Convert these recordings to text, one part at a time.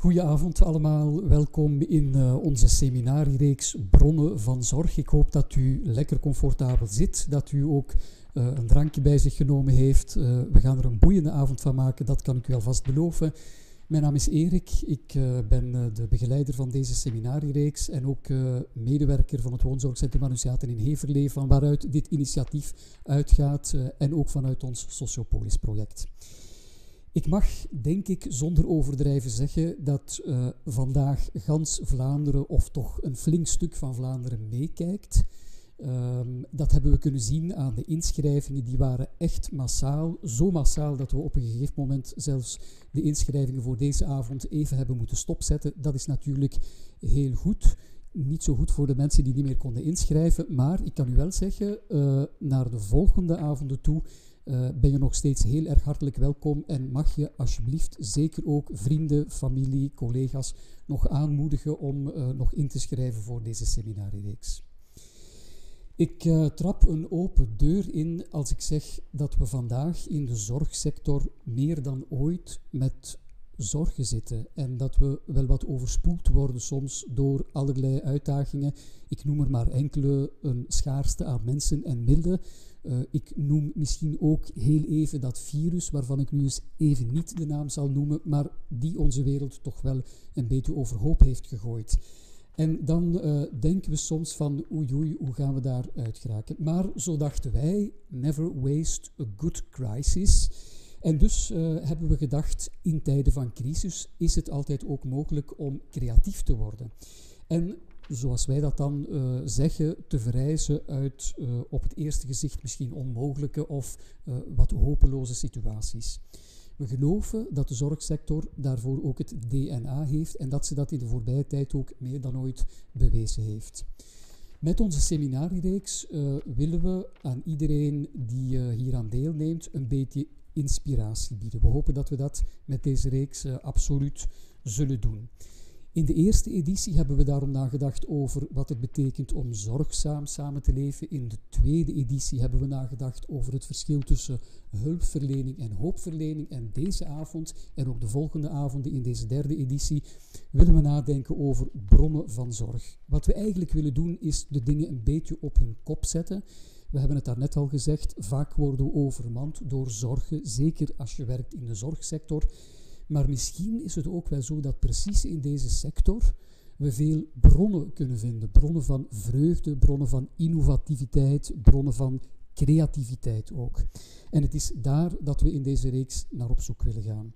Goedenavond allemaal, welkom in eh, onze seminariereeks Bronnen van Zorg. Ik hoop dat u lekker comfortabel zit, dat u ook eh, een drankje bij zich genomen heeft. Eh, we gaan er een boeiende avond van maken, dat kan ik u alvast beloven. Mijn naam is Erik, ik ben de begeleider van deze seminariereeks en ook medewerker van het Woonzorgcentrum Annunciaten in Heverlee, van waaruit dit initiatief uitgaat en ook vanuit ons Sociopolis-project. Ik mag, denk ik, zonder overdrijven zeggen dat eh, vandaag gans Vlaanderen, of toch een flink stuk van Vlaanderen, meekijkt. Ehm, dat hebben we kunnen zien aan de inschrijvingen. Die waren echt massaal. Zo massaal dat we op een gegeven moment zelfs de inschrijvingen voor deze avond even hebben moeten stopzetten. Dat is natuurlijk heel goed. Niet zo goed voor de mensen die niet meer konden inschrijven. Maar ik kan u wel zeggen, uh, naar de volgende avonden toe uh, ben je nog steeds heel erg hartelijk welkom en mag je alsjeblieft zeker ook vrienden, familie, collega's nog aanmoedigen om eh, nog in te schrijven voor deze seminariereeks. Ik eh, trap een open deur in als ik zeg dat we vandaag in de zorgsector meer dan ooit met zorgen zitten en dat we wel wat overspoeld worden soms door allerlei uitdagingen. Ik noem er maar enkele, een schaarste aan mensen en middelen eh, ik noem misschien ook heel even dat virus, waarvan ik nu eens even niet de naam zal noemen, maar die onze wereld toch wel een beetje overhoop heeft gegooid. En dan eh, denken we soms van oei hoe gaan we daar uit geraken? Maar zo dachten wij, never waste a good crisis. En dus eh, hebben we gedacht, in tijden van crisis is het altijd ook mogelijk om creatief te worden. En zoals wij dat dan eh, zeggen, te verrijzen uit eh, op het eerste gezicht misschien onmogelijke of eh, wat hopeloze situaties. We geloven dat de zorgsector daarvoor ook het DNA heeft en dat ze dat in de voorbije tijd ook meer dan ooit bewezen heeft. Met onze seminariereeks willen we aan iedereen die hier aan deelneemt een beetje inspiratie bieden. We hopen dat we dat met deze reeks absoluut zullen doen. In de eerste editie hebben we daarom nagedacht over wat het betekent om zorgzaam samen te leven. In de tweede editie hebben we nagedacht over het verschil tussen hulpverlening en hoopverlening. En deze avond en ook de volgende avonden in deze derde editie willen we nadenken over bronnen van zorg. Wat we eigenlijk willen doen is de dingen een beetje op hun kop zetten. We hebben het daarnet al gezegd, vaak worden we overmand door zorgen, zeker als je werkt in de zorgsector. Maar misschien is het ook wel zo dat precies in deze sector we veel bronnen kunnen vinden. Bronnen van vreugde, bronnen van innovativiteit, bronnen van creativiteit ook. En het is daar dat we in deze reeks naar op zoek willen gaan.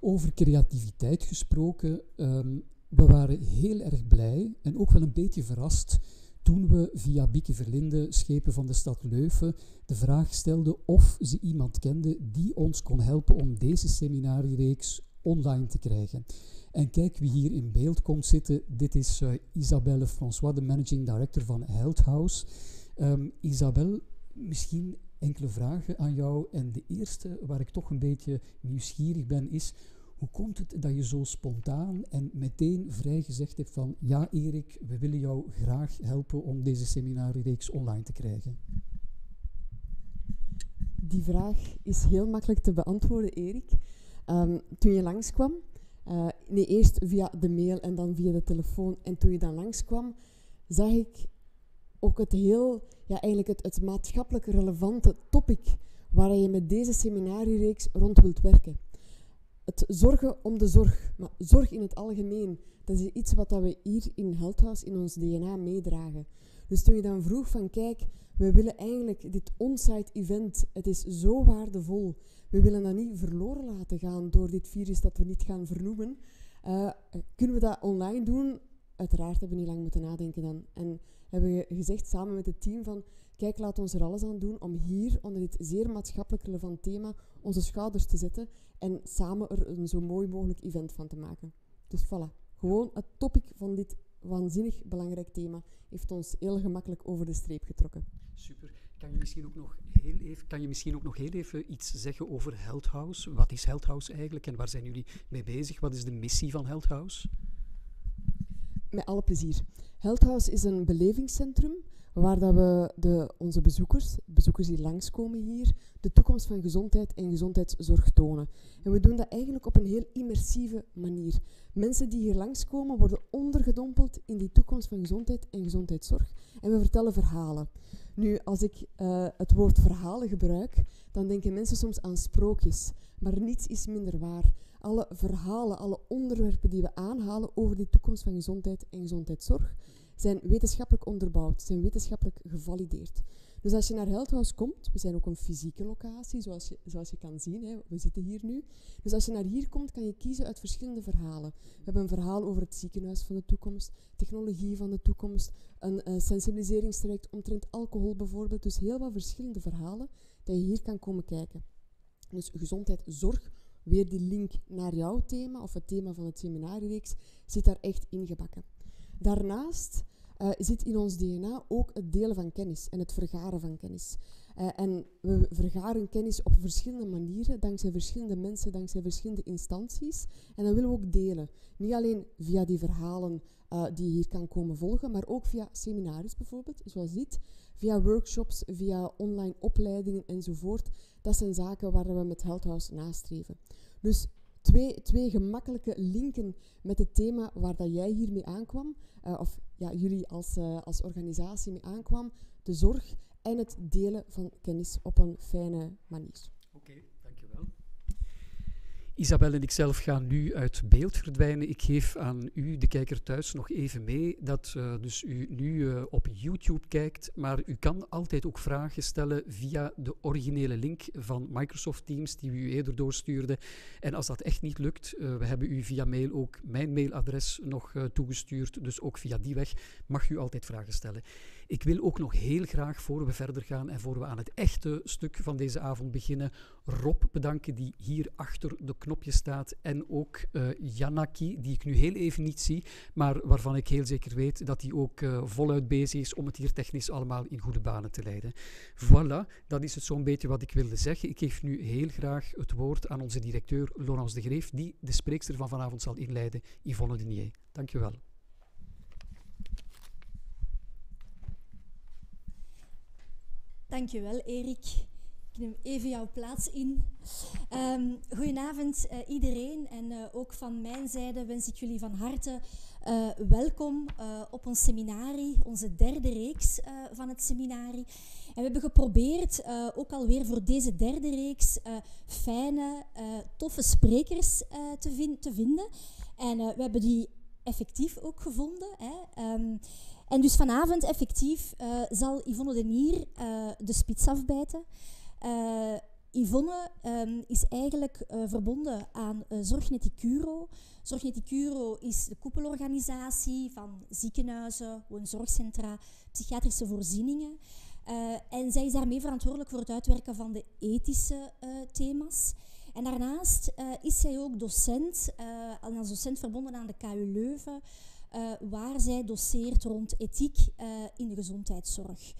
Over creativiteit gesproken, ehm, we waren heel erg blij en ook wel een beetje verrast toen we via Bieke Verlinde, schepen van de stad Leuven, de vraag stelden of ze iemand kende die ons kon helpen om deze seminariereeks online te krijgen. En kijk wie hier in beeld komt zitten. Dit is eh, Isabelle Francois, de managing director van Health House. Ehm, Isabelle, misschien enkele vragen aan jou. En de eerste waar ik toch een beetje nieuwsgierig ben is hoe komt het dat je zo spontaan en meteen vrij gezegd hebt van ja Erik, we willen jou graag helpen om deze seminariereeks online te krijgen? Die vraag is heel makkelijk te beantwoorden, Erik. Ehm, toen je langskwam, uh, nee, eerst via de mail en dan via de telefoon. En toen je dan langskwam, zag ik ook het heel, ja, eigenlijk het, het maatschappelijk relevante topic waar je met deze seminariereeks rond wilt werken het zorgen om de zorg, maar zorg in het algemeen, dat is iets wat we hier in Heldhuis in ons DNA meedragen. Dus toen je dan vroeg van kijk, we willen eigenlijk dit onsite event, het is zo waardevol. We willen dat niet verloren laten gaan door dit virus dat we niet gaan vernoemen. Eh, kunnen we dat online doen? Uiteraard hebben we niet lang moeten nadenken dan. En hebben we gezegd samen met het team van kijk, laat ons er alles aan doen om hier onder dit zeer maatschappelijk relevant thema onze schouders te zetten en samen er een zo mooi mogelijk event van te maken. Dus voilà, gewoon het topic van dit waanzinnig belangrijk thema heeft ons heel gemakkelijk over de streep getrokken. Super. Kan je misschien ook nog heel even, kan je misschien ook nog heel even iets zeggen over Heldhouse? Wat is Heldhouse eigenlijk en waar zijn jullie mee bezig? Wat is de missie van Heldhouse? Met alle plezier. Heldhouse is een belevingscentrum waar dat we de, onze bezoekers, bezoekers die langskomen hier, de toekomst van gezondheid en gezondheidszorg tonen. En we doen dat eigenlijk op een heel immersieve manier. Mensen die hier langskomen worden ondergedompeld in die toekomst van gezondheid en gezondheidszorg. En we vertellen verhalen. Nu, als ik eh, het woord verhalen gebruik, dan denken mensen soms aan sprookjes. Maar niets is minder waar. Alle verhalen, alle onderwerpen die we aanhalen over die toekomst van gezondheid en gezondheidszorg, zijn wetenschappelijk onderbouwd, zijn wetenschappelijk gevalideerd. Dus als je naar Heldhuis komt, we zijn ook een fysieke locatie, zoals je, zoals je kan zien, hè, we zitten hier nu. Dus als je naar hier komt, kan je kiezen uit verschillende verhalen. We hebben een verhaal over het ziekenhuis van de toekomst, technologie van de toekomst, een eh, sensibiliseringstraject omtrent alcohol bijvoorbeeld. Dus heel wat verschillende verhalen dat je hier kan komen kijken. Dus gezondheid, zorg, weer die link naar jouw thema of het thema van het seminariereeks, zit daar echt ingebakken. Daarnaast eh, zit in ons DNA ook het delen van kennis en het vergaren van kennis. Eh, en we vergaren kennis op verschillende manieren, dankzij verschillende mensen, dankzij verschillende instanties. En dat willen we ook delen. Niet alleen via die verhalen uh, die hier kan komen volgen, maar ook via seminars bijvoorbeeld, zoals dit, via workshops, via online opleidingen enzovoort. Dat zijn zaken waar we met Heldhouse nastreven. Dus twee, twee gemakkelijke linken met het thema waar dat jij hiermee aankwam. Eh, of ja, jullie als, eh, als organisatie mee aankwam, de zorg en het delen van kennis op een fijne manier. Oké. Isabel en ikzelf gaan nu uit beeld verdwijnen. Ik geef aan u, de kijker thuis, nog even mee dat eh, dus u nu eh, op YouTube kijkt, maar u kan altijd ook vragen stellen via de originele link van Microsoft Teams die we u eerder doorstuurde. En als dat echt niet lukt, uh, we hebben u via mail ook mijn mailadres nog toegestuurd, dus ook via die weg mag u altijd vragen stellen. Ik wil ook nog heel graag, voor we verder gaan en voor we aan het echte stuk van deze avond beginnen, Rob bedanken, die hier achter de knopje staat. En ook eh, Janaki, die ik nu heel even niet zie, maar waarvan ik heel zeker weet dat hij ook eh, voluit bezig is om het hier technisch allemaal in goede banen te leiden. Voilà, dat is het zo'n beetje wat ik wilde zeggen. Ik geef nu heel graag het woord aan onze directeur Laurence de Greef, die de spreekster van vanavond zal inleiden, Yvonne Denier. Dankjewel. Dankjewel, Erik. Ik neem even jouw plaats in. Ehm, goedenavond eh, iedereen en eh, ook van mijn zijde wens ik jullie van harte eh, welkom op ons seminarie, onze derde reeks van het seminarie. En we hebben geprobeerd, ook alweer voor deze derde reeks, fijne, toffe sprekers te, te, vinden. En we hebben die effectief ook gevonden. Hè. Ehm, en dus vanavond effectief eh, zal Yvonne Denier uh, eh, de spits afbijten. Uh, Yvonne ehm, is eigenlijk verbonden aan Zorgneticuro. Zorgneticuro is de koepelorganisatie van ziekenhuizen, woonzorgcentra, psychiatrische voorzieningen. en zij is daarmee verantwoordelijk voor het uitwerken van de ethische thema's. En daarnaast is zij ook docent, en als docent verbonden aan de KU Leuven, eh, waar zij doseert rond ethiek eh, in de gezondheidszorg.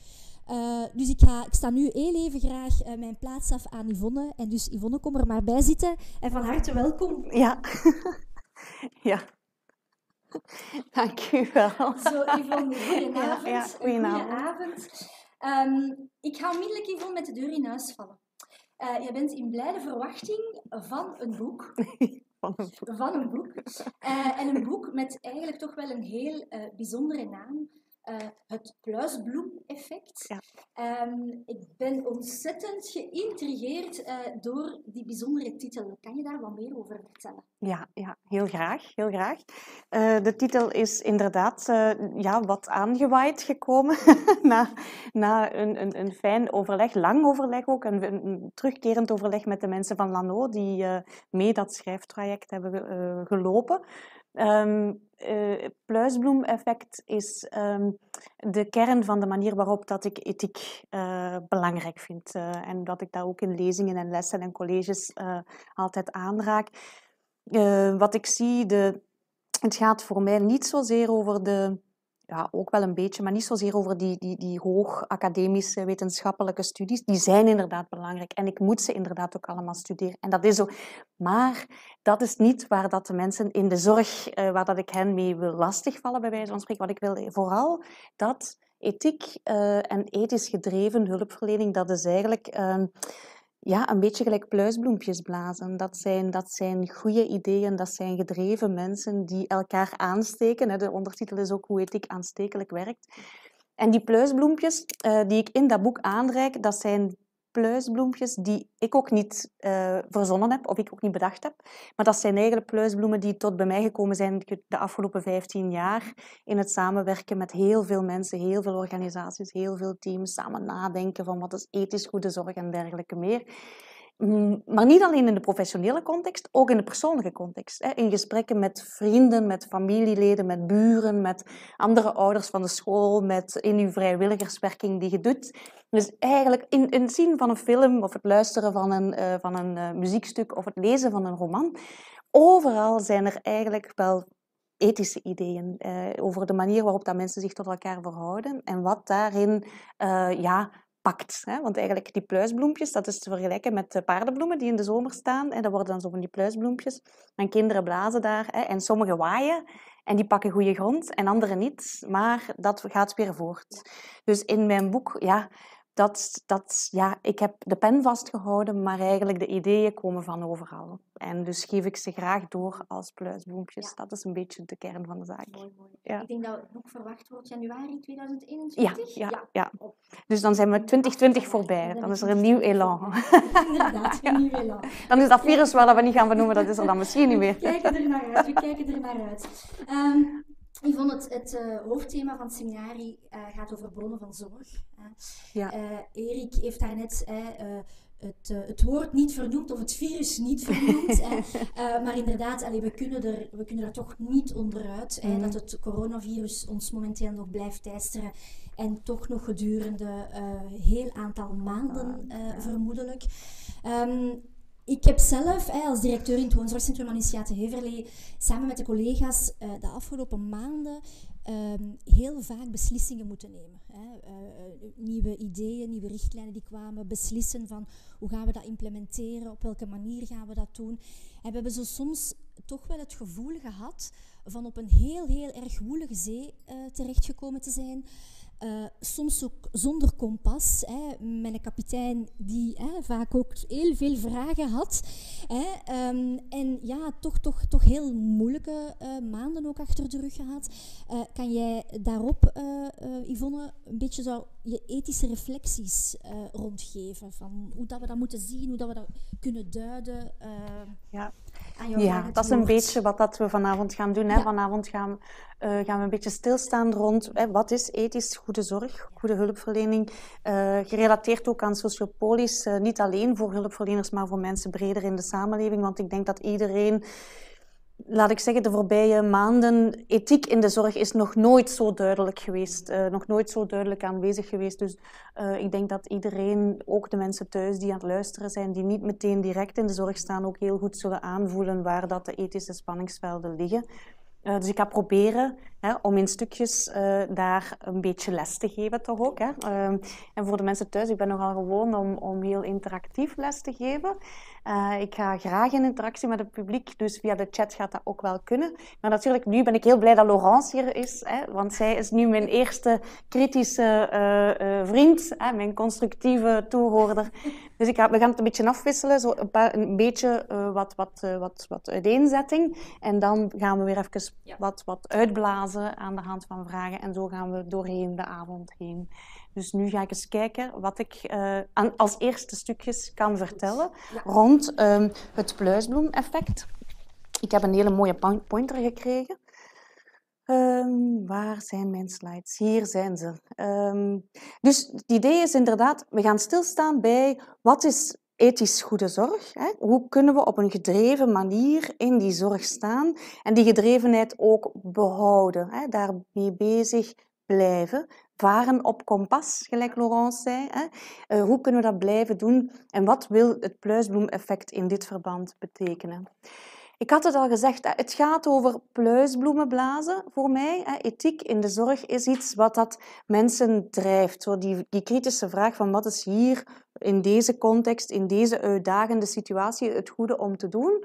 Eh, dus ik, ga, ik sta nu heel even graag mijn plaats af aan Yvonne. En dus Yvonne, kom er maar bij zitten. En van harte welkom. Ja. ja. Dank u wel. Zo Yvonne, goedenavond. Ja, ja, goedenavond. Ehm, ik ga onmiddellijk Yvonne met de deur in huis vallen. Uh, jij bent in blijde verwachting van een boek. Van een boek. Eh, en een boek met eigenlijk toch wel een heel eh, bijzondere naam. Eh, het pluisbloem-effect. Ehm, ik ben ontzettend geïntrigeerd eh, door die bijzondere titel. Kan je daar wat meer over vertellen? Ja, ja heel graag. Heel graag. Eh, de titel is inderdaad ja, wat aangewaaid gekomen na, na een, een, een, fijn overleg, lang overleg ook, een terugkerend overleg met de mensen van Lano die mee dat schrijftraject hebben gelopen. Um, uh, pluisbloemeffect is ehm, de kern van de manier waarop dat ik ethiek eh, belangrijk vind. Eh, en dat ik dat ook in lezingen en lessen en colleges altijd aanraak. wat ik zie, de, het gaat voor mij niet zozeer over de ja, ook wel een beetje, maar niet zozeer over die, die, die hoog academische wetenschappelijke studies. Die zijn inderdaad belangrijk en ik moet ze inderdaad ook allemaal studeren. En dat is zo. Maar dat is niet waar dat de mensen in de zorg, eh, waar dat ik hen mee wil lastigvallen, bij wijze van spreken. Wat ik wil eh, vooral dat ethiek eh, en ethisch gedreven hulpverlening, dat is eigenlijk. Ehm, ja, een beetje gelijk pluisbloempjes blazen. Dat zijn, dat zijn goede ideeën, dat zijn gedreven mensen die elkaar aansteken. De ondertitel is ook hoe ethiek aanstekelijk werkt. En die pluisbloempjes eh, die ik in dat boek aanreik, dat zijn pluisbloempjes die ik ook niet uh, verzonnen heb of ik ook niet bedacht heb. Maar dat zijn eigenlijk pluisbloemen die tot bij mij gekomen zijn de afgelopen 15 jaar in het samenwerken met heel veel mensen, heel veel organisaties, heel veel teams, samen nadenken van wat is ethisch goede zorg en dergelijke meer. Mm, maar niet alleen in de professionele context, ook in de persoonlijke context. In gesprekken met vrienden, met familieleden, met buren, met andere ouders van de school, met in uw vrijwilligerswerking die je doet. Dus eigenlijk in, het zien van een film of het luisteren van een, eh, van een eh, muziekstuk of het lezen van een roman, overal zijn er eigenlijk wel ethische ideeën eh, over de manier waarop dat mensen zich tot elkaar verhouden en wat daarin ja, Hè? Want eigenlijk die pluisbloempjes, dat is te vergelijken met de paardenbloemen die in de zomer staan. En dat worden dan zo van die pluisbloempjes. Mijn kinderen blazen daar hè? en sommigen waaien en die pakken goede grond en anderen niet. Maar dat gaat weer voort. Dus in mijn boek, ja, dat, dat, ja, ik heb de pen vastgehouden, maar eigenlijk de ideeën komen van overal. En dus geef ik ze graag door als pluisboompjes. Dat is een beetje de kern van de zaak. Mooi, mooi. Ja. Ik denk dat het boek verwacht wordt januari 2021. Ja, ja, ja. dus dan zijn we 2020 voorbij. Dan is er een nieuw elan. Inderdaad, een nieuw elan. Dan is dat virus wel dat we niet gaan benoemen, dat is er dan misschien niet meer. We kijken er naar uit, we kijken er naar uit. Ehm, Yvonne, het, het eh, hoofdthema van het seminari eh, gaat over bronnen van zorg. Ja. Eh, Erik heeft daarnet het, het, woord niet vernoemd of het virus niet vernoemd. maar inderdaad, we, kunnen er, we kunnen er toch niet onderuit mhm. dat het coronavirus ons momenteel nog blijft teisteren. En toch nog gedurende een heel aantal maanden, vermoedelijk. Um, ik heb zelf als directeur in het woonzorgcentrum Annunciate Heverlee samen met de collega's eh, de afgelopen maanden ehm, heel vaak beslissingen moeten nemen. Eh, eh, nieuwe ideeën, nieuwe richtlijnen die kwamen, beslissen van hoe gaan we dat implementeren, op welke manier gaan we dat doen. En we hebben zo soms toch wel het gevoel gehad van op een heel, heel erg woelige zee terechtgekomen te zijn. Eh, soms ook zonder kompas. Hè. een kapitein die hè, vaak ook heel veel vragen had. Hè. Ehm, en ja, toch, toch, toch heel moeilijke eh, maanden ook achter de rug gehad. Eh, kan jij daarop, Yvonne, een beetje zo je ethische reflecties rondgeven? Van hoe dat we dat moeten zien, hoe dat we dat kunnen duiden? Ja, ja, dat is een beetje wat dat we vanavond gaan doen. Hè. Vanavond gaan, eh, gaan we een beetje stilstaan rond hè, wat is ethisch goede zorg, goede hulpverlening. Uh, gerelateerd ook aan sociopolis. Eh, niet alleen voor hulpverleners, maar voor mensen breder in de samenleving. Want ik denk dat iedereen laat ik zeggen, de voorbije maanden, ethiek in de zorg is nog nooit zo duidelijk geweest, eh, nog nooit zo duidelijk aanwezig geweest. Dus eh, ik denk dat iedereen, ook de mensen thuis die aan het luisteren zijn, die niet meteen direct in de zorg staan, ook heel goed zullen aanvoelen waar dat de ethische spanningsvelden liggen. Eh, dus ik ga proberen Hè, om in stukjes eh, daar een beetje les te geven toch ook. Hè? Ehm, en voor de mensen thuis, ik ben nogal gewoon om, om heel interactief les te geven. Eh, ik ga graag in interactie met het publiek, dus via de chat gaat dat ook wel kunnen. Maar natuurlijk, nu ben ik heel blij dat Laurence hier is, hè, want zij is nu mijn eerste kritische eh, vriend, hè, mijn constructieve toehoorder. Dus ik ga, we gaan het een beetje afwisselen, zo een, beetje wat, wat, wat, wat uiteenzetting. En dan gaan we weer even wat, wat uitblazen aan de hand van vragen. En zo gaan we doorheen de avond heen. Dus nu ga ik eens kijken wat ik eh, aan, als eerste stukjes kan vertellen rond het ehm, het pluisbloemeffect. Ik heb een hele mooie pointer gekregen. Ehm, waar zijn mijn slides? Hier zijn ze. Ehm, dus het idee is inderdaad, we gaan stilstaan bij wat is ethisch goede zorg. Hè? Hoe kunnen we op een gedreven manier in die zorg staan en die gedrevenheid ook behouden? Hè? Daarmee bezig blijven. Varen op kompas, gelijk Laurence zei. Hè? Eh, hoe kunnen we dat blijven doen en wat wil het pluisbloemeffect in dit verband betekenen? Ik had het al gezegd, het gaat over pluisbloemen blazen voor mij. Ethiek in de zorg is iets wat dat mensen drijft. die, die kritische vraag van wat is hier in deze context, in deze uitdagende situatie het goede om te doen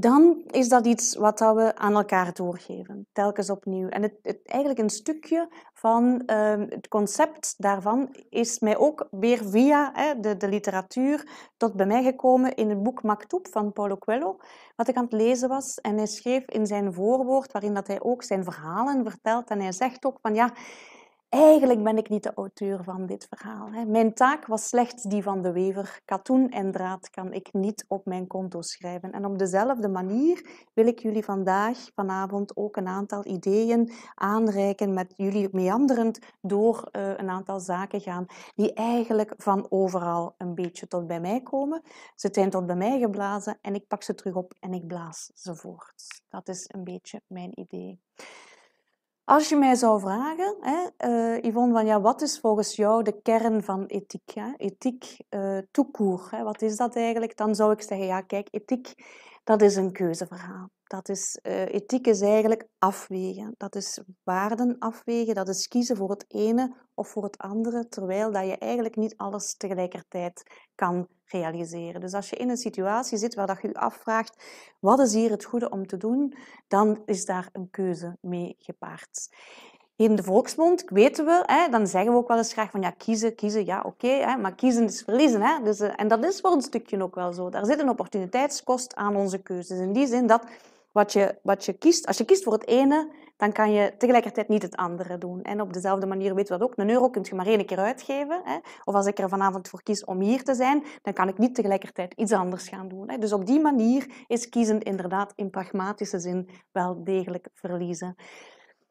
dan is dat iets wat we aan elkaar doorgeven, telkens opnieuw. En het, het eigenlijk een stukje van ehm, het concept daarvan is mij ook weer via hè, de, de, literatuur tot bij mij gekomen in het boek Maktoub van Paulo Coelho, wat ik aan het lezen was. En hij schreef in zijn voorwoord, waarin dat hij ook zijn verhalen vertelt, en hij zegt ook van ja, eigenlijk ben ik niet de auteur van dit verhaal. Hè. Mijn taak was slechts die van de wever. Katoen en draad kan ik niet op mijn konto schrijven. En op dezelfde manier wil ik jullie vandaag, vanavond, ook een aantal ideeën aanreiken met jullie meanderend door eh, een aantal zaken gaan die eigenlijk van overal een beetje tot bij mij komen. Ze zijn tot bij mij geblazen en ik pak ze terug op en ik blaas ze voort. Dat is een beetje mijn idee. Als je mij zou vragen, hè, eh, Yvonne, van, ja, wat is volgens jou de kern van ethiek? Hè? Ethiek uh, toekoer, wat is dat eigenlijk? Dan zou ik zeggen, ja, kijk, ethiek, dat is een keuzeverhaal. Dat is, eh, ethiek is eigenlijk afwegen. Dat is waarden afwegen. Dat is kiezen voor het ene of voor het andere, terwijl dat je eigenlijk niet alles tegelijkertijd kan realiseren. Dus als je in een situatie zit waar dat je je afvraagt, wat is hier het goede om te doen, dan is daar een keuze mee gepaard. In de volksmond weten we, hè, dan zeggen we ook wel eens graag van ja, kiezen, kiezen, ja oké, maar kiezen is verliezen. Hè? Dus, eh, en dat is voor een stukje ook wel zo. Daar zit een opportuniteitskost aan onze keuzes. In die zin dat wat je, wat je kiest. Als je kiest voor het ene, dan kan je tegelijkertijd niet het andere doen. En op dezelfde manier weet we dat ook. Een euro kun je maar één keer uitgeven. Hè. Of als ik er vanavond voor kies om hier te zijn, dan kan ik niet tegelijkertijd iets anders gaan doen. Hè. Dus op die manier is kiezen inderdaad in pragmatische zin wel degelijk verliezen.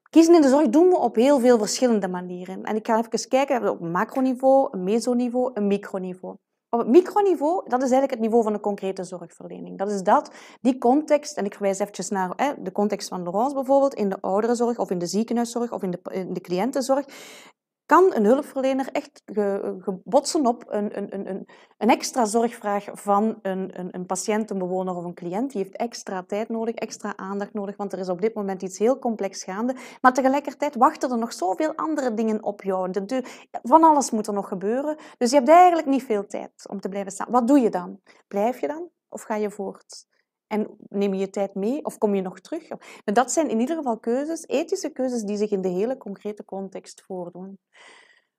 Kiezen in de zorg doen we op heel veel verschillende manieren. En ik ga even kijken op macroniveau, een mesoniveau, een microniveau op het microniveau, dat is eigenlijk het niveau van de concrete zorgverlening. Dat is dat, die context, en ik verwijs eventjes naar hè, de context van Laurence bijvoorbeeld, in de ouderenzorg of in de ziekenhuiszorg of in de, in de cliëntenzorg, kan een hulpverlener echt gebotsen op een, een, een, een extra zorgvraag van een, een, patiënt, een bewoner of een cliënt. Die heeft extra tijd nodig, extra aandacht nodig, want er is op dit moment iets heel complex gaande. Maar tegelijkertijd wachten er nog zoveel andere dingen op jou. Van alles moet er nog gebeuren. Dus je hebt eigenlijk niet veel tijd om te blijven staan. Wat doe je dan? Blijf je dan of ga je voort? En neem je je tijd mee of kom je nog terug? Maar dat zijn in ieder geval keuzes, ethische keuzes, die zich in de hele concrete context voordoen.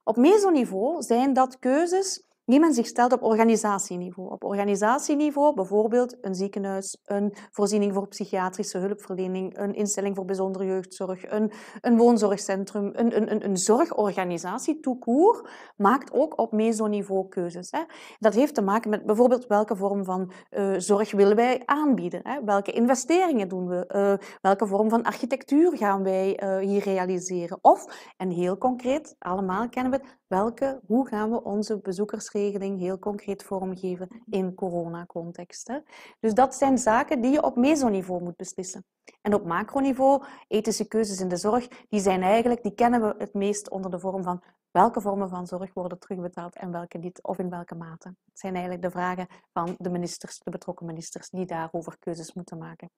Op mesoniveau zijn dat keuzes niemand zich stelt op organisatieniveau. Op organisatieniveau bijvoorbeeld een ziekenhuis, een voorziening voor psychiatrische hulpverlening, een instelling voor bijzondere jeugdzorg, een, een woonzorgcentrum, een, een, een, een zorgorganisatie, toekoer, maakt ook op mesoniveau keuzes. Hè. Dat heeft te maken met bijvoorbeeld welke vorm van eh, zorg willen wij aanbieden, hè. welke investeringen doen we, eh, welke vorm van architectuur gaan wij eh, hier realiseren. Of, en heel concreet, allemaal kennen we het, welke, hoe gaan we onze bezoekersregeling heel concreet vormgeven in coronacontexten. Dus dat zijn zaken die je op mesoniveau moet beslissen. En op macroniveau, ethische keuzes in de zorg, die zijn eigenlijk, die kennen we het meest onder de vorm van welke vormen van zorg worden terugbetaald en welke niet, of in welke mate. Het zijn eigenlijk de vragen van de ministers, de betrokken ministers, die daarover keuzes moeten maken.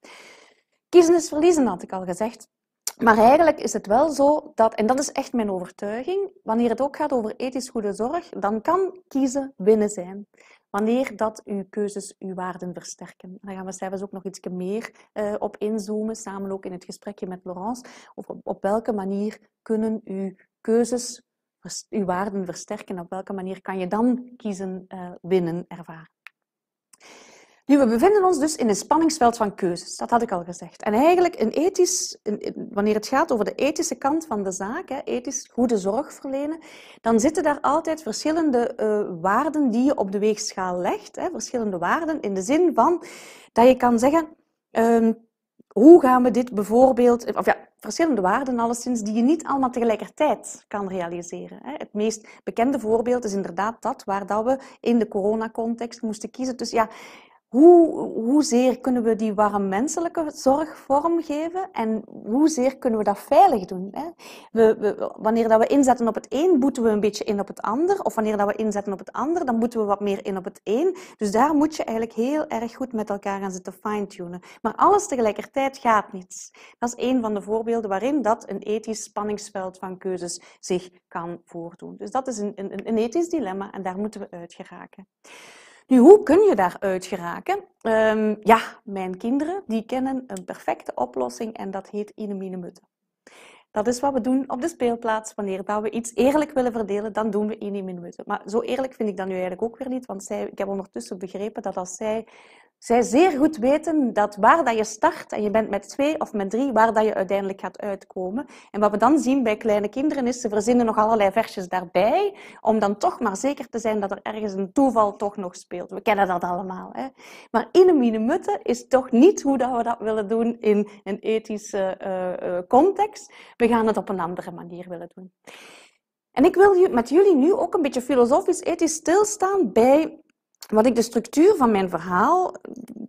Kiezen is verliezen, had ik al gezegd. Maar eigenlijk is het wel zo dat, en dat is echt mijn overtuiging, wanneer het ook gaat over ethisch goede zorg, dan kan kiezen winnen zijn. Wanneer dat uw keuzes uw waarden versterken. Daar gaan we zelfs ook nog iets meer eh, op inzoomen, samen ook in het gesprekje met Laurence. op, welke manier kunnen uw keuzes uw waarden versterken? Op welke manier kan je dan kiezen eh, winnen ervaren? Nu, we bevinden ons dus in een spanningsveld van keuzes. Dat had ik al gezegd. En eigenlijk, een ethisch, wanneer het gaat over de ethische kant van de zaak, hè, ethisch goede zorg verlenen, dan zitten daar altijd verschillende eh, waarden die je op de weegschaal legt. Hè, verschillende waarden in de zin van dat je kan zeggen... Ehm, hoe gaan we dit bijvoorbeeld, of ja, verschillende waarden alleszins, die je niet allemaal tegelijkertijd kan realiseren. Het meest bekende voorbeeld is inderdaad dat waar dat we in de coronacontext moesten kiezen Dus ja, hoe, hoezeer kunnen we die warm menselijke zorg vormgeven en hoezeer kunnen we dat veilig doen? Hè? We, wanneer dat we inzetten op het een, boeten we een beetje in op het ander. Of wanneer dat we inzetten op het ander, dan boeten we wat meer in op het een. Dus daar moet je eigenlijk heel erg goed met elkaar gaan zitten fine-tunen. Maar alles tegelijkertijd gaat niet. Dat is een van de voorbeelden waarin dat een ethisch spanningsveld van keuzes zich kan voordoen. Dus dat is een, een, een ethisch dilemma en daar moeten we uit geraken. Nu, hoe kun je daaruit geraken? Ehm, ja, mijn kinderen die kennen een perfecte oplossing en dat heet Inemine Mutten. Dat is wat we doen op de speelplaats. Wanneer we iets eerlijk willen verdelen, dan doen we één Mutten. Maar zo eerlijk vind ik dat nu eigenlijk ook weer niet. Want zij, ik heb ondertussen begrepen dat als zij zij zeer goed weten dat waar dat je start, en je bent met twee of met drie, waar dat je uiteindelijk gaat uitkomen. En wat we dan zien bij kleine kinderen is, ze verzinnen nog allerlei versjes daarbij, om dan toch maar zeker te zijn dat er ergens een toeval toch nog speelt. We kennen dat allemaal. Hè? Maar in een minuutte is toch niet hoe dat we dat willen doen in een ethische eh, eh, context. We gaan het op een andere manier willen doen. En ik wil met jullie nu ook een beetje filosofisch-ethisch stilstaan bij wat ik de structuur van mijn verhaal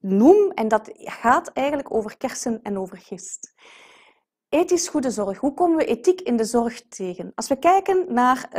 noem, en dat gaat eigenlijk over kersen en over gist. Ethisch goede zorg. Hoe komen we ethiek in de zorg tegen? Als we kijken naar uh,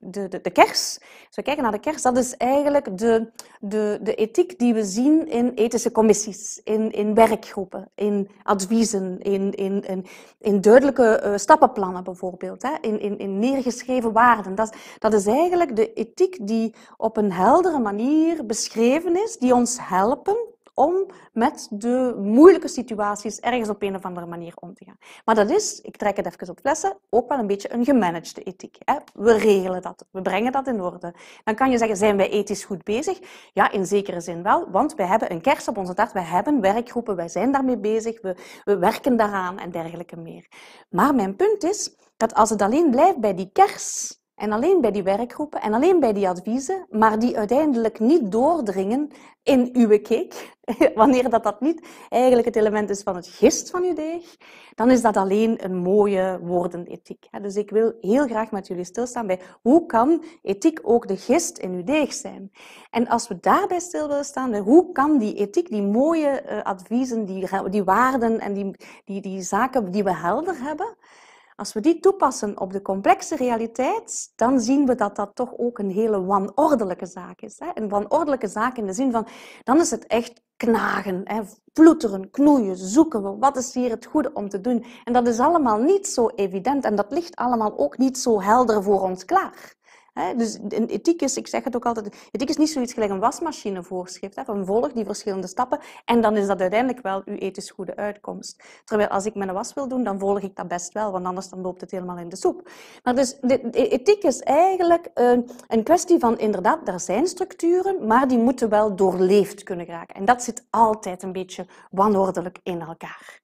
de, de, de, kers, als we kijken naar de kers, dat is eigenlijk de, de, de ethiek die we zien in ethische commissies, in, in werkgroepen, in adviezen, in, in, in, in duidelijke eh, stappenplannen bijvoorbeeld, hè? In, in, in neergeschreven waarden. Dat, dat is eigenlijk de ethiek die op een heldere manier beschreven is, die ons helpen om met de moeilijke situaties ergens op een of andere manier om te gaan. Maar dat is, ik trek het even op flessen, ook wel een beetje een gemanagede ethiek. Hè? We regelen dat, we brengen dat in orde. Dan kan je zeggen, zijn wij ethisch goed bezig? Ja, in zekere zin wel, want we hebben een kers op onze taart, We hebben werkgroepen, wij zijn daarmee bezig, we, we werken daaraan en dergelijke meer. Maar mijn punt is dat als het alleen blijft bij die kers, en alleen bij die werkgroepen en alleen bij die adviezen, maar die uiteindelijk niet doordringen in uw cake, wanneer dat, dat niet eigenlijk het element is van het gist van uw deeg, dan is dat alleen een mooie woordenethiek. Dus ik wil heel graag met jullie stilstaan bij hoe kan ethiek ook de gist in uw deeg zijn. En als we daarbij stil willen staan, hoe kan die ethiek, die mooie eh, adviezen, die, die waarden en die, die, die zaken die we helder hebben, als we die toepassen op de complexe realiteit, dan zien we dat dat toch ook een hele wanordelijke zaak is. Hè? Een wanordelijke zaak in de zin van, dan is het echt knagen, hè? ploeteren, knoeien, zoeken we, wat is hier het goede om te doen? En dat is allemaal niet zo evident en dat ligt allemaal ook niet zo helder voor ons klaar dus in ethiek is, ik zeg het ook altijd, ethiek is niet zoiets gelijk een wasmachinevoorschrift. Hè, van volg die verschillende stappen en dan is dat uiteindelijk wel uw ethisch goede uitkomst. Terwijl als ik mijn was wil doen, dan volg ik dat best wel, want anders dan loopt het helemaal in de soep. Maar dus de, ethiek is eigenlijk een, eh, een kwestie van inderdaad, er zijn structuren, maar die moeten wel doorleefd kunnen raken. En dat zit altijd een beetje wanordelijk in elkaar.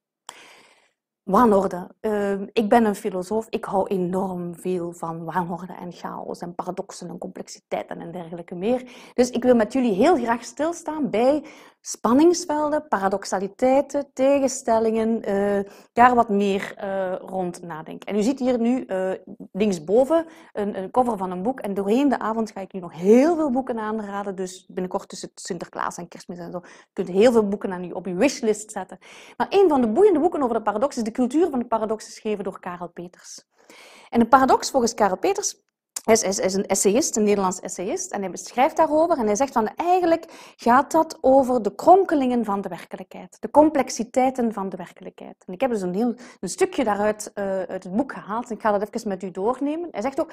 Wanorde. Ehm, ik ben een filosoof. Ik hou enorm veel van wanorde en chaos en paradoxen en complexiteiten en dergelijke meer. Dus ik wil met jullie heel graag stilstaan bij spanningsvelden, paradoxaliteiten, tegenstellingen. Eh, daar wat meer eh, rond nadenken. En u ziet hier nu eh, linksboven een, een, cover van een boek. En doorheen de avond ga ik nu nog heel veel boeken aanraden. Dus binnenkort tussen Sinterklaas en Kerstmis en zo. U kunt heel veel boeken aan u op uw wishlist zetten. Maar een van de boeiende boeken over de paradox is de cultuur van de paradox geschreven door Karel Peters. En de paradox volgens Karel Peters is, is, is een essayist, een Nederlands essayist, en hij beschrijft daarover en hij zegt van eigenlijk gaat dat over de kronkelingen van de werkelijkheid, de complexiteiten van de werkelijkheid. En ik heb dus een heel een stukje daaruit eh, uit het boek gehaald ik ga dat even met u doornemen. Hij zegt ook,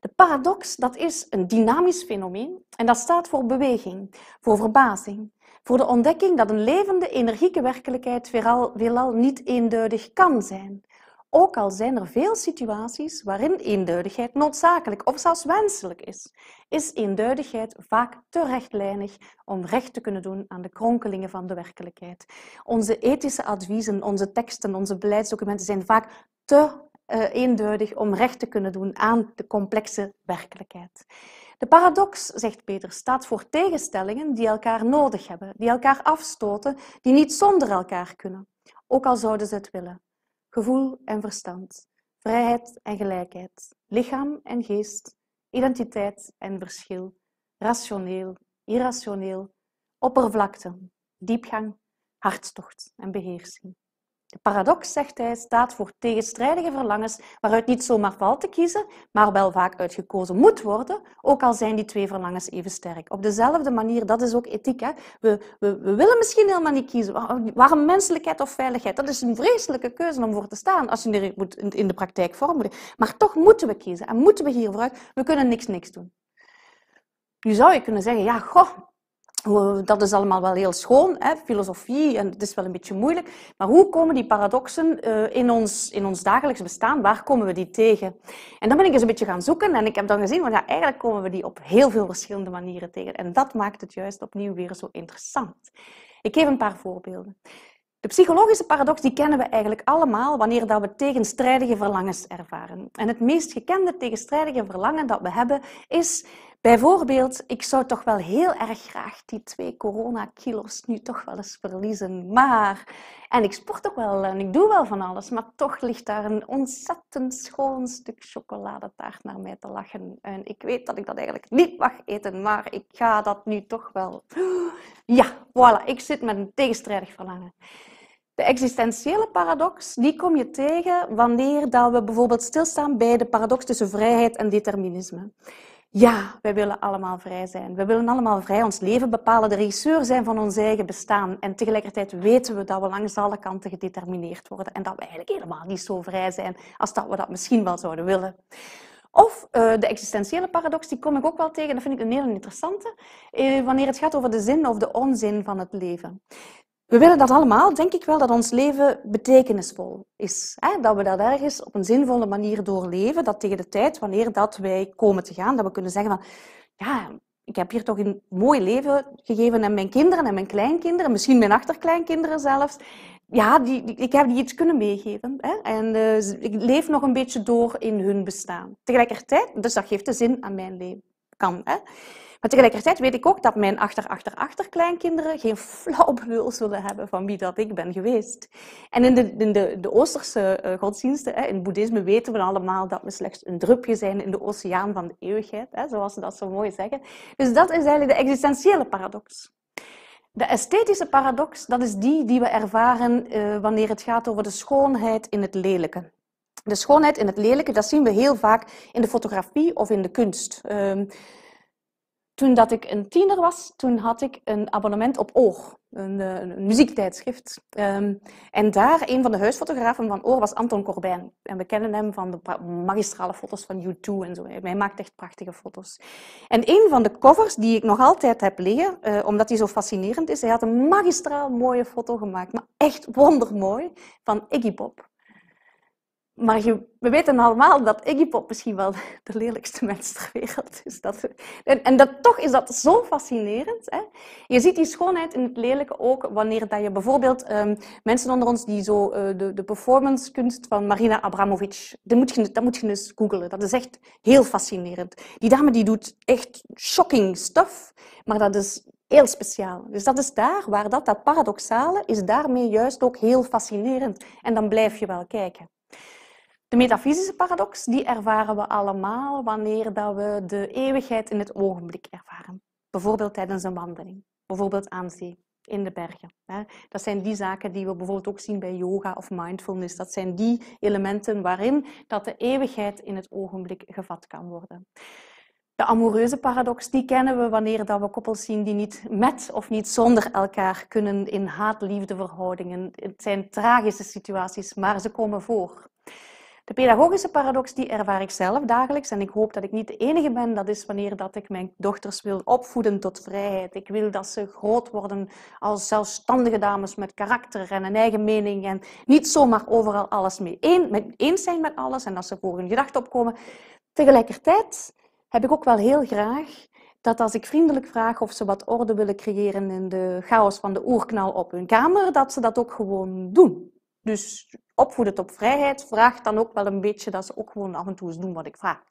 de paradox dat is een dynamisch fenomeen en dat staat voor beweging, voor verbazing, voor de ontdekking dat een levende, energieke werkelijkheid veelal, veelal niet eenduidig kan zijn. Ook al zijn er veel situaties waarin eenduidigheid noodzakelijk of zelfs wenselijk is, is eenduidigheid vaak te rechtlijnig om recht te kunnen doen aan de kronkelingen van de werkelijkheid. Onze ethische adviezen, onze teksten, onze beleidsdocumenten zijn vaak te eh, eenduidig om recht te kunnen doen aan de complexe werkelijkheid. De paradox, zegt Peter, staat voor tegenstellingen die elkaar nodig hebben, die elkaar afstoten, die niet zonder elkaar kunnen, ook al zouden ze het willen. Gevoel en verstand, vrijheid en gelijkheid, lichaam en geest, identiteit en verschil, rationeel, irrationeel, oppervlakte, diepgang, hartstocht en beheersing. De paradox, zegt hij, staat voor tegenstrijdige verlangens waaruit niet zomaar valt te kiezen, maar wel vaak uitgekozen moet worden, ook al zijn die twee verlangens even sterk. Op dezelfde manier, dat is ook ethiek. Hè? We, we, we willen misschien helemaal niet kiezen. Waarom menselijkheid of veiligheid? Dat is een vreselijke keuze om voor te staan als je er moet in de praktijk vormen. Maar toch moeten we kiezen en moeten we hier vooruit. We kunnen niks niks doen. Nu zou je kunnen zeggen, ja, goh, dat is allemaal wel heel schoon, hè? filosofie, en het is wel een beetje moeilijk. Maar hoe komen die paradoxen eh, in, ons, in ons dagelijks bestaan, waar komen we die tegen? En dan ben ik eens een beetje gaan zoeken en ik heb dan gezien, want ja, eigenlijk komen we die op heel veel verschillende manieren tegen. En dat maakt het juist opnieuw weer zo interessant. Ik geef een paar voorbeelden. De psychologische paradox die kennen we eigenlijk allemaal wanneer dat we tegenstrijdige verlangens ervaren. En het meest gekende tegenstrijdige verlangen dat we hebben is Bijvoorbeeld, ik zou toch wel heel erg graag die twee coronakilo's nu toch wel eens verliezen. Maar, en ik sport ook wel en ik doe wel van alles, maar toch ligt daar een ontzettend schoon stuk chocoladetaart naar mij te lachen. En ik weet dat ik dat eigenlijk niet mag eten, maar ik ga dat nu toch wel. Ja, voilà, ik zit met een tegenstrijdig verlangen. De existentiële paradox, die kom je tegen wanneer dat we bijvoorbeeld stilstaan bij de paradox tussen vrijheid en determinisme. Ja, wij willen allemaal vrij zijn. We willen allemaal vrij ons leven bepalen, de regisseur zijn van ons eigen bestaan. En tegelijkertijd weten we dat we langs alle kanten gedetermineerd worden en dat we eigenlijk helemaal niet zo vrij zijn als dat we dat misschien wel zouden willen. Of eh, de existentiële paradox, die kom ik ook wel tegen, dat vind ik een hele interessante, eh, wanneer het gaat over de zin of de onzin van het leven. We willen dat allemaal, denk ik wel, dat ons leven betekenisvol is. Hè? Dat we dat ergens op een zinvolle manier doorleven, dat tegen de tijd, wanneer dat wij komen te gaan, dat we kunnen zeggen van, ja, ik heb hier toch een mooi leven gegeven aan mijn kinderen en mijn kleinkinderen, misschien mijn achterkleinkinderen zelfs. Ja, die, ik heb die iets kunnen meegeven. Hè? En eh, ik leef nog een beetje door in hun bestaan. Tegelijkertijd, dus dat geeft de zin aan mijn leven. Kan, hè? Maar tegelijkertijd weet ik ook dat mijn achter-achter-achterkleinkinderen geen flauw benul zullen hebben van wie dat ik ben geweest. En in de, in de, de Oosterse eh, godsdiensten, hè, in boeddhisme, weten we allemaal dat we slechts een drupje zijn in de oceaan van de eeuwigheid, hè, zoals ze dat zo mooi zeggen. Dus dat is eigenlijk de existentiële paradox. De esthetische paradox, dat is die die we ervaren eh, wanneer het gaat over de schoonheid in het lelijke. De schoonheid in het lelijke, dat zien we heel vaak in de fotografie of in de kunst. Ehm, toen dat ik een tiener was, toen had ik een abonnement op Oor, eh, een, een muziektijdschrift. Ehm, en daar, een van de huisfotografen van Oor was Anton Corbijn. En we kennen hem van de magistrale foto's van U2 en zo. Hij maakt echt prachtige foto's. En een van de covers die ik nog altijd heb liggen, eh, omdat die zo fascinerend is, hij had een magistraal mooie foto gemaakt, maar echt wondermooi, van Iggy Pop. Maar je, we weten allemaal dat Iggy Pop misschien wel de lelijkste mens ter wereld is. Dat, en, en dat, toch is dat zo fascinerend. Hè? Je ziet die schoonheid in het lelijke ook wanneer dat je bijvoorbeeld ehm, mensen onder ons die zo eh, de, de performancekunst van Marina Abramovic, dat moet, je, dat moet je eens googelen. Dat is echt heel fascinerend. Die dame die doet echt shocking stuff, maar dat is heel speciaal. Dus dat is daar waar dat, dat paradoxale is daarmee juist ook heel fascinerend. En dan blijf je wel kijken. De metafysische paradox die ervaren we allemaal wanneer dat we de eeuwigheid in het ogenblik ervaren. Bijvoorbeeld tijdens een wandeling, bijvoorbeeld aan zee, in de bergen. Dat zijn die zaken die we bijvoorbeeld ook zien bij yoga of mindfulness. Dat zijn die elementen waarin dat de eeuwigheid in het ogenblik gevat kan worden. De amoureuze paradox die kennen we wanneer dat we koppels zien die niet met of niet zonder elkaar kunnen in haat verhoudingen. Het zijn tragische situaties, maar ze komen voor. De pedagogische paradox die ervaar ik zelf dagelijks en ik hoop dat ik niet de enige ben. Dat is wanneer dat ik mijn dochters wil opvoeden tot vrijheid. Ik wil dat ze groot worden als zelfstandige dames met karakter en een eigen mening en niet zomaar overal alles mee Eén, met, eens zijn met alles en dat ze voor hun gedachten opkomen. Tegelijkertijd heb ik ook wel heel graag dat als ik vriendelijk vraag of ze wat orde willen creëren in de chaos van de oerknal op hun kamer, dat ze dat ook gewoon doen. Dus opvoeden tot vrijheid vraagt dan ook wel een beetje dat ze ook gewoon af en toe eens doen wat ik vraag.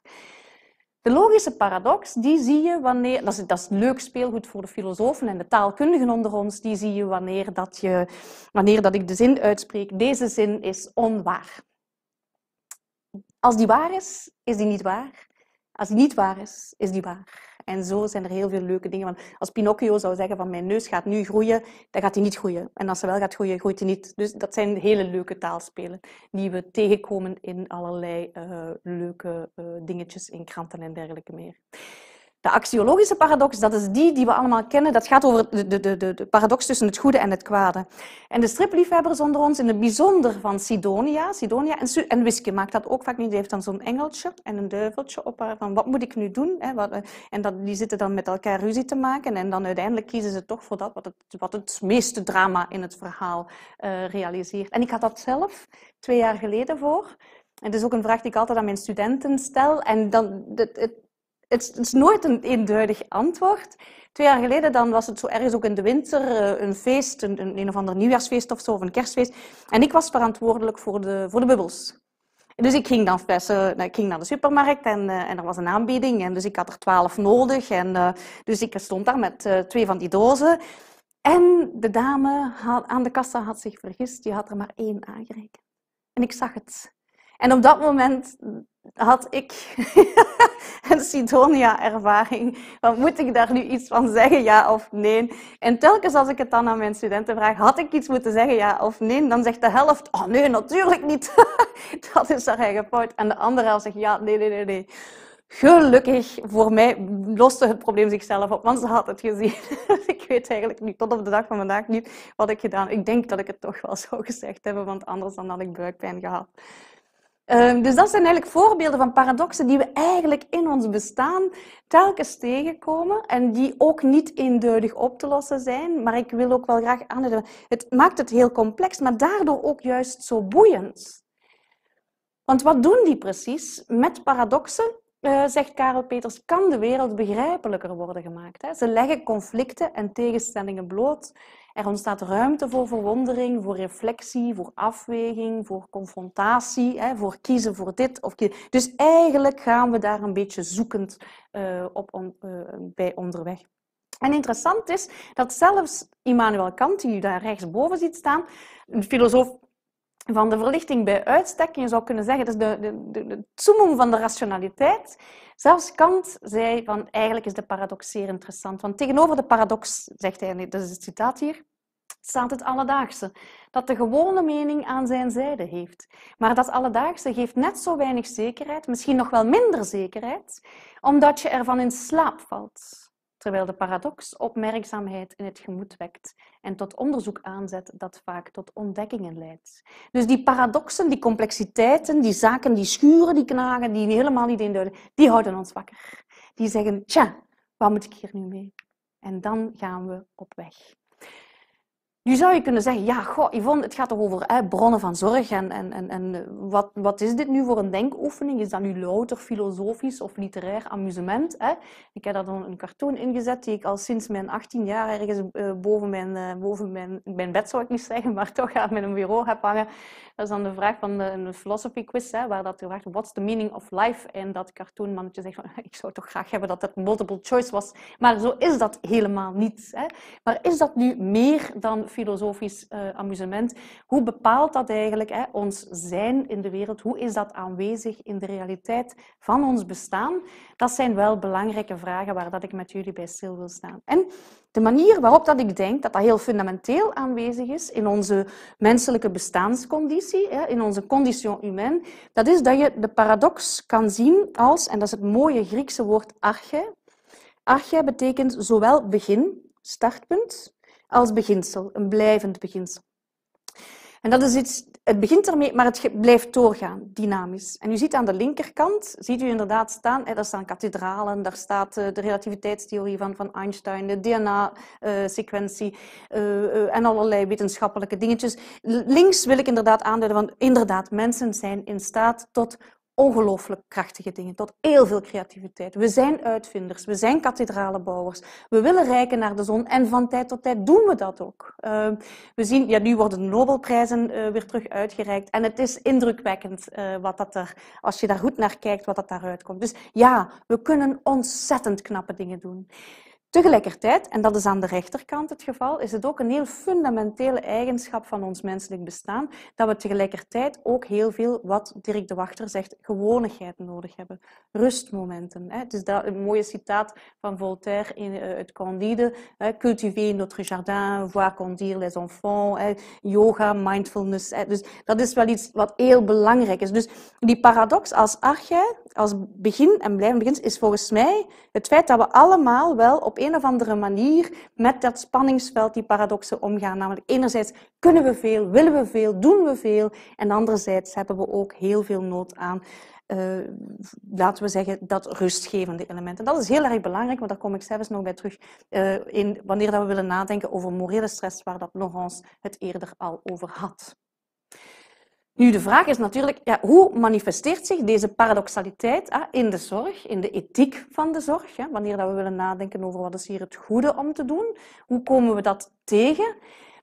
De logische paradox, die zie je wanneer, dat is, dat is leuk speelgoed voor de filosofen en de taalkundigen onder ons, die zie je wanneer, dat je, wanneer dat ik de zin uitspreek, deze zin is onwaar. Als die waar is, is die niet waar. Als die niet waar is, is die waar. En zo zijn er heel veel leuke dingen. Want als Pinocchio zou zeggen van mijn neus gaat nu groeien, dan gaat hij niet groeien. En als ze wel gaat groeien, groeit hij niet. Dus dat zijn hele leuke taalspelen die we tegenkomen in allerlei eh, leuke eh, dingetjes in kranten en dergelijke meer. De axiologische paradox, dat is die die we allemaal kennen. Dat gaat over de, de, de, de paradox tussen het goede en het kwade. En de stripliefhebbers onder ons, in het bijzonder van Sidonia, Sidonia en, en maakt dat ook vaak niet. Die heeft dan zo'n engeltje en een duiveltje op haar van wat moet ik nu doen? Hè? Eh, en dat, die zitten dan met elkaar ruzie te maken en dan uiteindelijk kiezen ze toch voor dat wat het, meeste drama in het verhaal eh, realiseert. En ik had dat zelf twee jaar geleden voor. En het is ook een vraag die ik altijd aan mijn studenten stel. En dan, het, het het is nooit een eenduidig antwoord. Twee jaar geleden dan was het zo ergens ook in de winter eh, een feest, een, een, een of ander nieuwjaarsfeest of zo, of een kerstfeest. En ik was verantwoordelijk voor de, voor de bubbels. Dus ik ging dan eh, ik ging naar de supermarkt en, eh, en er was een aanbieding. En dus ik had er twaalf nodig. En, dus ik stond daar met twee van die dozen. En de dame aan de kassa had zich vergist. Die had er maar één aangereikt. En ik zag het. En op dat moment had ik een Sidonia-ervaring. Moet ik daar nu iets van zeggen, ja of nee? En telkens als ik het dan aan mijn studenten vraag, had ik iets moeten zeggen, ja of nee? Dan zegt de helft, oh nee, natuurlijk niet. dat is haar eigen fout. En de andere helft zegt, ja, nee, nee, nee, nee. Gelukkig voor mij loste het probleem zichzelf op, want ze had het gezien. ik weet eigenlijk niet, tot op de dag van vandaag niet, wat ik gedaan. Ik denk dat ik het toch wel zou gezegd hebben, want anders dan had ik buikpijn gehad. Ehm, dus dat zijn eigenlijk voorbeelden van paradoxen die we eigenlijk in ons bestaan telkens tegenkomen en die ook niet eenduidig op te lossen zijn. Maar ik wil ook wel graag aanduiden, het maakt het heel complex, maar daardoor ook juist zo boeiend. Want wat doen die precies? Met paradoxen, eh, zegt Karel Peters, kan de wereld begrijpelijker worden gemaakt. Hè? Ze leggen conflicten en tegenstellingen bloot er ontstaat ruimte voor verwondering, voor reflectie, voor afweging, voor confrontatie, hè, voor kiezen voor dit of kiezen. Dus eigenlijk gaan we daar een beetje zoekend eh, op eh, bij onderweg. En interessant is dat zelfs Immanuel Kant, die u daar rechtsboven ziet staan, een filosoof van de verlichting bij uitstek. je zou kunnen zeggen, dus de, de, de, de van de rationaliteit. Zelfs Kant zei van, eigenlijk is de paradox zeer interessant. Want tegenover de paradox, zegt hij, dat is het citaat hier, staat het alledaagse. Dat de gewone mening aan zijn zijde heeft. Maar dat alledaagse geeft net zo weinig zekerheid, misschien nog wel minder zekerheid, omdat je ervan in slaap valt terwijl de paradox opmerkzaamheid in het gemoed wekt en tot onderzoek aanzet dat vaak tot ontdekkingen leidt. Dus die paradoxen, die complexiteiten, die zaken die schuren, die knagen, die helemaal niet induiden, die houden ons wakker. Die zeggen, tja, wat moet ik hier nu mee? En dan gaan we op weg. Je zou je kunnen zeggen, ja, goh, Yvonne, het gaat toch over hè, bronnen van zorg en, en, en, en eh, wat, wat is dit nu voor een denkoefening? Is dat nu louter filosofisch of literair amusement? Hè? Ik heb daar dan een cartoon ingezet die ik al sinds mijn 18 jaar ergens eh, boven, mijn, eh, boven mijn, mijn bed, zou ik niet zeggen, maar toch aan mijn bureau heb hangen. Dat is dan de vraag van de, een philosophy quiz, hè, waar dat was what's the meaning of life? En dat mannetje zegt, van, ik zou toch graag hebben dat dat multiple choice was. Maar zo is dat helemaal niet. Hè? Maar is dat nu meer dan filosofisch eh, amusement. Hoe bepaalt dat eigenlijk hè, ons zijn in de wereld? Hoe is dat aanwezig in de realiteit van ons bestaan? Dat zijn wel belangrijke vragen waar dat ik met jullie bij stil wil staan. En de manier waarop dat ik denk dat dat heel fundamenteel aanwezig is in onze menselijke bestaansconditie, hè, in onze condition humain, dat is dat je de paradox kan zien als, en dat is het mooie Griekse woord arche, Arche betekent zowel begin, startpunt, als beginsel, een blijvend beginsel. En dat is iets, het begint ermee, maar het blijft doorgaan, dynamisch. En u ziet aan de linkerkant, ziet u inderdaad staan, daar staan kathedralen, daar staat eh, de relativiteitstheorie van, van Einstein, de DNA-sequentie eh, eh, en allerlei wetenschappelijke dingetjes. Links wil ik inderdaad aanduiden, want inderdaad, mensen zijn in staat tot ongelooflijk krachtige dingen, tot heel veel creativiteit. We zijn uitvinders, we zijn kathedralenbouwers, we willen reiken naar de zon en van tijd tot tijd doen we dat ook. Ehm, we zien, ja, nu worden de Nobelprijzen eh, weer terug uitgereikt en het is indrukwekkend eh, wat dat er, als je daar goed naar kijkt, wat dat daaruit komt. Dus ja, we kunnen ontzettend knappe dingen doen. Tegelijkertijd, en dat is aan de rechterkant het geval, is het ook een heel fundamentele eigenschap van ons menselijk bestaan dat we tegelijkertijd ook heel veel, wat Dirk de Wachter zegt, gewonigheid nodig hebben. Rustmomenten. Hè. Dus dat, een mooie citaat van Voltaire in eh, het Candide. Hè, Cultiver notre jardin, voir conduire les enfants, yoga, mindfulness. Hè. Dus dat is wel iets wat heel belangrijk is. Dus die paradox als arche, als begin en blijvend begin, is volgens mij het feit dat we allemaal wel op een of andere manier met dat spanningsveld, die paradoxen omgaan. Namelijk enerzijds kunnen we veel, willen we veel, doen we veel. En anderzijds hebben we ook heel veel nood aan, eh, laten we zeggen, dat rustgevende element. En dat is heel erg belangrijk, maar daar kom ik zelfs nog bij terug. Eh, in, wanneer dat we willen nadenken over morele stress, waar dat Laurence het eerder al over had. Nu, de vraag is natuurlijk, ja, hoe manifesteert zich deze paradoxaliteit hè, in de zorg, in de ethiek van de zorg? Hè, wanneer dat we willen nadenken over wat is hier het goede om te doen, hoe komen we dat tegen?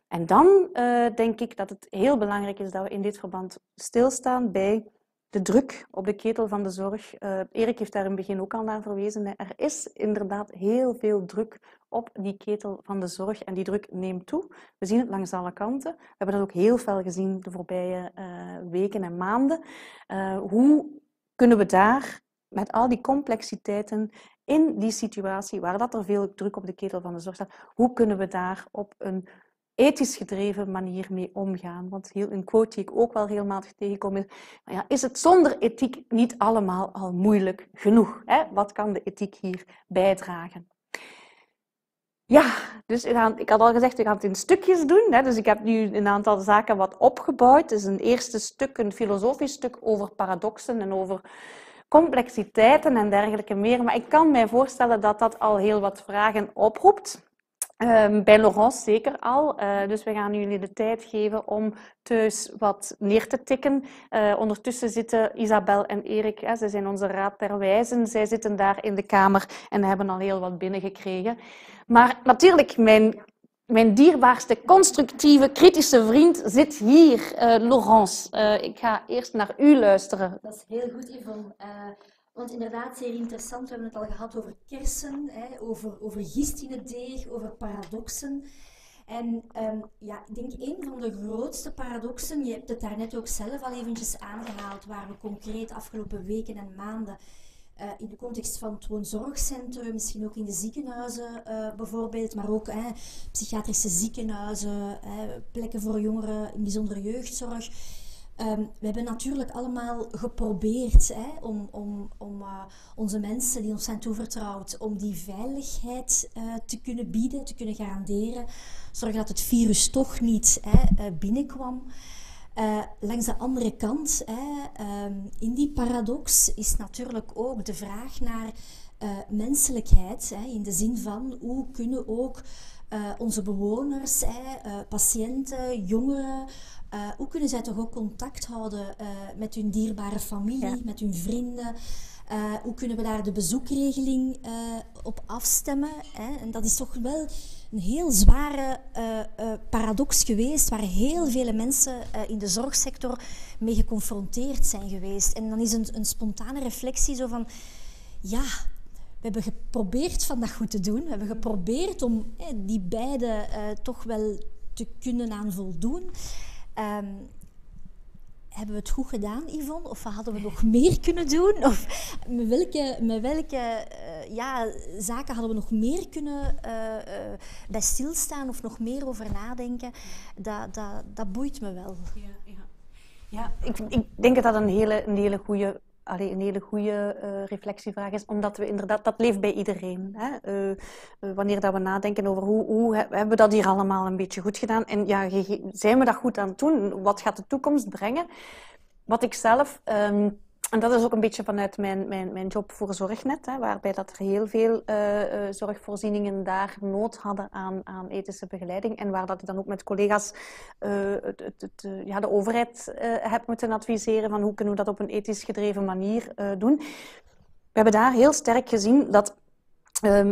En dan eh, denk ik dat het heel belangrijk is dat we in dit verband stilstaan bij de druk op de ketel van de zorg. Eh, Erik heeft daar in het begin ook al naar verwezen. Er is inderdaad heel veel druk op die ketel van de zorg en die druk neemt toe. We zien het langs alle kanten. We hebben dat ook heel veel gezien de voorbije eh, weken en maanden. Eh, hoe kunnen we daar met al die complexiteiten in die situatie waar dat er veel druk op de ketel van de zorg staat, hoe kunnen we daar op een ethisch gedreven manier mee omgaan. Want een quote die ik ook wel regelmatig tegenkom is... ja, is het zonder ethiek niet allemaal al moeilijk genoeg? Hè? Wat kan de ethiek hier bijdragen? Ja, dus ik had al gezegd, we gaan het in stukjes doen. Hè? Dus ik heb nu een aantal zaken wat opgebouwd. Het is dus een eerste stuk, een filosofisch stuk over paradoxen en over complexiteiten en dergelijke meer. Maar ik kan mij voorstellen dat dat al heel wat vragen oproept. Ehm, bij Laurence zeker al. Eh, dus we gaan jullie de tijd geven om thuis wat neer te tikken. Eh, ondertussen zitten Isabel en Erik, hè, zij zijn onze raad ter wijzen. Zij zitten daar in de kamer en hebben al heel wat binnengekregen. Maar natuurlijk, mijn, mijn dierbaarste, constructieve, kritische vriend zit hier, uh, Laurence. ik ga eerst naar u luisteren. Dat is heel goed, Yvonne. Want inderdaad, zeer interessant. We hebben het al gehad over kersen, hè, over, over gist in het deeg, over paradoxen. En ehm, ja, ik denk een van de grootste paradoxen, je hebt het daarnet ook zelf al eventjes aangehaald, waar we concreet afgelopen weken en maanden eh, in de context van het woonzorgcentrum, misschien ook in de ziekenhuizen eh, bijvoorbeeld, maar ook psychiatrische ziekenhuizen, plekken voor jongeren, in bijzondere jeugdzorg Ehm, we hebben natuurlijk allemaal geprobeerd hè, om, om, om eh, onze mensen die ons zijn toevertrouwd, om die veiligheid eh, te kunnen bieden, te kunnen garanderen. Zorgen dat het virus toch niet hè, eh, binnenkwam. langs de andere kant, hè, ehm, in die paradox, is natuurlijk ook de vraag naar menselijkheid. Hè, in de zin van hoe kunnen ook onze bewoners, hè, patiënten, jongeren eh, hoe kunnen zij toch ook contact houden eh, met hun dierbare familie, met hun vrienden? Eh, hoe kunnen we daar de bezoekregeling op afstemmen? Hè? En dat is toch wel een heel zware paradox geweest, waar heel veel mensen in de zorgsector mee geconfronteerd zijn geweest. En dan is een, een spontane reflectie zo van, ja, we hebben geprobeerd van dat goed te doen. We hebben geprobeerd om die beide toch wel te kunnen aanvoldoen. voldoen. Ehm, hebben we het goed gedaan, Yvonne? Of hadden we nog meer kunnen doen? Of met welke, met welke eh, ja, zaken hadden we nog meer kunnen eh, eh, bij stilstaan of nog meer over nadenken? Dat, dat, dat boeit me wel. Ja, ja. ja ik, ik, denk dat dat een hele, een hele goede allee, een hele goede eh, reflectievraag is, omdat we inderdaad, dat leeft bij iedereen. Hè? Eh, eh, wanneer dat we nadenken over hoe, hoe, hebben we dat hier allemaal een beetje goed gedaan en ja, zijn we dat goed aan het doen? Wat gaat de toekomst brengen? Wat ik zelf ehm, en dat is ook een beetje vanuit mijn, mijn, mijn job voor zorgnet, hè, waarbij dat er heel veel eh, eh, zorgvoorzieningen daar nood hadden aan, aan ethische begeleiding. En waar dat ik dan ook met collega's eh, ja, de overheid heb moeten adviseren van hoe kunnen we dat op een ethisch gedreven manier doen. We hebben daar heel sterk gezien dat ehm,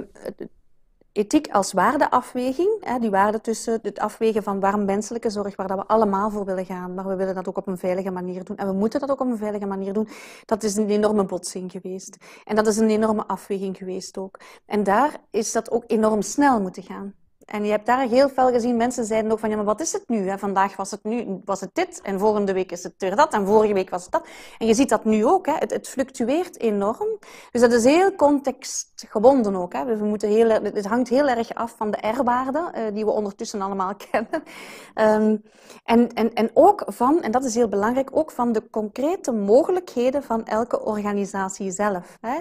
ethiek als waardeafweging, die waarde tussen het afwegen van warm menselijke zorg, waar dat we allemaal voor willen gaan, maar we willen dat ook op een veilige manier doen. En we moeten dat ook op een veilige manier doen. Dat is een enorme botsing geweest. En dat is een enorme afweging geweest ook. En daar is dat ook enorm snel moeten gaan. En je hebt daar heel veel gezien. Mensen zeiden ook van, ja, maar wat is het nu? Hè? Vandaag was het nu, was het dit. En volgende week is het weer dat. En vorige week was het dat. En je ziet dat nu ook. Hè? Het, het fluctueert enorm. Dus dat is heel contextgebonden ook. Hè? We moeten heel, het hangt heel erg af van de r eh, die we ondertussen allemaal kennen. Ehm, en, en, en ook van, en dat is heel belangrijk, ook van de concrete mogelijkheden van elke organisatie zelf. Hè?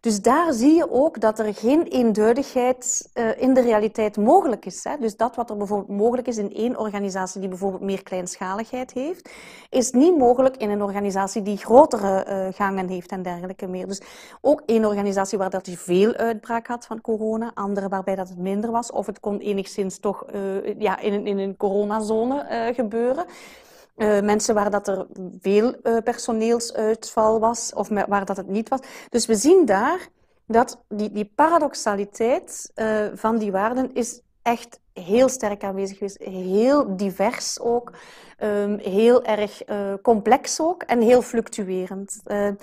Dus daar zie je ook dat er geen eenduidigheid eh, in de realiteit mogelijk mogelijk is. Hè? Dus dat wat er bijvoorbeeld mogelijk is in één organisatie die bijvoorbeeld meer kleinschaligheid heeft, is niet mogelijk in een organisatie die grotere uh, gangen heeft en dergelijke meer. Dus ook één organisatie waar dat je veel uitbraak had van corona, andere waarbij dat het minder was, of het kon enigszins toch eh, ja, in, een, in een coronazone eh, gebeuren. mensen waar dat er veel personeelsuitval was of waar dat het niet was. Dus we zien daar dat die, die paradoxaliteit van die waarden is echt heel sterk aanwezig geweest. Heel divers ook. Ehm, heel erg eh, complex ook. En heel fluctuerend. Ehm,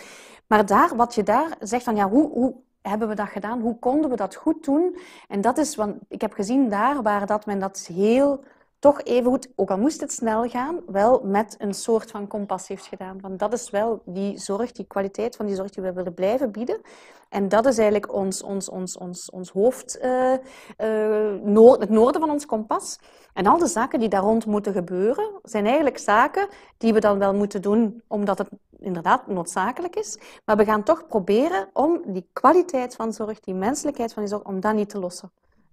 maar daar, wat je daar zegt van ja, hoe, hoe hebben we dat gedaan? Hoe konden we dat goed doen? En dat is, want ik heb gezien daar waar dat men dat heel toch even goed, ook al moest het snel gaan, wel met een soort van kompas heeft gedaan. Want dat is wel die zorg, die kwaliteit van die zorg die we willen blijven bieden. En dat is eigenlijk ons, ons, ons, ons, ons hoofd, eh, eh, noord, het noorden van ons kompas. En al de zaken die daar rond moeten gebeuren, zijn eigenlijk zaken die we dan wel moeten doen, omdat het inderdaad noodzakelijk is. Maar we gaan toch proberen om die kwaliteit van zorg, die menselijkheid van die zorg, om dat niet te lossen.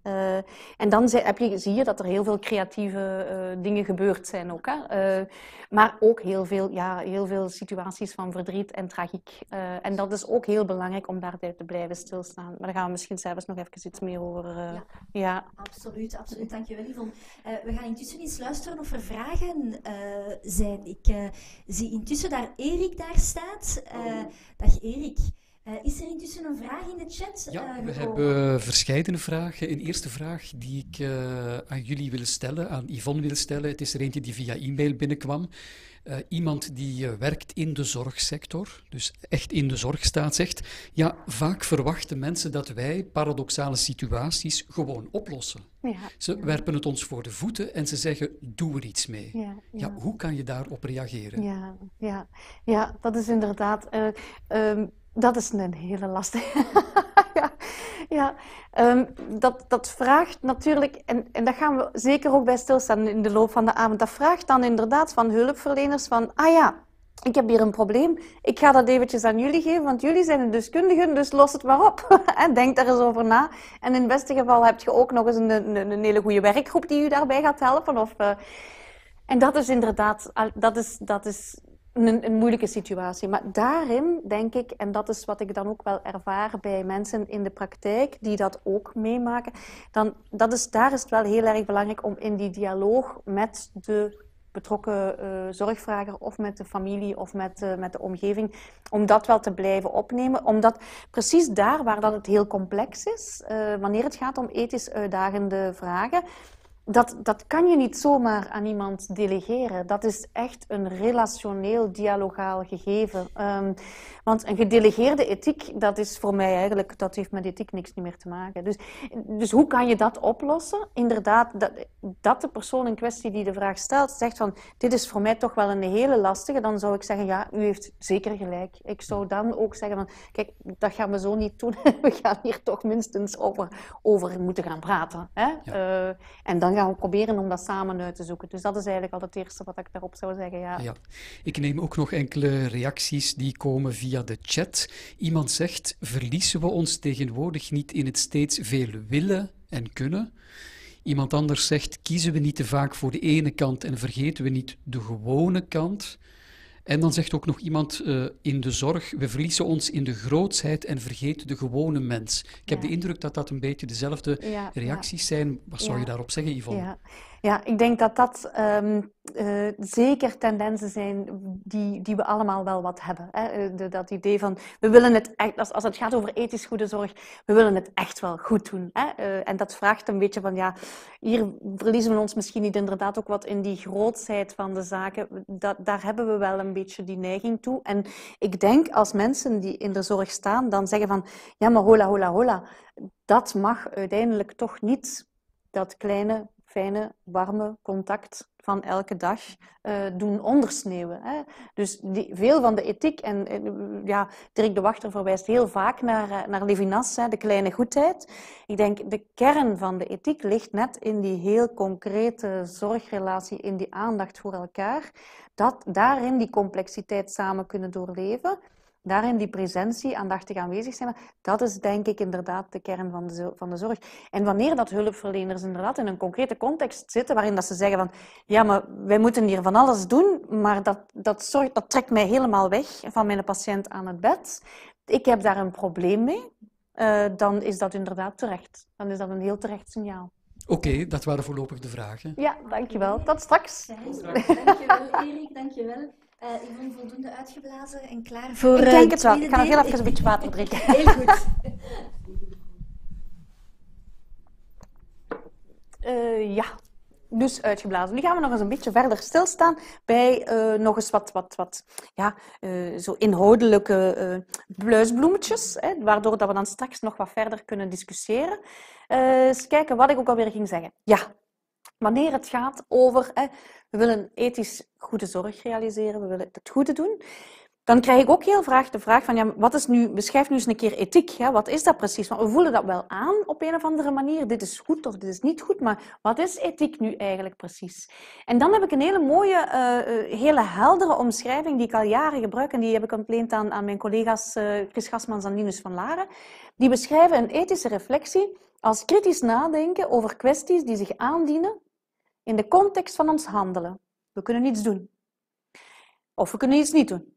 Eh, en dan zie je dat er heel veel creatieve eh, dingen gebeurd zijn ook. Hè? Eh, maar ook heel veel, ja, heel veel situaties van verdriet en tragiek. en dat is ook heel belangrijk om daarbij te blijven stilstaan. Maar daar gaan we misschien zelfs nog even iets meer over. Ja, ja, Absoluut, absoluut. Dankjewel Yvonne. we gaan intussen eens luisteren of er vragen zijn. Ik zie intussen daar Erik daar staat. Oh. dag Erik. Eh, is er intussen een vraag in de chat? Eh, ja, we hebben eh, verschillende vragen. Een eerste vraag die ik aan jullie wil stellen, aan Yvonne wil stellen. Het is er eentje die via e-mail binnenkwam. iemand die werkt in de zorgsector, dus echt in de zorg staat, zegt: Ja, vaak verwachten mensen dat wij paradoxale situaties gewoon oplossen. Ja, ze werpen het ons voor de voeten en ze zeggen: Doe er iets mee. Ja, ja. hoe kan je daarop reageren? Ja, ja. ja dat is inderdaad. Ehm, dat is een hele lastige. ja, ja. Ehm, dat, dat vraagt natuurlijk, en, en daar gaan we zeker ook bij stilstaan in de loop van de avond, dat vraagt dan inderdaad van hulpverleners van, ah ja, ik heb hier een probleem, ik ga dat eventjes aan jullie geven, want jullie zijn de deskundigen, dus los het maar op. Denk daar eens over na. En in het beste geval heb je ook nog eens een, een, hele goede werkgroep die u daarbij gaat helpen. Of, eh, En dat is inderdaad, dat is, dat is een, een, moeilijke situatie. Maar daarin denk ik, en dat is wat ik dan ook wel ervaar bij mensen in de praktijk die dat ook meemaken, dan, dat is, daar is het wel heel erg belangrijk om in die dialoog met de betrokken uh, zorgvrager of met de familie of met, eh, met de omgeving, om dat wel te blijven opnemen. Omdat precies daar waar dat het heel complex is, eh, wanneer het gaat om ethisch uitdagende vragen, dat, dat kan je niet zomaar aan iemand delegeren. Dat is echt een relationeel, dialogaal gegeven. Ehm, want een gedelegeerde ethiek, dat is voor mij eigenlijk, dat heeft met ethiek niks meer te maken. Dus, dus hoe kan je dat oplossen? Inderdaad, dat, dat de persoon in kwestie die de vraag stelt, zegt van, dit is voor mij toch wel een hele lastige, dan zou ik zeggen, ja, u heeft zeker gelijk. Ik zou dan ook zeggen van, kijk, dat gaan we zo niet doen. we gaan hier toch minstens over, over moeten gaan praten. Hè? Ja. Eh, en dan gaan proberen om dat samen uit te zoeken. Dus dat is eigenlijk al het eerste wat ik daarop zou zeggen. ja. Ik neem ook nog enkele reacties die komen via de chat. Iemand zegt: verliezen we ons tegenwoordig niet in het steeds veel willen en kunnen? Iemand anders zegt: kiezen we niet te vaak voor de ene kant en vergeten we niet de gewone kant? En dan zegt ook nog iemand eh, in de zorg, we verliezen ons in de grootsheid en vergeten de gewone mens. Ik heb de indruk dat dat een beetje dezelfde reacties zijn. Wat zou je daarop zeggen, Yvonne? Ja, ik denk dat dat ehm, eh, zeker tendensen zijn die, die we allemaal wel wat hebben. Hè? Eh, dat idee van, we willen het echt, als, als het gaat over ethisch goede zorg, we willen het echt wel goed doen. Hè? Eh, en dat vraagt een beetje van, ja, hier verliezen we ons misschien niet inderdaad ook wat in die grootheid van de zaken. Dat, daar hebben we wel een beetje die neiging toe. En ik denk als mensen die in de zorg staan, dan zeggen van, ja, maar hola, hola, hola. Dat mag uiteindelijk toch niet dat kleine fijne, warme contact van elke dag eh, doen ondersneeuwen. Hè? Dus die, veel van de ethiek, en, eh, ja, Dirk de Wachter verwijst heel vaak naar, eh, naar Levinas, hè, de kleine goedheid. Ik denk, de kern van de ethiek ligt net in die heel concrete zorgrelatie, in die aandacht voor elkaar. Dat daarin die complexiteit samen kunnen doorleven daarin die presentie aandachtig aanwezig zijn, dat is denk ik inderdaad de kern van de, van de zorg. En wanneer dat hulpverleners inderdaad in een concrete context zitten waarin dat ze zeggen van ja, maar wij moeten hier van alles doen, maar dat, dat, dat trekt mij helemaal weg van mijn patiënt aan het bed. Ik heb daar een probleem mee. Eh, dan is dat inderdaad terecht. Dan is dat een heel terecht signaal. Oké, dat waren voorlopig de vragen. Ja, dankjewel. Tot straks. Tot straks. Dankjewel Erik, dankjewel. Uh, ik ben voldoende uitgeblazen en klaar voor. Ik denk eh, het wel. Ik ga nog heel even een beetje water drinken. heel goed. Eh, ja, dus uitgeblazen. Nu gaan we nog eens een beetje verder stilstaan bij nog eens wat, wat, wat ja, zo inhoudelijke uh, bluisbloemetjes, hè, waardoor dat we dan straks nog wat verder kunnen discussiëren. eens kijken wat ik ook alweer ging zeggen. Ja, Wanneer het gaat over, we willen ethisch goede zorg realiseren, we willen het goede doen, dan krijg ik ook heel vaak de vraag van, ja, wat is nu, beschrijf nu eens een keer ethiek, hè? wat is dat precies? we voelen dat wel aan op een of andere manier, dit is goed of dit is niet goed, maar wat is ethiek nu eigenlijk precies? En dan heb ik een hele mooie, eh, eh, hele heldere omschrijving die ik al jaren gebruik en die heb ik ontleend aan, mijn collega's eh, Chris Gasmans en Linus van Laren. Die beschrijven een ethische reflectie als kritisch nadenken over kwesties die zich aandienen in de context van ons handelen. We kunnen iets doen. Of we kunnen iets niet doen.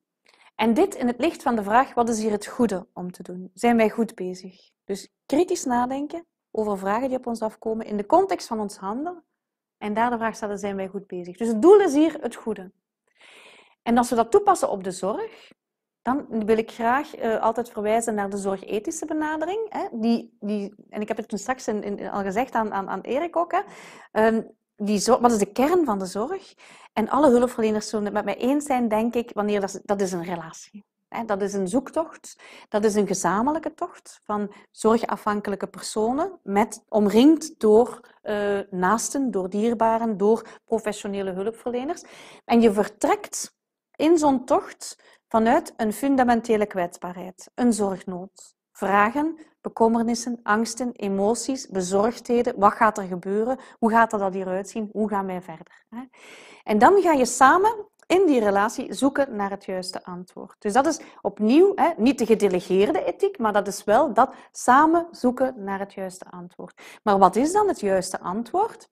En dit in het licht van de vraag: wat is hier het goede om te doen? Zijn wij goed bezig? Dus kritisch nadenken over vragen die op ons afkomen in de context van ons handelen. En daar de vraag stellen: zijn wij goed bezig? Dus het doel is hier het goede. En als we dat toepassen op de zorg, dan wil ik graag eh, altijd verwijzen naar de zorgethische benadering. Hè, die, die, en ik heb het toen straks in, in, al gezegd aan, aan, aan Erik ook. Hè, ehm, die zorg, wat is de kern van de zorg? En alle hulpverleners zullen het met mij eens zijn, denk ik, wanneer dat, dat is een relatie. Dat is een zoektocht, dat is een gezamenlijke tocht van zorgafhankelijke personen, met, omringd door eh, naasten, door dierbaren, door professionele hulpverleners. En je vertrekt in zo'n tocht vanuit een fundamentele kwetsbaarheid, een zorgnood. Vragen bekommernissen, angsten, emoties, bezorgdheden. Wat gaat er gebeuren? Hoe gaat dat hieruit zien? Hoe gaan wij verder? En dan ga je samen in die relatie zoeken naar het juiste antwoord. Dus dat is opnieuw hè, niet de gedelegeerde ethiek, maar dat is wel dat samen zoeken naar het juiste antwoord. Maar wat is dan het juiste antwoord?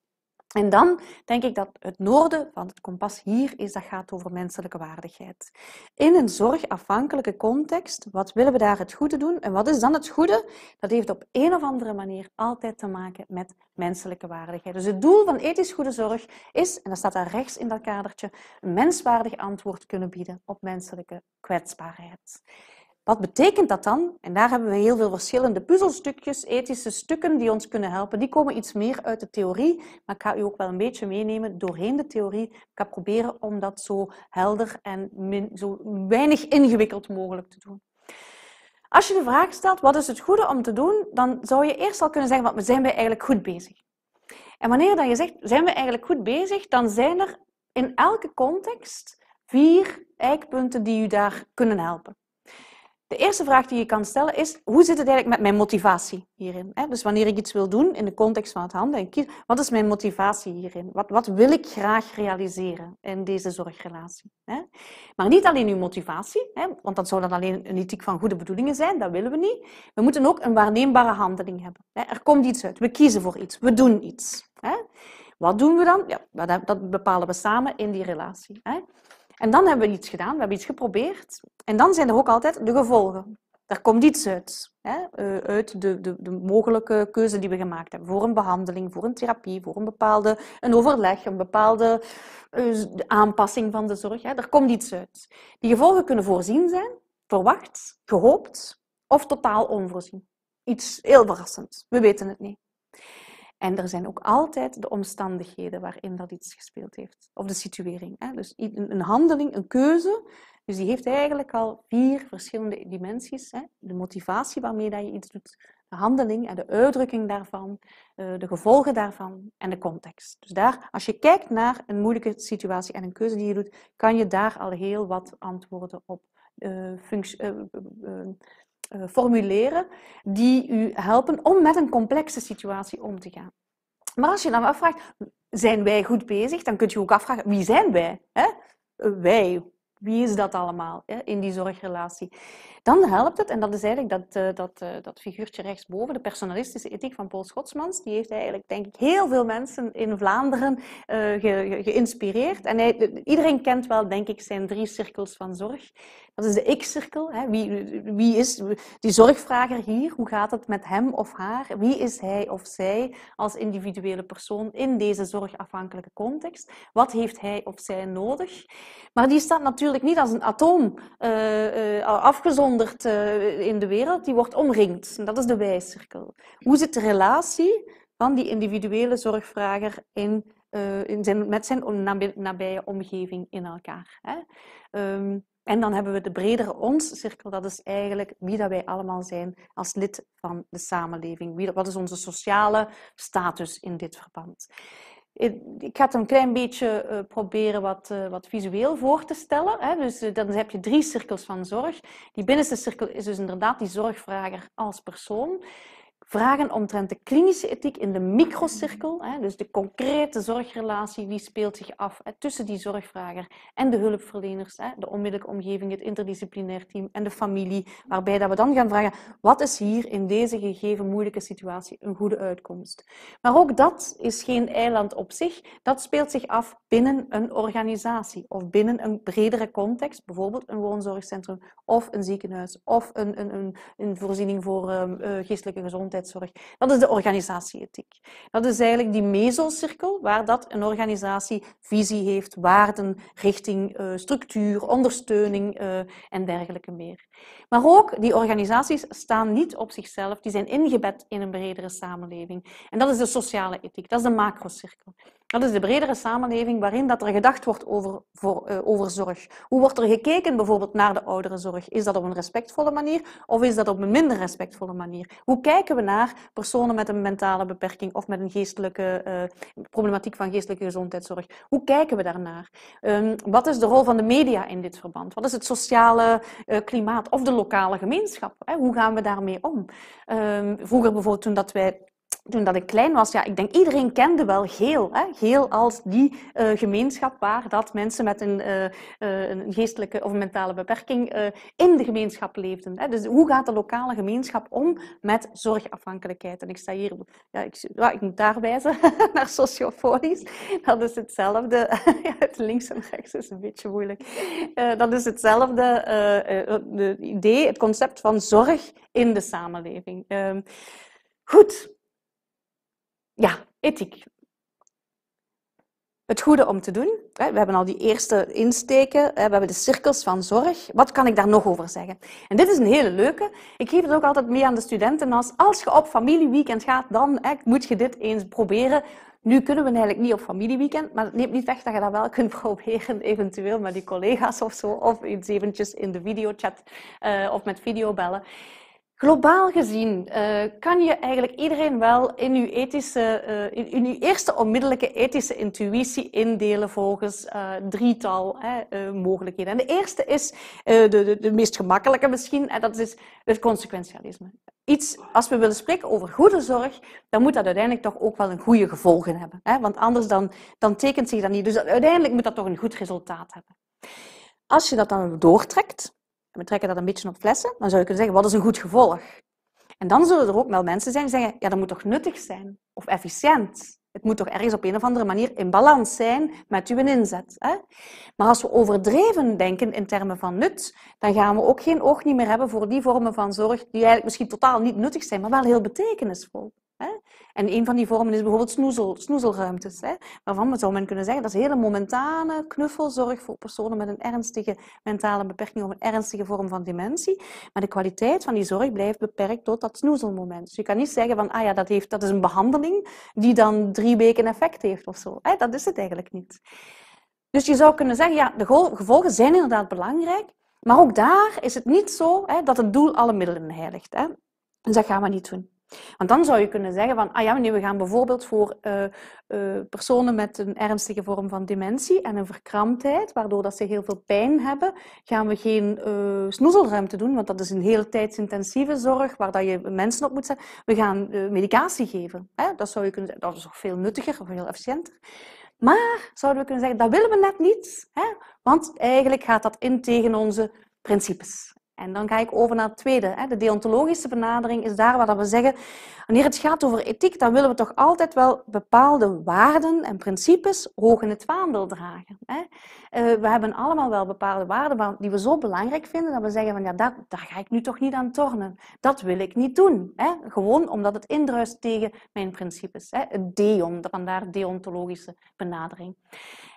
En dan denk ik dat het noorden van het kompas hier is, dat gaat over menselijke waardigheid. In een zorgafhankelijke context, wat willen we daar het goede doen en wat is dan het goede? Dat heeft op een of andere manier altijd te maken met menselijke waardigheid. Dus het doel van ethisch goede zorg is, en dat staat daar rechts in dat kadertje, een menswaardig antwoord kunnen bieden op menselijke kwetsbaarheid. Wat betekent dat dan? En daar hebben we heel veel verschillende puzzelstukjes, ethische stukken die ons kunnen helpen. Die komen iets meer uit de theorie, maar ik ga u ook wel een beetje meenemen doorheen de theorie. Ik ga proberen om dat zo helder en zo weinig ingewikkeld mogelijk te doen. Als je de vraag stelt, wat is het goede om te doen? Dan zou je eerst al kunnen zeggen, wat zijn we eigenlijk goed bezig? En wanneer dan je zegt, zijn we eigenlijk goed bezig? Dan zijn er in elke context vier eikpunten die u daar kunnen helpen. De eerste vraag die je kan stellen is, hoe zit het eigenlijk met mijn motivatie hierin? Dus wanneer ik iets wil doen in de context van het handelen en wat is mijn motivatie hierin? Wat, wat wil ik graag realiseren in deze zorgrelatie? Maar niet alleen uw motivatie, want dat zou dan alleen een ethiek van goede bedoelingen zijn, dat willen we niet. We moeten ook een waarneembare handeling hebben. Er komt iets uit, we kiezen voor iets, we doen iets. Wat doen we dan? Ja, dat bepalen we samen in die relatie. En dan hebben we iets gedaan, we hebben iets geprobeerd. En dan zijn er ook altijd de gevolgen. Er komt iets uit. Hè? Eh, uit de, de, de, mogelijke keuze die we gemaakt hebben. Voor een behandeling, voor een therapie, voor een bepaalde een overleg, een bepaalde eh, aanpassing van de zorg. Hè? Er komt iets uit. Die gevolgen kunnen voorzien zijn, verwacht, gehoopt of totaal onvoorzien. Iets heel verrassends. We weten het niet. En er zijn ook altijd de omstandigheden waarin dat iets gespeeld heeft. Of de situering. Hè? Dus een handeling, een keuze. Dus die heeft eigenlijk al vier verschillende dimensies. Hè? De motivatie waarmee dat je iets doet. De handeling en de uitdrukking daarvan. Eh, de gevolgen daarvan en de context. Dus daar, als je kijkt naar een moeilijke situatie en een keuze die je doet, kan je daar al heel wat antwoorden op uh, eh, functie, eh, eh, formuleren die u helpen om met een complexe situatie om te gaan. Maar als je dan afvraagt, zijn wij goed bezig? Dan kunt je ook afvragen, wie zijn wij? Hè? Eh, wij, wie is dat allemaal in die zorgrelatie? Dan helpt het, en dat is eigenlijk dat, eh, dat, eh, dat figuurtje rechtsboven, de personalistische ethiek van Paul Schotsmans. Die heeft eigenlijk, denk ik, heel veel mensen in Vlaanderen uh, geïnspireerd. En iedereen kent wel, denk ik, zijn drie cirkels van zorg. Dat is de ik-cirkel. Wie, wie is die zorgvrager hier? Hoe gaat het met hem of haar? Wie is hij of zij als individuele persoon in deze zorgafhankelijke context? Wat heeft hij of zij nodig? Maar die staat natuurlijk ik niet als een atoom uh, afgezonderd eh, in de wereld, die wordt omringd. dat is de wijscirkel. Hoe zit de relatie van die individuele zorgvrager in, in zijn, met zijn nabije omgeving in elkaar? Hè? Ehm, en dan hebben we de bredere ons-cirkel, dat is eigenlijk wie dat wij allemaal zijn als lid van de samenleving. Wie, wat is onze sociale status in dit verband? Ik ga het een klein beetje eh, proberen wat, eh, wat visueel voor te stellen. Hè. Dus eh, dan heb je drie cirkels van zorg. Die binnenste cirkel is dus inderdaad die zorgvrager als persoon. Vragen omtrent de klinische ethiek in de microcirkel, hè, dus de concrete zorgrelatie, die speelt zich af hè, tussen die zorgvrager en de hulpverleners, hè, de onmiddellijke omgeving, het interdisciplinair team en de familie, waarbij dat we dan gaan vragen, wat is hier in deze gegeven moeilijke situatie een goede uitkomst? Maar ook dat is geen eiland op zich, dat speelt zich af binnen een organisatie of binnen een bredere context, bijvoorbeeld een woonzorgcentrum of een ziekenhuis of een, een, een, een voorziening voor um, geestelijke gezondheid gezondheidszorg. Dat is de organisatieethiek. Dat is eigenlijk die mesocirkel, waar dat een organisatie visie heeft, waarden, richting, eh, structuur, ondersteuning eh, en dergelijke meer. Maar ook die organisaties staan niet op zichzelf, die zijn ingebed in een bredere samenleving. En dat is de sociale ethiek, dat is de macrocirkel. Dat is de bredere samenleving waarin dat er gedacht wordt over, voor, eh, over zorg. Hoe wordt er gekeken bijvoorbeeld naar de ouderenzorg? Is dat op een respectvolle manier of is dat op een minder respectvolle manier? Hoe kijken we naar personen met een mentale beperking of met een geestelijke eh, problematiek van geestelijke gezondheidszorg? Hoe kijken we daarnaar? Ehm, wat is de rol van de media in dit verband? Wat is het sociale eh, klimaat of de lokale gemeenschap? Hè? Hoe gaan we daarmee om? Ehm, vroeger bijvoorbeeld toen dat wij toen dat ik klein was, ja, ik denk iedereen kende wel Geel. Hè? Geel als die eh, gemeenschap waar dat mensen met een, eh, eh, een geestelijke of mentale beperking in de gemeenschap leefden. Hè? Dus hoe gaat de lokale gemeenschap om met zorgafhankelijkheid? En ik sta hier, ja, ik, ja, ik moet daar wijzen naar sociofonisch. Dat is hetzelfde. ja, het links en rechts is een beetje moeilijk. dat is hetzelfde idee, het concept van zorg in de samenleving. Ehm, goed ja, ethiek. Het goede om te doen. We hebben al die eerste insteken. We hebben de cirkels van zorg. Wat kan ik daar nog over zeggen? En dit is een hele leuke. Ik geef het ook altijd mee aan de studenten als als je op familieweekend gaat, dan hè, moet je dit eens proberen. Nu kunnen we eigenlijk niet op familieweekend, maar het neemt niet weg dat je dat wel kunt proberen, eventueel met die collega's of zo, of iets eventjes in de videochat eh, of met videobellen. Globaal gezien eh, kan je eigenlijk iedereen wel in uw, ethische, eh, in, eerste onmiddellijke ethische intuïtie indelen volgens eh, drietal hè, mogelijkheden. En de eerste is de, de, de, meest gemakkelijke misschien, en dat is het consequentialisme. Iets, als we willen spreken over goede zorg, dan moet dat uiteindelijk toch ook wel een goede gevolgen hebben. Hè? Want anders dan, dan tekent zich dat niet. Dus uiteindelijk moet dat toch een goed resultaat hebben. Als je dat dan doortrekt, we trekken dat een beetje op flessen, dan zou je kunnen zeggen, wat is een goed gevolg? En dan zullen er ook wel mensen zijn die zeggen, ja, dat moet toch nuttig zijn of efficiënt. Het moet toch ergens op een of andere manier in balans zijn met uw inzet. Hè? Maar als we overdreven denken in termen van nut, dan gaan we ook geen oog niet meer hebben voor die vormen van zorg die eigenlijk misschien totaal niet nuttig zijn, maar wel heel betekenisvol. En een van die vormen is bijvoorbeeld snoezel, snoezelruimtes. Hè? Waarvan zou men kunnen zeggen dat is hele momentane knuffelzorg voor personen met een ernstige mentale beperking of een ernstige vorm van dementie. Maar de kwaliteit van die zorg blijft beperkt tot dat snoezelmoment. Dus je kan niet zeggen van, ah ja, dat, heeft, dat is een behandeling die dan drie weken effect heeft of zo. Hè? Dat is het eigenlijk niet. Dus je zou kunnen zeggen, ja, de gevolgen zijn inderdaad belangrijk. Maar ook daar is het niet zo hè, dat het doel alle middelen heiligt. Hè? Dus dat gaan we niet doen. Want dan zou je kunnen zeggen van, ah ja, we gaan bijvoorbeeld voor eh, eh, personen met een ernstige vorm van dementie en een verkramptheid, waardoor dat ze heel veel pijn hebben, gaan we geen eh, snoezelruimte doen, want dat is een heel tijdsintensieve zorg waar dat je mensen op moet zetten. We gaan medicatie geven. Hè? Dat zou je kunnen zeggen, dat is nog veel nuttiger of veel efficiënter. Maar zouden we kunnen zeggen, dat willen we net niet, hè? want eigenlijk gaat dat in tegen onze principes. En dan ga ik over naar het tweede. De deontologische benadering is daar waar we zeggen, wanneer het gaat over ethiek, dan willen we toch altijd wel bepaalde waarden en principes hoog in het vaandel dragen. Eh, we hebben allemaal wel bepaalde waarden die we zo belangrijk vinden, dat we zeggen van ja, daar, ga ik nu toch niet aan tornen. Dat wil ik niet doen. Gewoon omdat het indruist tegen mijn principes. Het deon, vandaar deontologische benadering.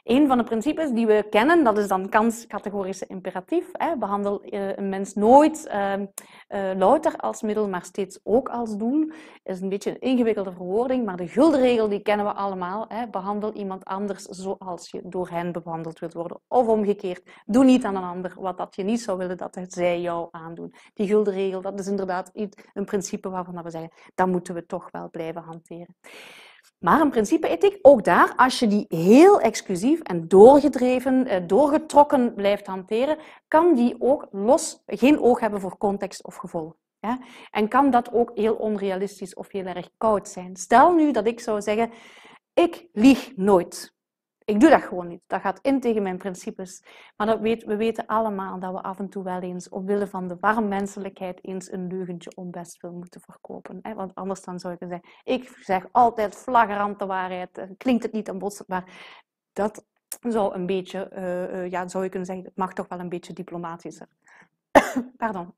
Een van de principes die we kennen, dat is dan kanscategorische imperatief. Hè? Behandel eh, een mens nooit uh, louter als middel, maar steeds ook als doel. Dat is een beetje een ingewikkelde verwoording, maar de guldregel die kennen we allemaal. Hè? Behandel iemand anders zoals je door hen behandeld wilt worden. Of omgekeerd, doe niet aan een ander wat dat je niet zou willen dat zij jou aandoen. Die guldregel, dat is inderdaad een principe waarvan we zeggen, dat moeten we toch wel blijven hanteren. Maar in principe ethiek, ook daar, als je die heel exclusief en doorgedreven, eh, doorgetrokken blijft hanteren, kan die ook los geen oog hebben voor context of gevolg. En kan dat ook heel onrealistisch of heel erg koud zijn. Stel nu dat ik zou zeggen, ik lieg nooit. Ik doe dat gewoon niet. Dat gaat in tegen mijn principes. Maar dat weet, we weten allemaal dat we af en toe wel eens, opwille van de warm menselijkheid, eens een leugentje onbest wil moeten verkopen. Hè? Want anders dan zou ik zeggen, ik zeg altijd flagrante de waarheid. Eh, klinkt het niet een botst maar dat zou een beetje, eh, eh, ja, zou je kunnen zeggen, het mag toch wel een beetje diplomatischer. Pardon.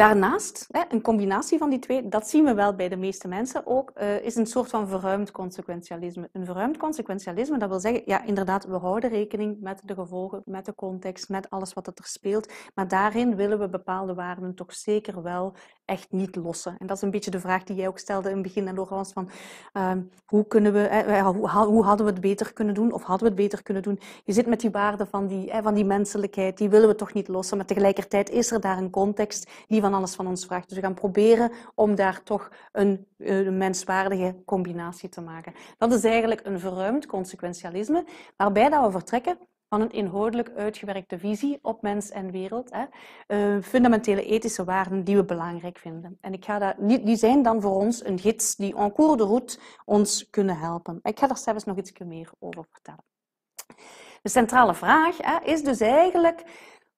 Daarnaast, een combinatie van die twee, dat zien we wel bij de meeste mensen ook, eh, is een soort van verruimd consequentialisme. Een verruimd consequentialisme, dat wil zeggen, ja, inderdaad, we houden rekening met de gevolgen, met de context, met alles wat er speelt, maar daarin willen we bepaalde waarden toch zeker wel echt niet lossen. En dat is een beetje de vraag die jij ook stelde in het begin, en van ehm, hoe, kunnen we, hoe, hadden we het beter kunnen doen, of hadden we het beter kunnen doen? Je zit met die waarden van die, van die menselijkheid, die willen we toch niet lossen, maar tegelijkertijd is er daar een context die van alles van ons vraagt. Dus we gaan proberen om daar toch eh, een, menswaardige combinatie te maken. Dat is eigenlijk een verruimd consequentialisme, waarbij dat we vertrekken van een inhoudelijk uitgewerkte visie op mens en wereld. Hè. Eh, fundamentele ethische waarden die we belangrijk vinden. En ik ga daar, die zijn dan voor ons een gids die en cours de route ons kunnen helpen. Ik ga daar zelfs nog iets meer over vertellen. De centrale vraag hè, is dus eigenlijk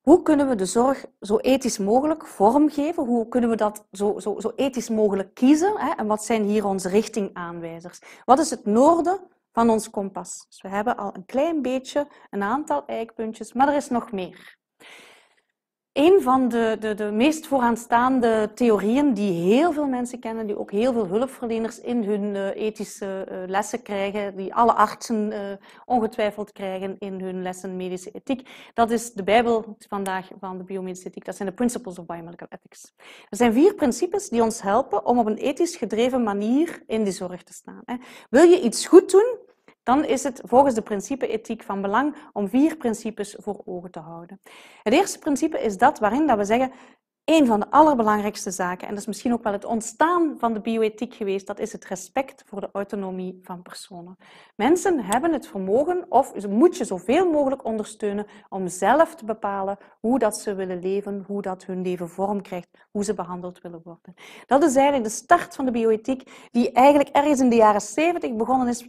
hoe kunnen we de zorg zo ethisch mogelijk vormgeven? Hoe kunnen we dat zo, zo, zo ethisch mogelijk kiezen? Hè? En wat zijn hier onze richtingaanwijzers? Wat is het noorden van ons kompas? Dus we hebben al een klein beetje, een aantal eikpuntjes, maar er is nog meer een van de, de, de meest vooraanstaande theorieën die heel veel mensen kennen, die ook heel veel hulpverleners in hun eh, ethische eh, lessen krijgen, die alle artsen eh, ongetwijfeld krijgen in hun lessen medische ethiek, dat is de Bijbel vandaag van de biomedische ethiek. Dat zijn de Principles of Biomedical Ethics. Er zijn vier principes die ons helpen om op een ethisch gedreven manier in de zorg te staan. Wil je iets goed doen, dan is het volgens de principe ethiek van belang om vier principes voor ogen te houden. Het eerste principe is dat waarin dat we zeggen een van de allerbelangrijkste zaken, en dat is misschien ook wel het ontstaan van de bioethiek geweest, dat is het respect voor de autonomie van personen. Mensen hebben het vermogen, of moet je zoveel mogelijk ondersteunen, om zelf te bepalen hoe dat ze willen leven, hoe dat hun leven vorm krijgt, hoe ze behandeld willen worden. Dat is eigenlijk de start van de bioethiek, die eigenlijk ergens in de jaren 70 begonnen is,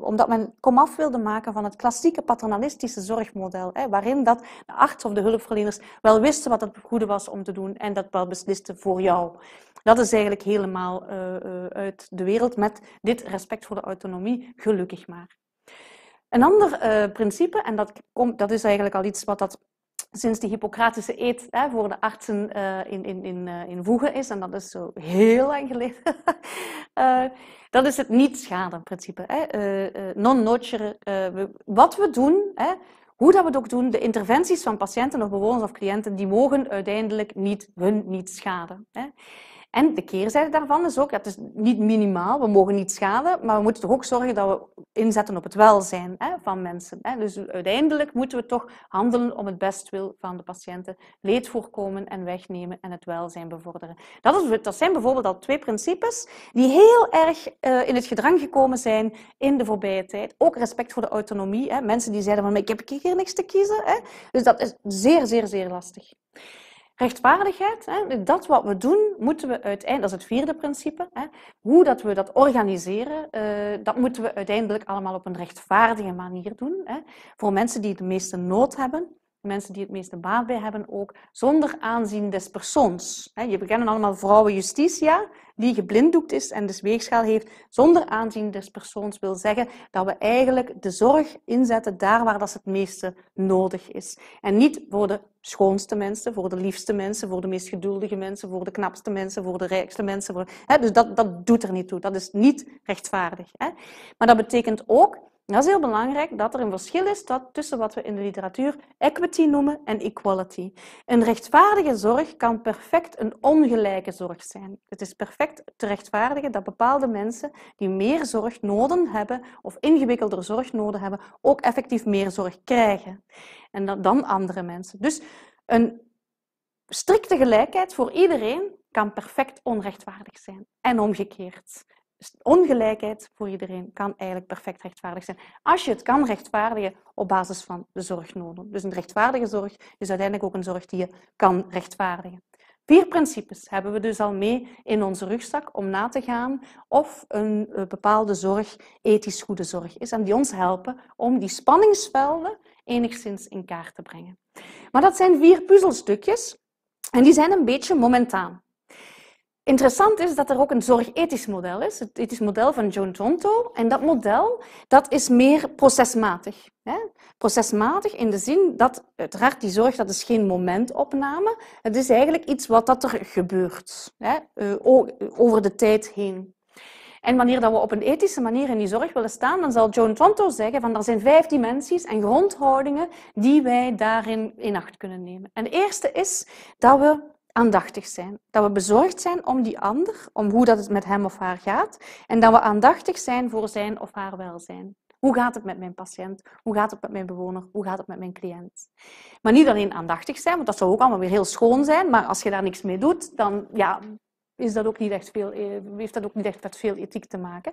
omdat men komaf wilde maken van het klassieke paternalistische zorgmodel, hè, waarin dat de arts of de hulpverleners wel wisten wat het goede was om te doen doen en dat wel besliste voor jou. Dat is eigenlijk helemaal eh, eh, uit de wereld met dit respect voor de autonomie, gelukkig maar. Een ander eh, principe, en dat, komt, dat is eigenlijk al iets wat dat sinds de Hippocratische eet hè, voor de artsen uh, in, in, in, in is, en dat is zo heel lang geleden, dat is het niet-schaden-principe. non nocere wat we doen, hè, hoe dat we het ook doen, de interventies van patiënten of bewoners of cliënten, die mogen uiteindelijk niet hun niet schaden. Hè. En de keerzijde daarvan is ook, dat het is niet minimaal, we mogen niet schaden, maar we moeten toch ook zorgen dat we inzetten op het welzijn hè, van mensen. Hè. Dus uiteindelijk moeten we toch handelen om het bestwil van de patiënten, leed voorkomen en wegnemen en het welzijn bevorderen. Dat, is, dat zijn bijvoorbeeld al twee principes die heel erg eh, in het gedrang gekomen zijn in de voorbije tijd. Ook respect voor de autonomie. Hè. Mensen die zeiden van, ik heb hier niks te kiezen. Hè. Dus dat is zeer, zeer, zeer lastig. Rechtvaardigheid, hè, dat wat we doen, moeten we uiteindelijk, dat is het vierde principe, hè, hoe dat we dat organiseren, eh, dat moeten we uiteindelijk allemaal op een rechtvaardige manier doen. Hè, voor mensen die de meeste nood hebben, mensen die het meeste baat bij hebben ook, zonder aanzien des persoons. Je kennen allemaal vrouwen justitia, die geblinddoekt is en dus weegschaal heeft, zonder aanzien des persoons wil zeggen dat we eigenlijk de zorg inzetten daar waar dat het meeste nodig is. En niet voor de schoonste mensen, voor de liefste mensen, voor de meest geduldige mensen, voor de knapste mensen, voor de rijkste mensen. Dus dat, dat doet er niet toe. Dat is niet rechtvaardig. Maar dat betekent ook dat is heel belangrijk dat er een verschil is dat tussen wat we in de literatuur equity noemen en equality. Een rechtvaardige zorg kan perfect een ongelijke zorg zijn. Het is perfect te rechtvaardigen dat bepaalde mensen die meer zorg nodig hebben of ingewikkelder zorg nodig hebben, ook effectief meer zorg krijgen. En dan andere mensen. Dus een strikte gelijkheid voor iedereen kan perfect onrechtvaardig zijn en omgekeerd ongelijkheid voor iedereen kan eigenlijk perfect rechtvaardig zijn. Als je het kan rechtvaardigen op basis van de zorgnoden. Dus een rechtvaardige zorg is uiteindelijk ook een zorg die je kan rechtvaardigen. Vier principes hebben we dus al mee in onze rugzak om na te gaan of een eh, bepaalde zorg ethisch goede zorg is en die ons helpen om die spanningsvelden enigszins in kaart te brengen. Maar dat zijn vier puzzelstukjes en die zijn een beetje momentaan. Interessant is dat er ook een zorgethisch model is, het ethisch model van John Tonto. En dat model dat is meer procesmatig. Hè? Procesmatig in de zin dat, uiteraard, die zorg dat is geen momentopname. Het is eigenlijk iets wat dat er gebeurt, hè? Eh, over de tijd heen. En wanneer dat we op een ethische manier in die zorg willen staan, dan zal John Tronto zeggen van er zijn vijf dimensies en grondhoudingen die wij daarin in acht kunnen nemen. En de eerste is dat we aandachtig zijn. Dat we bezorgd zijn om die ander, om hoe dat het met hem of haar gaat. En dat we aandachtig zijn voor zijn of haar welzijn. Hoe gaat het met mijn patiënt? Hoe gaat het met mijn bewoner? Hoe gaat het met mijn cliënt? Maar niet alleen aandachtig zijn, want dat zou ook allemaal weer heel schoon zijn. Maar als je daar niks mee doet, dan, ja, is dat ook niet echt veel, eh, heeft dat ook niet echt met veel ethiek te maken.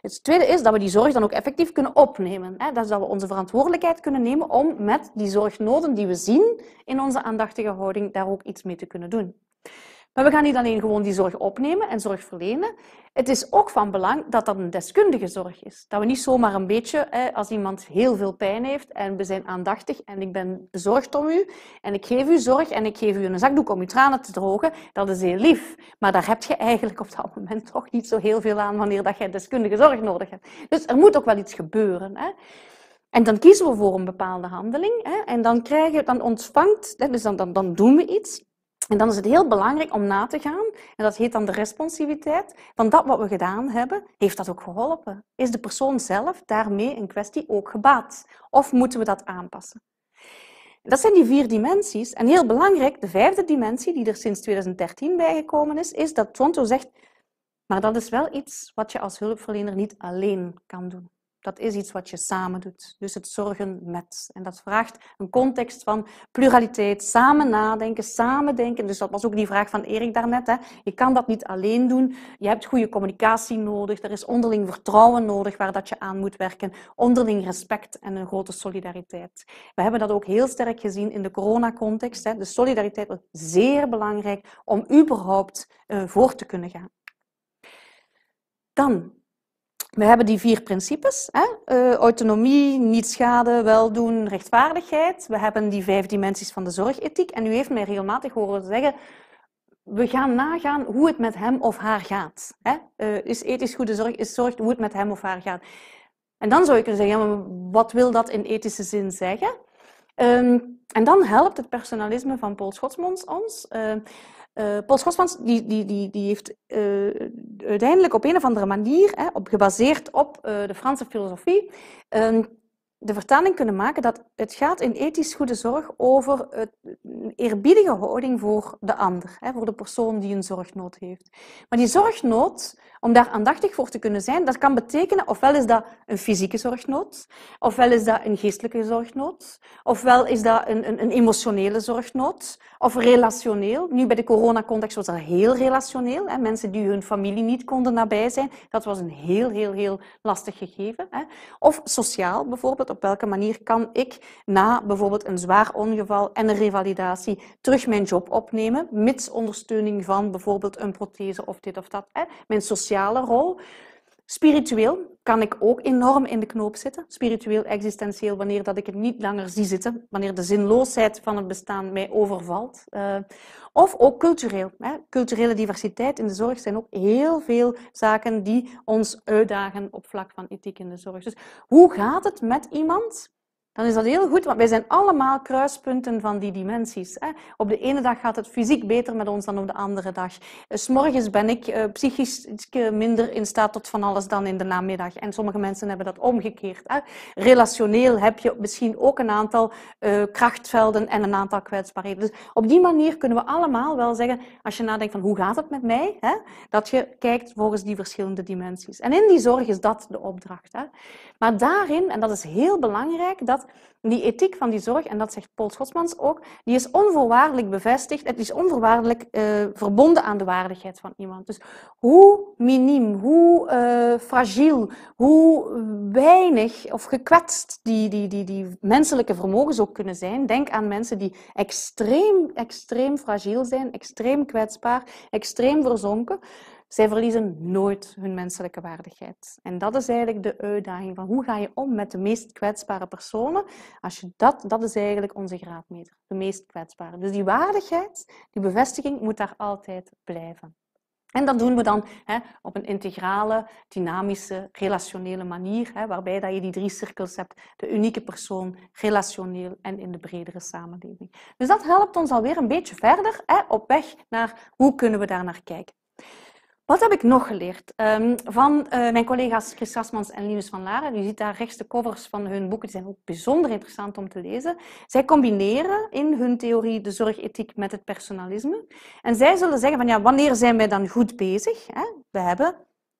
Het tweede is dat we die zorg dan ook effectief kunnen opnemen. Hè? Dat is dat we onze verantwoordelijkheid kunnen nemen om met die zorgnoden die we zien in onze aandachtige houding daar ook iets mee te kunnen doen. Maar we gaan niet alleen gewoon die zorg opnemen en zorg verlenen. Het is ook van belang dat dat een deskundige zorg is. Dat we niet zomaar een beetje, als iemand heel veel pijn heeft en we zijn aandachtig en ik ben bezorgd om u en ik geef u zorg en ik geef u een zakdoek om uw tranen te drogen, dat is heel lief. Maar daar heb je eigenlijk op dat moment toch niet zo heel veel aan wanneer dat je deskundige zorg nodig hebt. Dus er moet ook wel iets gebeuren. Hè? En dan kiezen we voor een bepaalde handeling hè? en dan, krijgen, dan ontvangt, dus dan, dan, dan doen we iets. En dan is het heel belangrijk om na te gaan, en dat heet dan de responsiviteit, van dat wat we gedaan hebben, heeft dat ook geholpen? Is de persoon zelf daarmee in kwestie ook gebaat? Of moeten we dat aanpassen? Dat zijn die vier dimensies. En heel belangrijk, de vijfde dimensie, die er sinds 2013 bijgekomen is, is dat Tonto zegt, maar dat is wel iets wat je als hulpverlener niet alleen kan doen dat is iets wat je samen doet. Dus het zorgen met. En dat vraagt een context van pluraliteit, samen nadenken, samen denken. Dus dat was ook die vraag van Erik daarnet. Hè. Je kan dat niet alleen doen. Je hebt goede communicatie nodig. Er is onderling vertrouwen nodig waar dat je aan moet werken. Onderling respect en een grote solidariteit. We hebben dat ook heel sterk gezien in de coronacontext. Hè. De solidariteit was zeer belangrijk om überhaupt eh, voor te kunnen gaan. Dan we hebben die vier principes: hè? Eh, autonomie, niet schaden, weldoen, rechtvaardigheid. We hebben die vijf dimensies van de zorgethiek. En u heeft mij regelmatig horen zeggen. We gaan nagaan hoe het met hem of haar gaat. Hè? Eh, is ethisch goede zorg, is zorg hoe het met hem of haar gaat. En dan zou ik kunnen zeggen, wat wil dat in ethische zin zeggen? Ehm, en dan helpt het personalisme van Paul Schotsmans ons. Eh, eh, Paul Schosmans die, die, die, die heeft eh, uiteindelijk op een of andere manier, hè, op, gebaseerd op eh, de Franse filosofie, ehm, de vertaling kunnen maken dat het gaat in ethisch goede zorg over een eerbiedige houding voor de ander, hè, voor de persoon die een zorgnood heeft. Maar die zorgnood om daar aandachtig voor te kunnen zijn, dat kan betekenen, ofwel is dat een fysieke zorgnood, ofwel is dat een geestelijke zorgnood, ofwel is dat een, een, een emotionele zorgnood, of relationeel. Nu, bij de coronacontext was dat heel relationeel. Hè. Mensen die hun familie niet konden nabij zijn, dat was een heel, heel, heel lastig gegeven. Hè. Of sociaal bijvoorbeeld, op welke manier kan ik na bijvoorbeeld een zwaar ongeval en een revalidatie terug mijn job opnemen, mits ondersteuning van bijvoorbeeld een prothese of dit of dat. Hè. Mijn sociale rol. Spiritueel kan ik ook enorm in de knoop zitten. Spiritueel, existentieel, wanneer dat ik het niet langer zie zitten. Wanneer de zinloosheid van het bestaan mij overvalt. Eh, of ook cultureel. Hè. Culturele diversiteit in de zorg zijn ook heel veel zaken die ons uitdagen op vlak van ethiek in de zorg. Dus hoe gaat het met iemand dan is dat heel goed, want wij zijn allemaal kruispunten van die dimensies. Hè? Op de ene dag gaat het fysiek beter met ons dan op de andere dag. Eh, s'morgens ben ik eh, psychisch minder in staat tot van alles dan in de namiddag. En sommige mensen hebben dat omgekeerd. Hè? Relationeel heb je misschien ook een aantal eh, krachtvelden en een aantal kwetsbaarheden. Dus op die manier kunnen we allemaal wel zeggen, als je nadenkt van hoe gaat het met mij, hè? dat je kijkt volgens die verschillende dimensies. En in die zorg is dat de opdracht. Hè? Maar daarin, en dat is heel belangrijk, dat die ethiek van die zorg, en dat zegt Paul Schotsmans ook, die is onvoorwaardelijk bevestigd, het is onvoorwaardelijk eh, verbonden aan de waardigheid van iemand. Dus hoe miniem, hoe uh, fragiel, hoe weinig of gekwetst die, die, die, die menselijke vermogens ook kunnen zijn. Denk aan mensen die extreem, extreem fragiel zijn, extreem kwetsbaar, extreem verzonken. Zij verliezen nooit hun menselijke waardigheid. En dat is eigenlijk de uitdaging van hoe ga je om met de meest kwetsbare personen. Als je dat, dat is eigenlijk onze graadmeter, de meest kwetsbare. Dus die waardigheid, die bevestiging moet daar altijd blijven. En dat doen we dan hè, op een integrale, dynamische, relationele manier, hè, waarbij dat je die drie cirkels hebt, de unieke persoon, relationeel en in de bredere samenleving. Dus dat helpt ons alweer een beetje verder hè, op weg naar hoe kunnen we daar naar kijken. Wat heb ik nog geleerd? Ehm, van eh, mijn collega's Chris Rasmans en Linus van Laren. U ziet daar rechts de covers van hun boeken. Die zijn ook bijzonder interessant om te lezen. Zij combineren in hun theorie de zorgethiek met het personalisme. En zij zullen zeggen van ja, wanneer zijn wij dan goed bezig? Hè? We hebben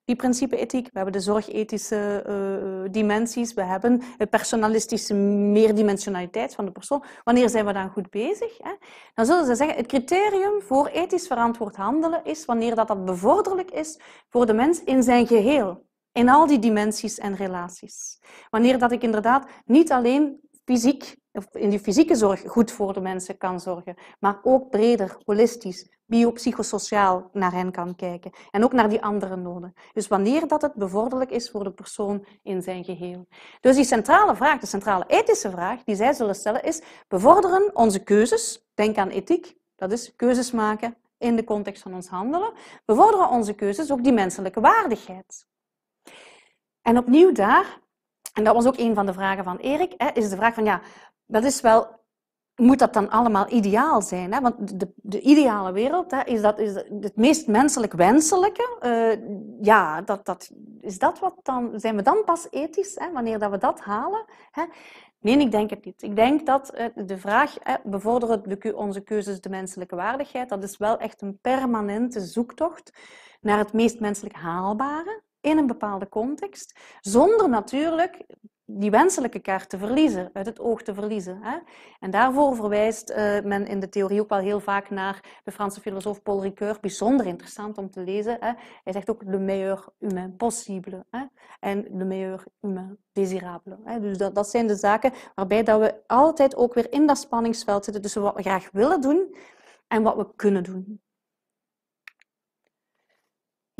die principe ethiek, we hebben de zorgethische uh, dimensies, we hebben de personalistische meerdimensionaliteit van de persoon. Wanneer zijn we dan goed bezig? Hè? Dan zullen ze zeggen, het criterium voor ethisch verantwoord handelen is wanneer dat, dat bevorderlijk is voor de mens in zijn geheel. In al die dimensies en relaties. Wanneer dat ik inderdaad niet alleen fysiek, in de fysieke zorg goed voor de mensen kan zorgen, maar ook breder, holistisch, biopsychosociaal naar hen kan kijken en ook naar die andere noden. Dus wanneer dat het bevorderlijk is voor de persoon in zijn geheel. Dus die centrale vraag, de centrale ethische vraag die zij zullen stellen is: bevorderen onze keuzes, denk aan ethiek, dat is keuzes maken in de context van ons handelen, bevorderen onze keuzes ook die menselijke waardigheid. En opnieuw daar en dat was ook een van de vragen van Erik. Hè, is de vraag van, ja, dat is wel... Moet dat dan allemaal ideaal zijn? Hè? Want de, de ideale wereld hè, is, dat, is het meest menselijk wenselijke. Eh, ja, dat, dat, is dat wat dan... Zijn we dan pas ethisch, hè, wanneer dat we dat halen? Hè? Nee, ik denk het niet. Ik denk dat eh, de vraag, hè, bevorderen onze keuzes de menselijke waardigheid, dat is wel echt een permanente zoektocht naar het meest menselijk haalbare in een bepaalde context, zonder natuurlijk die wenselijke kaart te verliezen, uit het oog te verliezen. Hè? En daarvoor verwijst eh, men in de theorie ook wel heel vaak naar de Franse filosoof Paul Ricoeur, bijzonder interessant om te lezen. Hè? Hij zegt ook le meilleur humain possible hè? en le meilleur humain désirable. Hè? Dus dat, dat zijn de zaken waarbij dat we altijd ook weer in dat spanningsveld zitten tussen wat we graag willen doen en wat we kunnen doen.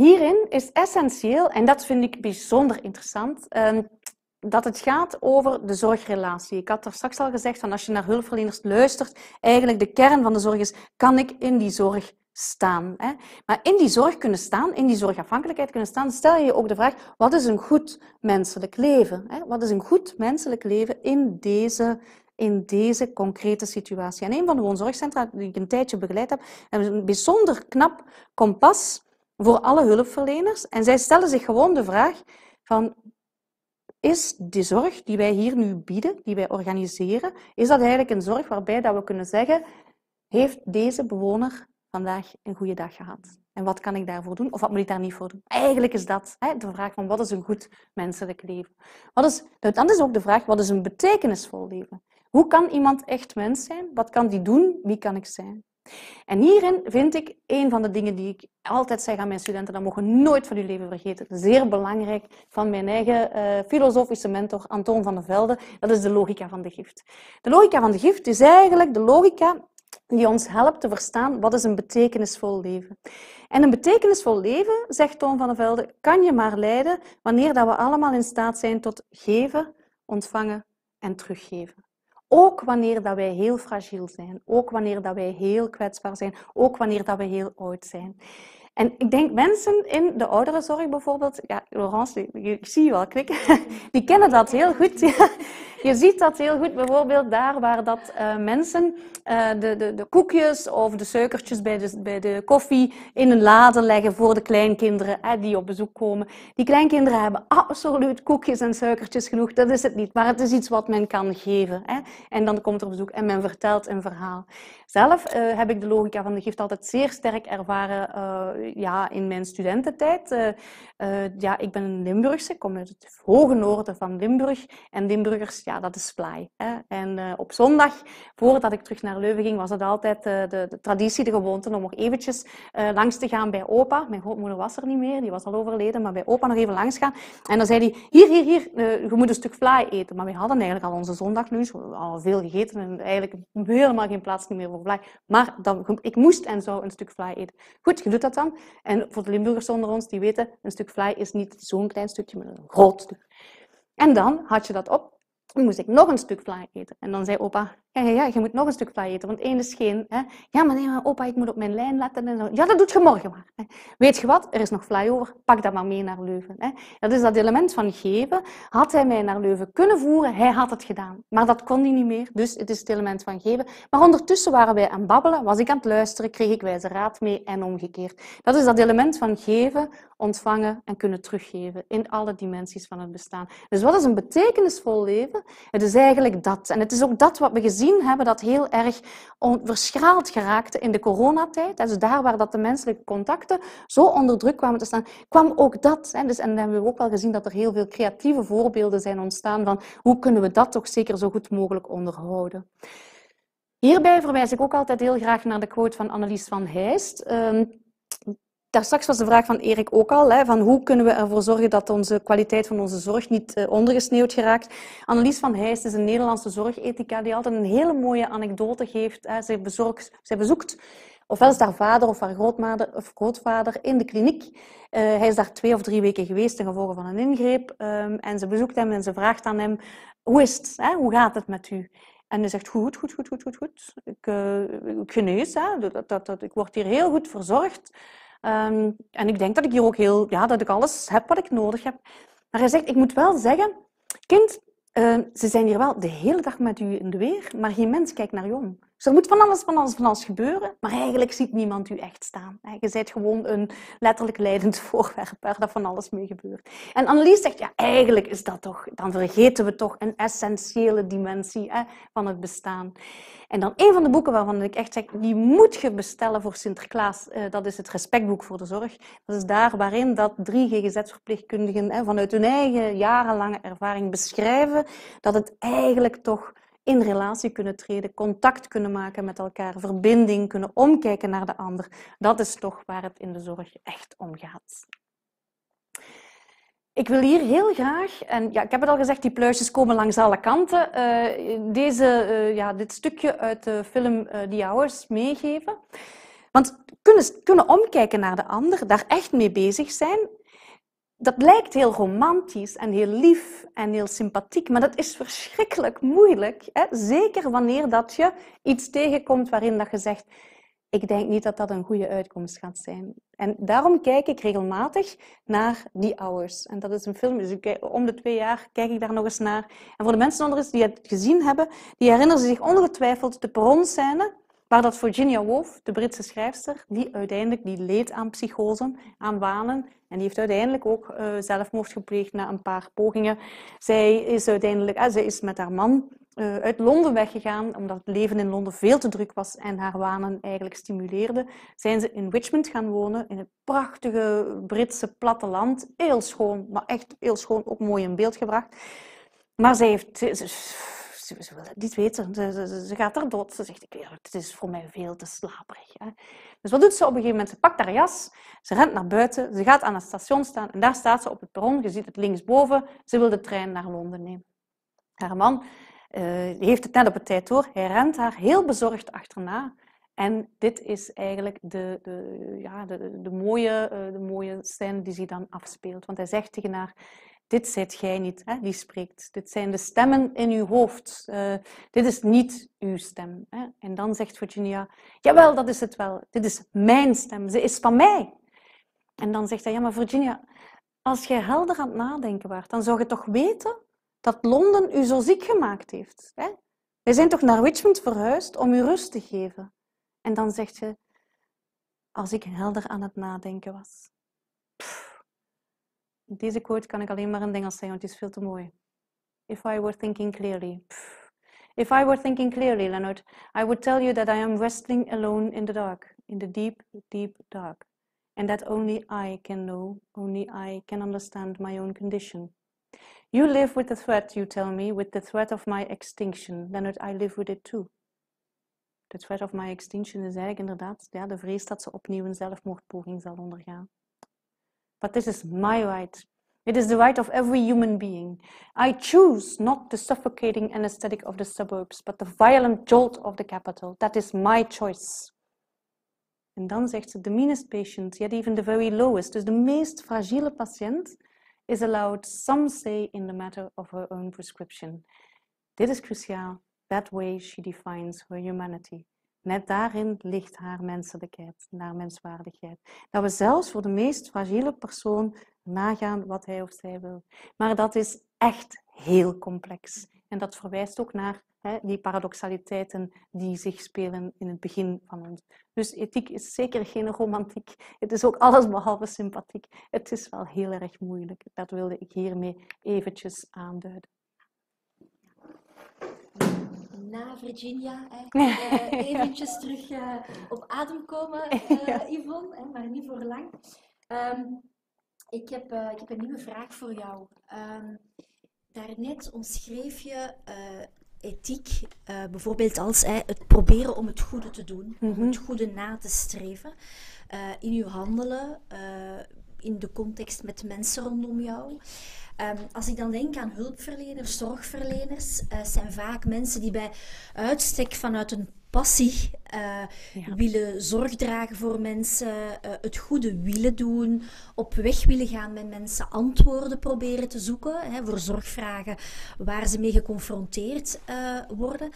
Hierin is essentieel, en dat vind ik bijzonder interessant, ehm, dat het gaat over de zorgrelatie. Ik had er straks al gezegd, van als je naar hulpverleners luistert, eigenlijk de kern van de zorg is, kan ik in die zorg staan? Hè? Maar in die zorg kunnen staan, in die zorgafhankelijkheid kunnen staan, stel je je ook de vraag, wat is een goed menselijk leven? Hè? Wat is een goed menselijk leven in deze in deze concrete situatie. En een van de woonzorgcentra die ik een tijdje begeleid heb, hebben een bijzonder knap kompas voor alle hulpverleners. En zij stellen zich gewoon de vraag van, is die zorg die wij hier nu bieden, die wij organiseren, is dat eigenlijk een zorg waarbij dat we kunnen zeggen, heeft deze bewoner vandaag een goede dag gehad? En wat kan ik daarvoor doen? Of wat moet ik daar niet voor doen? Eigenlijk is dat hè, de vraag van wat is een goed menselijk leven? Wat is, dan is ook de vraag, wat is een betekenisvol leven? Hoe kan iemand echt mens zijn? Wat kan die doen? Wie kan ik zijn? En hierin vind ik een van de dingen die ik altijd zeg aan mijn studenten, dat mogen nooit van uw leven vergeten. Zeer belangrijk van mijn eigen eh, filosofische mentor Antoon van der Velde, dat is de logica van de gift. De logica van de gift is eigenlijk de logica die ons helpt te verstaan wat is een betekenisvol leven. En een betekenisvol leven, zegt Toon van der Velde, kan je maar leiden wanneer dat we allemaal in staat zijn tot geven, ontvangen en teruggeven. Ook wanneer dat wij heel fragiel zijn, ook wanneer dat wij heel kwetsbaar zijn, ook wanneer dat wij heel oud zijn. En ik denk mensen in de ouderenzorg bijvoorbeeld, ja, Laurence, ik zie je wel knikken, die kennen dat heel goed. Je ziet dat heel goed bijvoorbeeld daar waar dat eh, mensen eh, de, de, de, koekjes of de suikertjes bij de, bij de koffie in een lade leggen voor de kleinkinderen eh, die op bezoek komen. Die kleinkinderen hebben absoluut koekjes en suikertjes genoeg, dat is het niet. Maar het is iets wat men kan geven. Hè. En dan komt er bezoek en men vertelt een verhaal. Zelf heb ik de logica van de gift altijd zeer sterk ervaren ja, in mijn studententijd. ja, ik ben een Limburgse, kom uit het hoge noorden van Limburg. En Limburgers, ja, dat is Hè? En eh, op zondag, voordat ik terug naar Leuven ging, was het altijd eh, de, de, traditie, de gewoonte om nog eventjes eh, langs te gaan bij opa. Mijn grootmoeder was er niet meer, die was al overleden, maar bij opa nog even langs gaan. En dan zei hij, hier, hier, hier, je moet een stuk fly eten. Maar we hadden eigenlijk al onze zondaglunch, al veel gegeten en eigenlijk helemaal geen plaats meer voor fly. Maar dan, ik moest en zou een stuk fly eten. Goed, je doet dat dan. En voor de Limburgers onder ons, die weten, een stuk fly is niet zo'n klein stukje, maar een groot stuk. En dan had je dat op moest ik nog een stuk vla eten. En dan zei opa, ja, ja, je moet nog een stuk fly eten, want één is geen... Hè? Ja, maar opa, ik moet op mijn lijn letten. En Ja, dat doet je morgen maar. Weet je wat? Er is nog fly over. Pak dat maar mee naar Leuven. Hè? Dat is dat element van geven. Had hij mij naar Leuven kunnen voeren, hij had het gedaan. Maar dat kon hij niet meer, dus het is het element van geven. Maar ondertussen waren wij aan babbelen, was ik aan het luisteren, kreeg ik wijze raad mee en omgekeerd. Dat is dat element van geven, ontvangen en kunnen teruggeven in alle dimensies van het bestaan. Dus wat is een betekenisvol leven? Het is eigenlijk dat. En het is ook dat wat we gezien gezien hebben dat heel erg verschraald geraakt in de coronatijd. Dus daar waar dat de menselijke contacten zo onder druk kwamen te staan, kwam ook dat. Hè. Dus, en dan hebben we ook wel gezien dat er heel veel creatieve voorbeelden zijn ontstaan van hoe kunnen we dat toch zeker zo goed mogelijk onderhouden. Hierbij verwijs ik ook altijd heel graag naar de quote van Annelies van Heijst. Ehm, daar straks was de vraag van Erik ook al, hè, van hoe kunnen we ervoor zorgen dat onze kwaliteit van onze zorg niet eh, ondergesneeuwd geraakt. Annelies van Heijs is een Nederlandse zorgethica die altijd een hele mooie anekdote geeft. Hè. Zij, bezorgt, zij bezoekt ofwel is haar vader of haar grootvader, of grootvader in de kliniek. Eh, hij is daar twee of drie weken geweest ten gevolge van een ingreep. Ehm, en ze bezoekt hem en ze vraagt aan hem, hoe is het? Hè? Hoe gaat het met u? En hij zegt, goed, goed, goed, goed, goed, goed. Ik, uh, ik genees, hè? Dat, dat, dat, ik word hier heel goed verzorgd. Ehm, en ik denk dat ik hier ook heel, ja, dat ik alles heb wat ik nodig heb. Maar hij zegt, ik moet wel zeggen, kind, eh, ze zijn hier wel de hele dag met u in de weer, maar geen mens kijkt naar je om. Dus er moet van alles, van alles, van alles gebeuren, maar eigenlijk ziet niemand u echt staan. Je bent gewoon een letterlijk leidend voorwerp waar dat van alles mee gebeurt. En Annelies zegt, ja, eigenlijk is dat toch, dan vergeten we toch een essentiële dimensie hè, van het bestaan. En dan een van de boeken waarvan ik echt zeg, die moet je bestellen voor Sinterklaas, eh, dat is het Respectboek voor de Zorg. Dat is daar waarin dat drie GGZ-verpleegkundigen vanuit hun eigen jarenlange ervaring beschrijven dat het eigenlijk toch in relatie kunnen treden, contact kunnen maken met elkaar, verbinding kunnen omkijken naar de ander. Dat is toch waar het in de zorg echt om gaat. Ik wil hier heel graag, en ja, ik heb het al gezegd, die pluisjes komen langs alle kanten, eh, deze, eh, ja, dit stukje uit de film uh, The Hours meegeven. Want kunnen, kunnen omkijken naar de ander, daar echt mee bezig zijn, dat lijkt heel romantisch en heel lief en heel sympathiek, maar dat is verschrikkelijk moeilijk. Hè? Zeker wanneer dat je iets tegenkomt waarin dat je zegt, ik denk niet dat dat een goede uitkomst gaat zijn. En daarom kijk ik regelmatig naar Die Hours. En dat is een film, dus om de twee jaar kijk ik daar nog eens naar. En voor de mensen onder die het gezien hebben, die herinneren zich ongetwijfeld de perronscène maar dat Virginia Woolf, de Britse schrijfster, die uiteindelijk die leed aan psychose, aan wanen, en die heeft uiteindelijk ook uh, zelfmoord gepleegd na een paar pogingen. Zij is uiteindelijk, uh, zij is met haar man eh, uit Londen weggegaan, omdat het leven in Londen veel te druk was en haar wanen eigenlijk stimuleerde. Zijn ze in Richmond gaan wonen, in het prachtige Britse platteland. Heel schoon, maar echt heel schoon, ook mooi in beeld gebracht. Maar zij heeft ze, wil het niet weten. Ze, ze, ze, gaat er dood. Ze zegt, ik weet het, is voor mij veel te slaperig. Hè? Dus wat doet ze op een gegeven moment? Ze pakt haar jas, ze rent naar buiten, ze gaat aan het station staan en daar staat ze op het perron. Je ziet het linksboven. Ze wil de trein naar Londen nemen. Haar man eh, heeft het net op het tijd door. Hij rent haar heel bezorgd achterna. En dit is eigenlijk de, de ja, de, de, mooie, eh, de mooie scène die ze dan afspeelt. Want hij zegt tegen haar: dit zit jij niet, hè, die spreekt. Dit zijn de stemmen in uw hoofd. Eh, dit is niet uw stem. Hè. En dan zegt Virginia, jawel, dat is het wel. Dit is mijn stem. Ze is van mij. En dan zegt hij, ja, maar Virginia, als je helder aan het nadenken was, dan zou je toch weten dat Londen u zo ziek gemaakt heeft. Hè? Wij zijn toch naar Richmond verhuisd om u rust te geven. En dan zegt je, als ik helder aan het nadenken was deze quote kan ik alleen maar een ding Engels zeggen, want is veel te mooi. If I were thinking clearly. If I were thinking clearly, Leonard, I would tell you that I am wrestling alone in the dark, in the deep, deep dark, and that only I can know, only I can understand my own condition. You live with the threat, you tell me, with the threat of my extinction. Leonard, I live with it too. The threat of my extinction is eigenlijk inderdaad ja, de vrees dat ze opnieuw een zelfmoordpoging zal ondergaan. But this is my right. It is the right of every human being. I choose not the suffocating anesthetic of the suburbs, but the violent jolt of the capital. That is my choice. And dan zegt ze, the meanest patient, yet even the very lowest, dus de meest fragile patiënt, is allowed some say in the matter of her own prescription. Dit is cruciaal. That way she defines her humanity. Net daarin ligt haar menselijkheid haar menswaardigheid. Dat we zelfs voor de meest fragiele persoon nagaan wat hij of zij wil. Maar dat is echt heel complex. En dat verwijst ook naar hè, die paradoxaliteiten die zich spelen in het begin van ons. Dus ethiek is zeker geen romantiek. Het is ook alles behalve sympathiek. Het is wel heel erg moeilijk. Dat wilde ik hiermee eventjes aanduiden na Virginia even eh, eventjes terug eh, op adem komen, eh, ja. Yvonne, maar niet voor lang. Ehm, ik, heb, ik heb een nieuwe vraag voor jou. Um, daarnet omschreef je ethiek bijvoorbeeld als het proberen om het goede te doen, om mhm. het goede na te streven in uw handelen, in de context met mensen rondom jou. Ehm, als ik dan denk aan hulpverleners, zorgverleners, eh, zijn vaak mensen die bij uitstek vanuit een passie eh, willen zorg dragen voor mensen, eh, het goede willen doen, op weg willen gaan met mensen, antwoorden proberen te zoeken hè, voor zorgvragen waar ze mee geconfronteerd worden.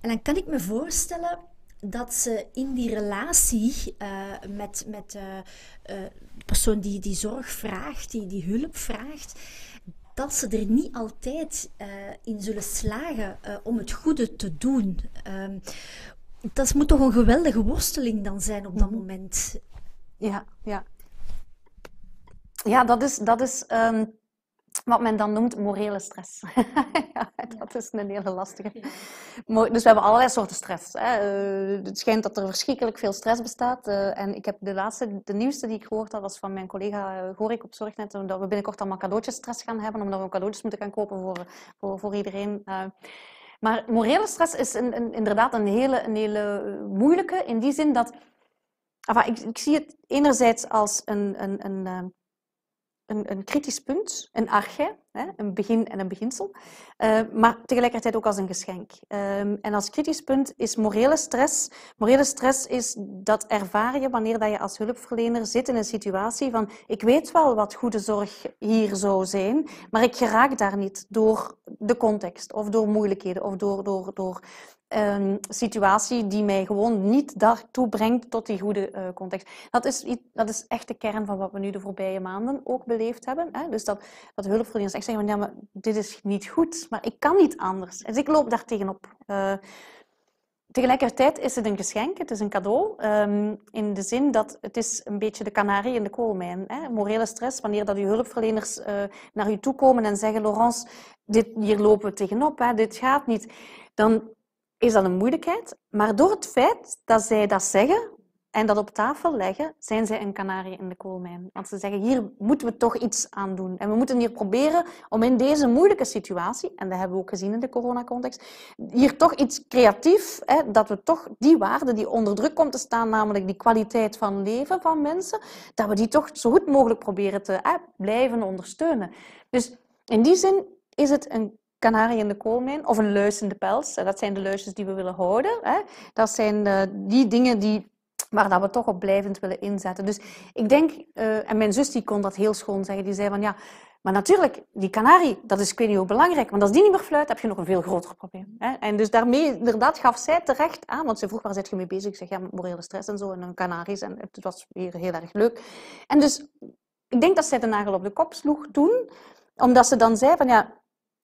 En dan kan ik me voorstellen dat ze in die relatie met, met de persoon die die zorg vraagt, die, die hulp vraagt, dat ze er niet altijd eh, in zullen slagen eh, om het goede te doen. Ehm, dat moet toch een geweldige worsteling dan zijn op dat mhm. moment. Ja, ja. Ja, dat is, dat is ehm, wat men dan noemt morele stress. dat is een hele lastige. Dus we hebben allerlei soorten stress. Hè. Eh, het schijnt dat er verschrikkelijk veel stress bestaat. Eh, en ik heb de laatste, de nieuwste die ik gehoord had, was van mijn collega eh, Gorik op Zorgnet. Dat we binnenkort allemaal stress gaan hebben, omdat we cadeautjes moeten gaan kopen voor, voor, voor iedereen. maar morele stress is een, een, inderdaad een hele, een hele moeilijke, in die zin dat... ik, ik, zie het enerzijds als een, een, een een, een kritisch punt, een arche, een begin en een beginsel, eh, maar tegelijkertijd ook als een geschenk. Ehm, en als kritisch punt is morele stress. Morele stress is dat ervaar je wanneer dat je als hulpverlener zit in een situatie van ik weet wel wat goede zorg hier zou zijn, maar ik geraak daar niet door de context of door moeilijkheden of door, door, door een ehm, situatie die mij gewoon niet daartoe brengt tot die goede eh, context. Dat is, dat is echt de kern van wat we nu de voorbije maanden ook beleefd hebben. Hè? Dus dat, dat hulpverleners echt zeggen, van, ja, maar dit is niet goed, maar ik kan niet anders. Dus ik loop daar tegenop. Eh, tegelijkertijd is het een geschenk, het is een cadeau. Ehm, in de zin dat het is een beetje de kanarie in de koolmijn. Hè? Morele stress, wanneer dat uw hulpverleners eh, naar u toe komen en zeggen, Laurence, dit, hier lopen we tegenop, hè? dit gaat niet. Dan is dat een moeilijkheid. Maar door het feit dat zij dat zeggen en dat op tafel leggen, zijn zij een kanarie in de koolmijn. Want ze zeggen, hier moeten we toch iets aan doen. En we moeten hier proberen om in deze moeilijke situatie, en dat hebben we ook gezien in de coronacontext, hier toch iets creatief, hè, dat we toch die waarde die onder druk komt te staan, namelijk die kwaliteit van leven van mensen, dat we die toch zo goed mogelijk proberen te hè, blijven ondersteunen. Dus in die zin is het een kanarie in de koolmijn of een luis in de pels. Dat zijn de luisjes die we willen houden. Hè. Dat zijn eh, die dingen die, waar dat we toch op blijvend willen inzetten. Dus ik denk, eh, en mijn zus die kon dat heel schoon zeggen, die zei van ja, maar natuurlijk, die kanarie, dat is ik weet niet hoe belangrijk, want als die niet meer fluit, heb je nog een veel groter probleem. Hè. En dus daarmee, inderdaad, gaf zij terecht aan, want ze vroeg waar zit je mee bezig? Ik zeg ja, met morele stress en zo, en een kanaries. En het was weer heel erg leuk. En dus, ik denk dat zij de nagel op de kop sloeg toen, omdat ze dan zei van ja,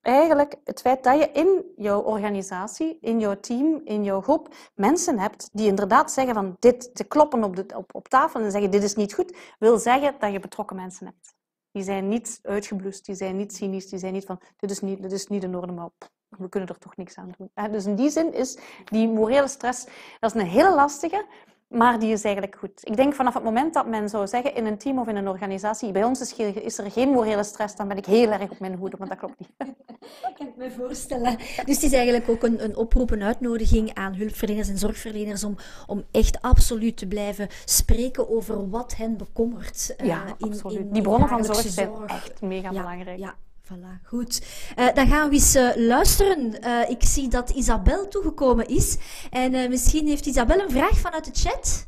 eigenlijk het feit dat je in jouw organisatie, in jouw team, in jouw groep mensen hebt die inderdaad zeggen van dit, te kloppen op, de, op, tafel en zeggen dit is niet goed, wil zeggen dat je betrokken mensen hebt. Die zijn niet uitgeblust, die zijn niet cynisch, die zijn niet van dit is niet, dit is niet in orde, maar we kunnen er toch niks aan doen. Eh, dus in die zin is die morele stress dat is een hele lastige, maar die is eigenlijk goed. Ik denk vanaf het moment dat men zou zeggen in een team of in een organisatie, bij ons is, er geen morele stress, dan ben ik heel erg op mijn hoede, want dat klopt niet. Ik kan het me voorstellen. Dus het is eigenlijk ook een, een oproep, een uitnodiging aan hulpverleners en zorgverleners om, om echt absoluut te blijven spreken over wat hen bekommert. Uh, ja, absoluut. In, Die bronnen van zorg, zorg zijn echt mega belangrijk. Voilà, goed. Eh, dan gaan we eens eh, luisteren. Eh, ik zie dat Isabel toegekomen is. En misschien heeft Isabel een vraag vanuit de chat.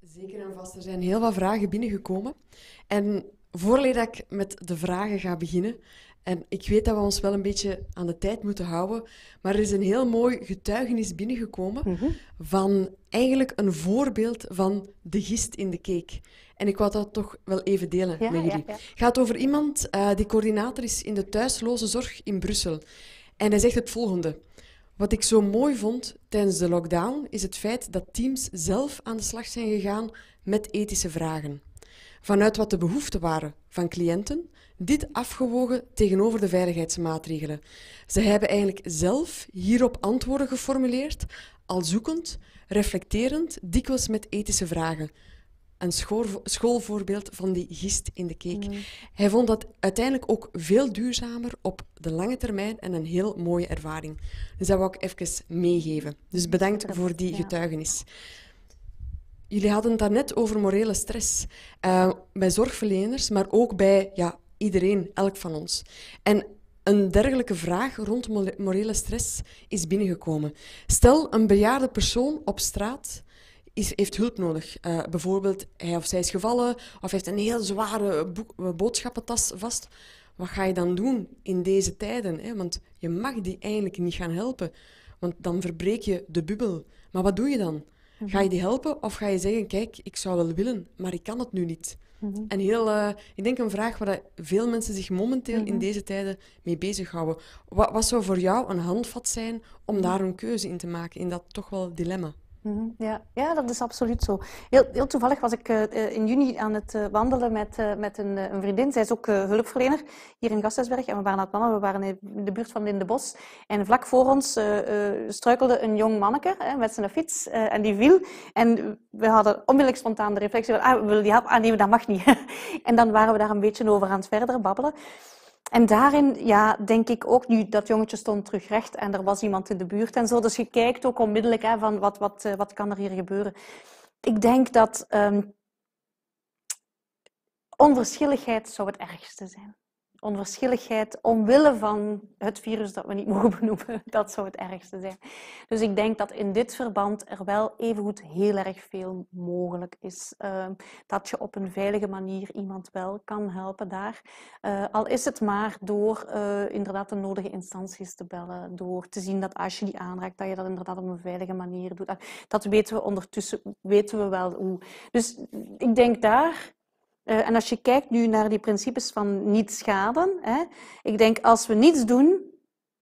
Zeker en vast. Er zijn heel wat vragen binnengekomen. En voordat ik met de vragen ga beginnen. En ik weet dat we ons wel een beetje aan de tijd moeten houden. Maar er is een heel mooi getuigenis binnengekomen. Mhm. Van eigenlijk een voorbeeld van de gist in de cake. En ik wou dat toch wel even delen met jullie. Het gaat over iemand eh, die coördinator is in de thuisloze zorg in Brussel. En hij zegt het volgende. Wat ik zo mooi vond tijdens de lockdown is het feit dat teams zelf aan de slag zijn gegaan met ethische vragen. Vanuit wat de behoeften waren van cliënten, dit afgewogen tegenover de veiligheidsmaatregelen. Ze hebben eigenlijk zelf hierop antwoorden geformuleerd, al zoekend, reflecterend, dikwijls met ethische vragen een schoolvoorbeeld van die gist in de cake. Mm. Hij vond dat uiteindelijk ook veel duurzamer op de lange termijn en een heel mooie ervaring. Dus dat wou ik even meegeven. Dus bedankt voor die getuigenis. Jullie hadden het daarnet over morele stress. Eh, bij zorgverleners, maar ook bij ja, iedereen, elk van ons. En een dergelijke vraag rond morele stress is binnengekomen. Stel een bejaarde persoon op straat is, heeft hulp nodig. Eh, bijvoorbeeld, hij of zij is gevallen of heeft een heel zware eh, boodschappentas vast. Wat ga je dan doen in deze tijden? Hè? Want je mag die eigenlijk niet gaan helpen, want dan verbreek je de bubbel. Maar wat doe je dan? Mhm. Ga je die helpen of ga je zeggen, kijk, ik zou wel willen, maar ik kan het nu niet? Mhm. En heel, eh, ik denk een vraag waar veel mensen zich momenteel in mhm. deze tijden mee bezighouden. Wat, wat zou voor jou een handvat zijn om daar een keuze in te maken, in dat toch wel dilemma? Mhm, ja, ja, dat is absoluut zo. Heel, heel toevallig was ik eh, eh, in juni aan het eh, wandelen met, met een, een, vriendin. Zij is ook hulpverlener hier in Gasthuisberg. En we waren aan het wandelen, we waren in de buurt van Lindebos. En vlak voor ons struikelde een jong manneke hè, met zijn fiets en die viel. En we hadden onmiddellijk spontaan de reflectie van, ah, willen die helpen? Ah nee, dat mag niet. en dan waren we daar een beetje over aan het verder babbelen. En daarin, ja, denk ik ook, nu dat jongetje stond terug recht en er was iemand in de buurt en zo. Dus je kijkt ook onmiddellijk hè, van wat, wat, eh, wat kan er hier gebeuren. Ik denk dat ehm, onverschilligheid zou het ergste zijn onverschilligheid omwille van het virus dat we niet mogen benoemen. Dat zou het ergste zijn. Dus ik denk dat in dit verband er wel evengoed heel erg veel mogelijk is. Ehm, dat je op een veilige manier iemand wel kan helpen daar. Eh, al is het maar door eh, inderdaad de nodige instanties te bellen. Door te zien dat als je die aanraakt, dat je dat inderdaad op een veilige manier doet. Ah, dat weten we ondertussen weten we wel hoe. Dus ik denk daar eh, en als je kijkt nu naar die principes van niet schaden, hè, ik denk als we niets doen,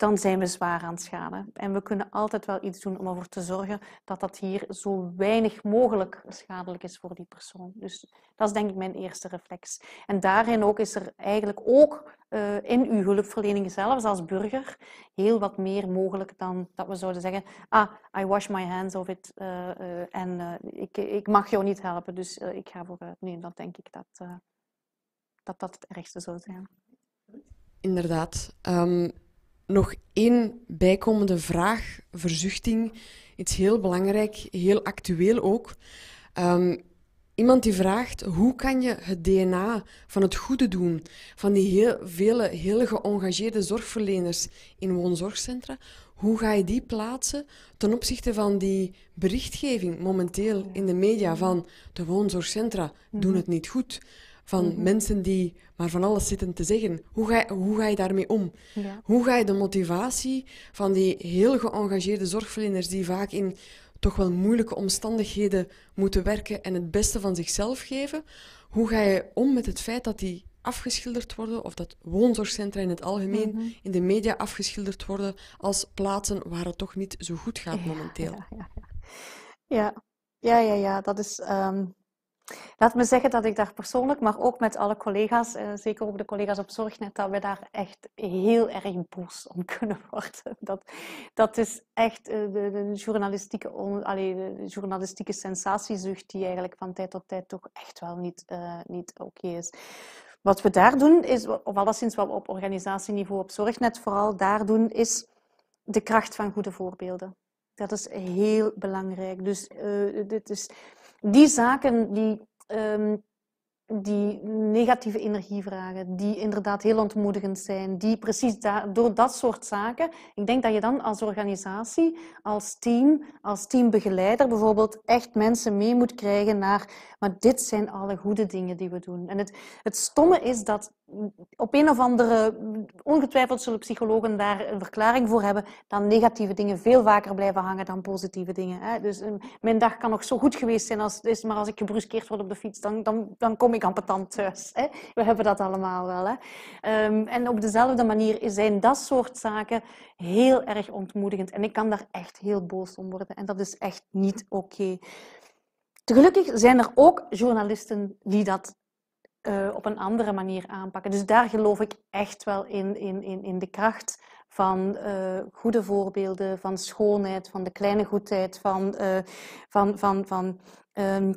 dan zijn we zwaar aan schade. En we kunnen altijd wel iets doen om ervoor te zorgen dat dat hier zo weinig mogelijk schadelijk is voor die persoon. Dus dat is denk ik mijn eerste reflex. En daarin ook is er eigenlijk ook eh, in uw hulpverlening zelfs als burger heel wat meer mogelijk dan dat we zouden zeggen: Ah, I wash my hands of it eh, eh, en ik, ik mag jou niet helpen, dus ik ga vooruit. Nee, dat denk ik dat dat, dat het ergste zou zijn. Inderdaad. Ehm, nog één bijkomende vraag, verzuchting. Iets heel belangrijk, heel actueel ook. Ehm, iemand die vraagt, hoe kan je het DNA van het goede doen, van die heel, vele heel geëngageerde zorgverleners in woonzorgcentra, hoe ga je die plaatsen ten opzichte van die berichtgeving momenteel in de media van de woonzorgcentra doen mhm. het niet goed? van mhm. mensen die maar van alles zitten te zeggen. Hoe ga, je, hoe ga je daarmee om? Hoe ga je de motivatie van die heel geëngageerde zorgverleners die vaak in toch wel moeilijke omstandigheden moeten werken en het beste van zichzelf geven, hoe ga je om met het feit dat die afgeschilderd worden, of dat woonzorgcentra in het algemeen mhm. in de media afgeschilderd worden als plaatsen waar het toch niet zo goed gaat momenteel. Ja, ja, ja. ja, dat is ehm, Laat me zeggen dat ik daar persoonlijk, maar ook met alle collega's, eh, zeker ook de collega's op Zorgnet, dat we daar echt heel erg boos om kunnen worden. Dat, dat is echt eh, de, de journalistieke, de journalistieke sensatiezucht die eigenlijk van tijd tot tijd toch echt wel niet, eh, niet oké is. Wat we daar doen, is, of alleszins wat we op organisatieniveau op Zorgnet vooral daar doen, is de kracht van goede voorbeelden. Dat is heel belangrijk. Dus uh, dit is die zaken die um, die negatieve energie vragen, die inderdaad heel ontmoedigend zijn, die precies door dat soort zaken. Ik denk dat je dan als organisatie, als team, als teambegeleider bijvoorbeeld, echt mensen mee moet krijgen naar, maar dit zijn alle goede dingen die we doen. En het, het stomme is dat op een of andere, ongetwijfeld zullen psychologen daar een verklaring voor hebben, dat negatieve dingen veel vaker blijven hangen dan positieve dingen. Hè? Dus ehm, mijn dag kan nog zo goed geweest zijn, als, is, maar als ik gebruskeerd word op de fiets, dan, dan, dan kom kom ik ampetant thuis. Eh, hè? We hebben dat allemaal wel. Hè? Ehm, en op dezelfde manier zijn dat soort zaken heel erg ontmoedigend. En ik kan daar echt heel boos om worden. En dat is echt niet oké. Okay. Gelukkig zijn er ook journalisten die dat eh, op een andere manier aanpakken. Dus daar geloof ik echt wel in, in, in, in de kracht van eh, goede voorbeelden, van schoonheid, van de kleine goedheid, van, van, van, van ehm,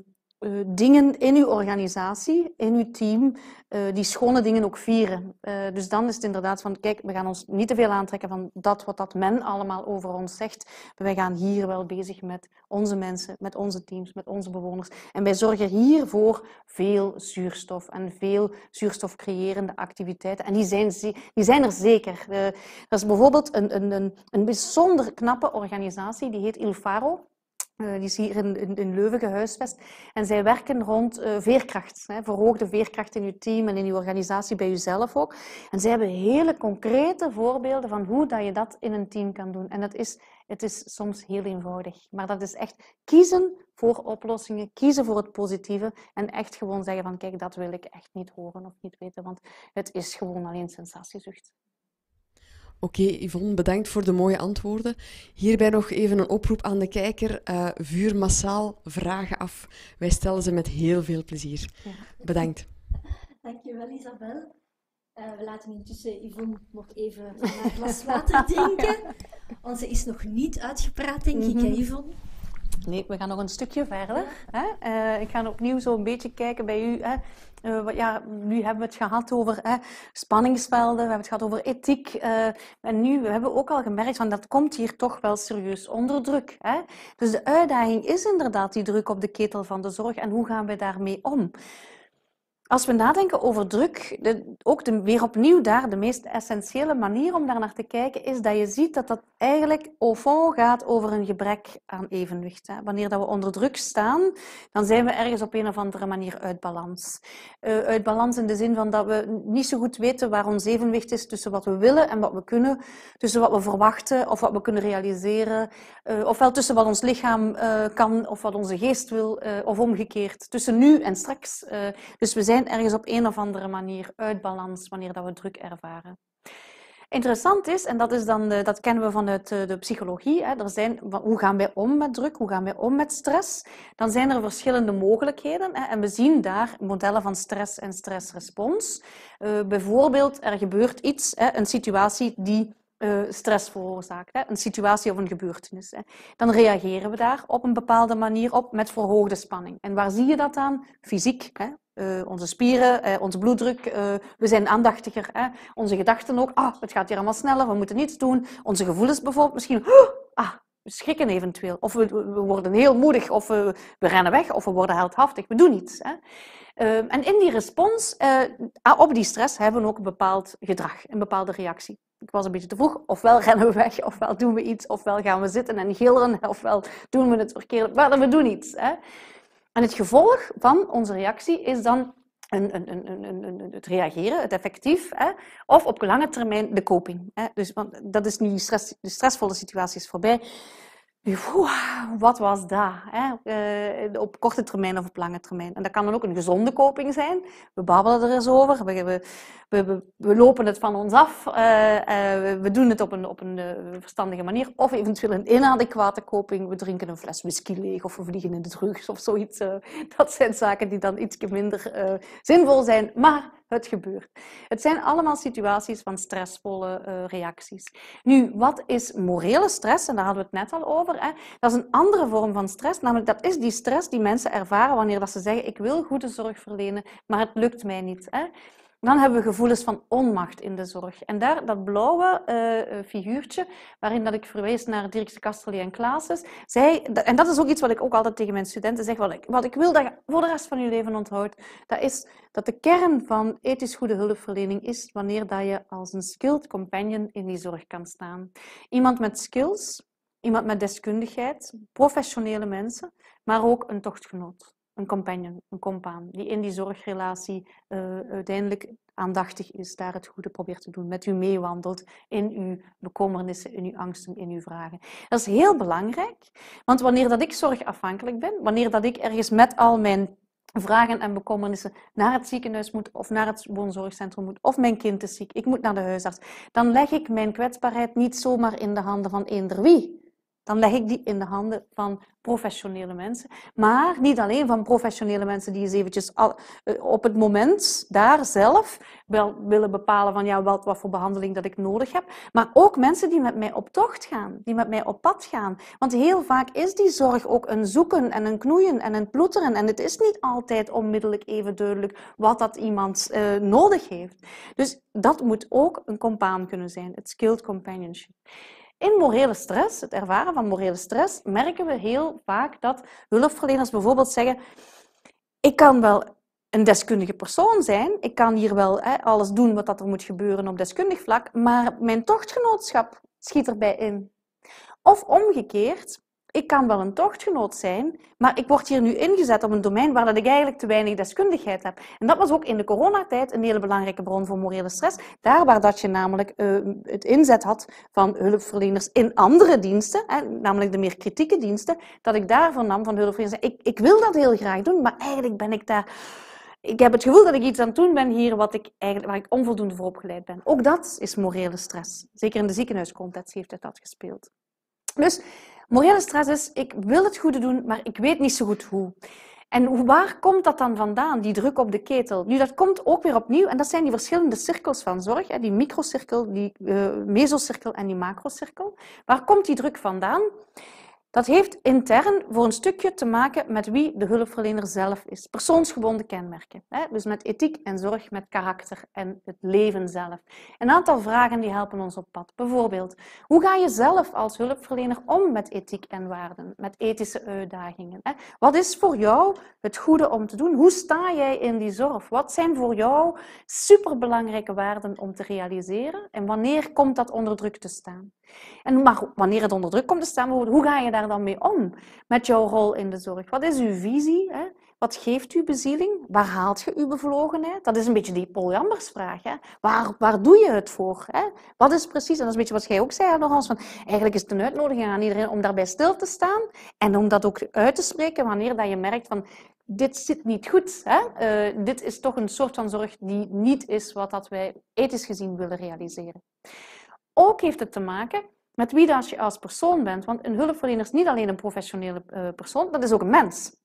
eh, dingen in uw organisatie, in uw team, eh, die schone dingen ook vieren. Eh, dus dan is het inderdaad van, kijk, we gaan ons niet te veel aantrekken van dat wat dat men allemaal over ons zegt. wij gaan hier wel bezig met onze mensen, met onze teams, met onze bewoners. En wij zorgen hier voor veel zuurstof en veel zuurstofcreërende activiteiten. En die zijn, die zijn er zeker. er is bijvoorbeeld een, een, een, een bijzonder knappe organisatie, die heet Il Faro die eh, is hier in, in, in, Leuven gehuisvest. En zij werken rond eh, veerkracht. Hè, verhoogde veerkracht in je team en in je organisatie, bij jezelf ook. En zij hebben hele concrete voorbeelden van hoe dat je dat in een team kan doen. En dat is, het is soms heel eenvoudig. Maar dat is echt kiezen voor oplossingen, kiezen voor het positieve. En echt gewoon zeggen van, kijk, dat wil ik echt niet horen of niet weten. Want het is gewoon alleen sensatiezucht. Oké, Yvonne, bedankt voor de mooie antwoorden. Hierbij nog even een oproep aan de kijker. Eh, vuur massaal vragen af. Wij stellen ze met heel veel plezier. Ja. Bedankt. Dankjewel, Isabel. Eh, we laten intussen Yvonne nog even naar een glas water drinken. Want ze is nog niet uitgepraat, denk ik, mhm. Yvonne? nee, we gaan nog een stukje verder. Hè? Eh, ik ga opnieuw zo een beetje kijken bij u. Hè? Eh, wat, ja, nu hebben we het gehad over hè, spanningsvelden, we hebben het gehad over ethiek. Eh, en nu we hebben we ook al gemerkt van dat komt hier toch wel serieus onder druk. Hè? Dus de uitdaging is inderdaad die druk op de ketel van de zorg en hoe gaan we daarmee om? als we nadenken over druk, de, ook weer opnieuw daar, de meest essentiële manier om daar naar te kijken, is dat je ziet dat dat eigenlijk au fond gaat over een gebrek aan evenwicht. Hè. Wanneer dat we onder druk staan, dan zijn we ergens op een of andere manier uit balans. Eh, uit balans in de zin van dat we niet zo goed weten waar ons evenwicht is tussen wat we willen en wat we kunnen, tussen wat we verwachten of wat we kunnen realiseren, uh, ofwel tussen wat ons lichaam eh, kan of wat onze geest wil, of omgekeerd, tussen nu en straks. dus we zijn ergens op een of andere manier uit balans wanneer dat we druk ervaren. Interessant is, en dat, is dan dat kennen we vanuit eh, de psychologie, hè, er zijn, hoe gaan wij om met druk, hoe gaan wij om met stress? Dan zijn er verschillende mogelijkheden hè, en we zien daar modellen van stress en stressrespons. Uh, bijvoorbeeld, er gebeurt iets, hè, een situatie die eh, stress veroorzaakt, hè? een situatie of een gebeurtenis, hè? dan reageren we daar op een bepaalde manier op met verhoogde spanning. En waar zie je dat aan? Fysiek. Hè? Eh, onze spieren, eh, onze bloeddruk, we zijn aandachtiger. Hè? Onze gedachten ook, ah, het gaat hier allemaal sneller, we moeten niets doen. Onze gevoelens bijvoorbeeld, misschien, ah, ah we schrikken eventueel. Of we, we, worden heel moedig, of we, we rennen weg, of we worden heldhaftig. We doen iets. Hè? Ehm, en in die respons ah, op die stress hebben we ook een bepaald gedrag, een bepaalde reactie ik was een beetje te vroeg. Ofwel rennen we weg, ofwel doen we iets, ofwel gaan we zitten en gillen, ofwel doen we het verkeerde. Maar we doen iets. Hè? En het gevolg van onze reactie is dan een, een, een, het reageren, het effectief, hè? of op lange termijn de coping. Hè? Dus, want dat is nu stress, de stressvolle situatie is voorbij. Oeh, wat was dat? Hè? Eh, op korte termijn of op lange termijn. En dat kan dan ook een gezonde koping zijn. We babbelen er eens over. We, we, we, lopen het van ons af. Eh, eh, we doen het op een, op een verstandige manier. Of eventueel een inadequate koping. We drinken een fles whisky leeg of we vliegen in de drugs of zoiets. dat zijn zaken die dan iets minder zinvol zijn. Maar het gebeurt. Het zijn allemaal situaties van stressvolle eh, reacties. Nu, wat is morele stress? En daar hadden we het net al over. Hè? Dat is een andere vorm van stress. Namelijk, dat is die stress die mensen ervaren wanneer dat ze zeggen: Ik wil goede zorg verlenen, maar het lukt mij niet. Hè? dan hebben we gevoelens van onmacht in de zorg. En daar dat blauwe eh, eh, figuurtje, waarin dat ik verwees naar Dirkse Kastelier en Klaasus, Zij, en dat is ook iets wat ik ook altijd tegen mijn studenten zeg. Wat ik, wat ik wil dat je voor de rest van je leven onthoudt, dat is dat de kern van ethisch goede hulpverlening is wanneer dat je als een skilled companion in die zorg kan staan. Iemand met skills, iemand met deskundigheid, professionele mensen, maar ook een tochtgenoot een companion, een compaan, die in die zorgrelatie eh, uiteindelijk aandachtig is, daar het goede probeert te doen, met u meewandelt in uw bekommernissen, in uw angsten, in uw vragen. Dat is heel belangrijk, want wanneer dat ik zorgafhankelijk ben, wanneer dat ik ergens met al mijn vragen en bekommernissen naar het ziekenhuis moet of naar het woonzorgcentrum moet of mijn kind is ziek, ik moet naar de huisarts, dan leg ik mijn kwetsbaarheid niet zomaar in de handen van eender wie dan leg ik die in de handen van professionele mensen. Maar niet alleen van professionele mensen die eens eventjes eh, op het moment daar zelf wel willen bepalen van ja, wat, wat voor behandeling dat ik nodig heb. Maar ook mensen die met mij op tocht gaan, die met mij op pad gaan. Want heel vaak is die zorg ook een zoeken en een knoeien en een ploeteren. En het is niet altijd onmiddellijk even duidelijk wat dat iemand eh, nodig heeft. Dus dat moet ook een compaan kunnen zijn, het skilled companionship. In morele stress, het ervaren van morele stress, merken we heel vaak dat hulpverleners bijvoorbeeld zeggen: Ik kan wel een deskundige persoon zijn, ik kan hier wel hè, alles doen wat dat er moet gebeuren op deskundig vlak, maar mijn tochtgenootschap schiet erbij in. Of omgekeerd, ik kan wel een tochtgenoot zijn, maar ik word hier nu ingezet op een domein waar dat ik eigenlijk te weinig deskundigheid heb. En dat was ook in de coronatijd een hele belangrijke bron voor morele stress. Daar waar dat je namelijk eh, het inzet had van hulpverleners in andere diensten, hè, namelijk de meer kritieke diensten, dat ik daarvan nam van hulpverleners. Ik, ik wil dat heel graag doen, maar eigenlijk ben ik daar ik heb het gevoel dat ik iets aan het doen ben hier wat ik eigenlijk, waar ik onvoldoende voor opgeleid ben. Ook dat is morele stress. Zeker in de ziekenhuiscontext heeft het dat gespeeld. Dus Morele stress is, ik wil het goede doen, maar ik weet niet zo goed hoe. En waar komt dat dan vandaan, die druk op de ketel? Nu, dat komt ook weer opnieuw, en dat zijn die verschillende cirkels van zorg, hè, die microcirkel, die eh, mesocirkel en die macrocirkel. Waar komt die druk vandaan? Dat heeft intern voor een stukje te maken met wie de hulpverlener zelf is. Persoonsgebonden kenmerken. Hè? Dus met ethiek en zorg, met karakter en het leven zelf. Een aantal vragen die helpen ons op pad. Bijvoorbeeld, hoe ga je zelf als hulpverlener om met ethiek en waarden? Met ethische uitdagingen? Hè? Wat is voor jou het goede om te doen? Hoe sta jij in die zorg? Wat zijn voor jou superbelangrijke waarden om te realiseren? En wanneer komt dat onder druk te staan? En maar wanneer het onder druk komt te staan, hoe ga je daar dan mee om met jouw rol in de zorg? Wat is uw visie? Hè? Wat geeft u bezieling? Waar haalt je uw bevlogenheid? Dat is een beetje die Paul Jambers vraag. Hè? Waar, waar doe je het voor? Hè? Wat is precies, en dat is een beetje wat jij ook zei, Laurence, van eigenlijk is het een uitnodiging aan iedereen om daarbij stil te staan en om dat ook uit te spreken wanneer dat je merkt van dit zit niet goed. Hè? Eh, dit is toch een soort van zorg die niet is wat dat wij ethisch gezien willen realiseren. Ook heeft het te maken met wie dat je als persoon bent. Want een hulpverlener is niet alleen een professionele eh, persoon, dat is ook een mens.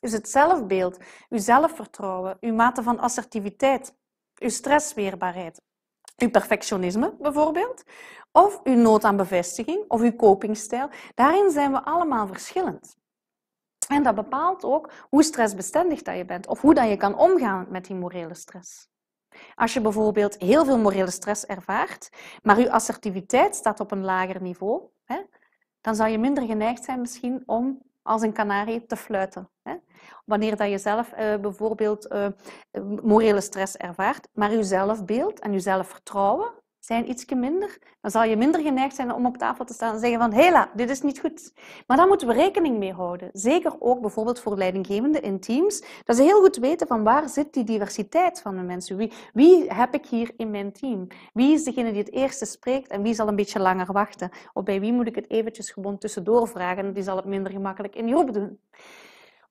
Dus het zelfbeeld, uw zelfvertrouwen, uw mate van assertiviteit, uw stressweerbaarheid, uw perfectionisme bijvoorbeeld, of uw nood aan bevestiging of uw copingstijl, daarin zijn we allemaal verschillend. En dat bepaalt ook hoe stressbestendig dat je bent of hoe dat je kan omgaan met die morele stress. Als je bijvoorbeeld heel veel morele stress ervaart, maar je assertiviteit staat op een lager niveau, hè, dan zou je minder geneigd zijn misschien om als een kanarie te fluiten. Hè? Wanneer dat je zelf eh, bijvoorbeeld eh, morele stress ervaart, maar je zelfbeeld en je zelfvertrouwen zijn ietsje minder, dan zal je minder geneigd zijn om op tafel te staan en zeggen van hela, dit is niet goed. Maar daar moeten we rekening mee houden. Zeker ook bijvoorbeeld voor leidinggevenden in teams, dat ze heel goed weten van waar zit die diversiteit van de mensen. Wie, wie heb ik hier in mijn team? Wie is degene die het eerste spreekt en wie zal een beetje langer wachten? Of bij wie moet ik het eventjes gewoon tussendoor vragen die zal het minder gemakkelijk in die hoek doen?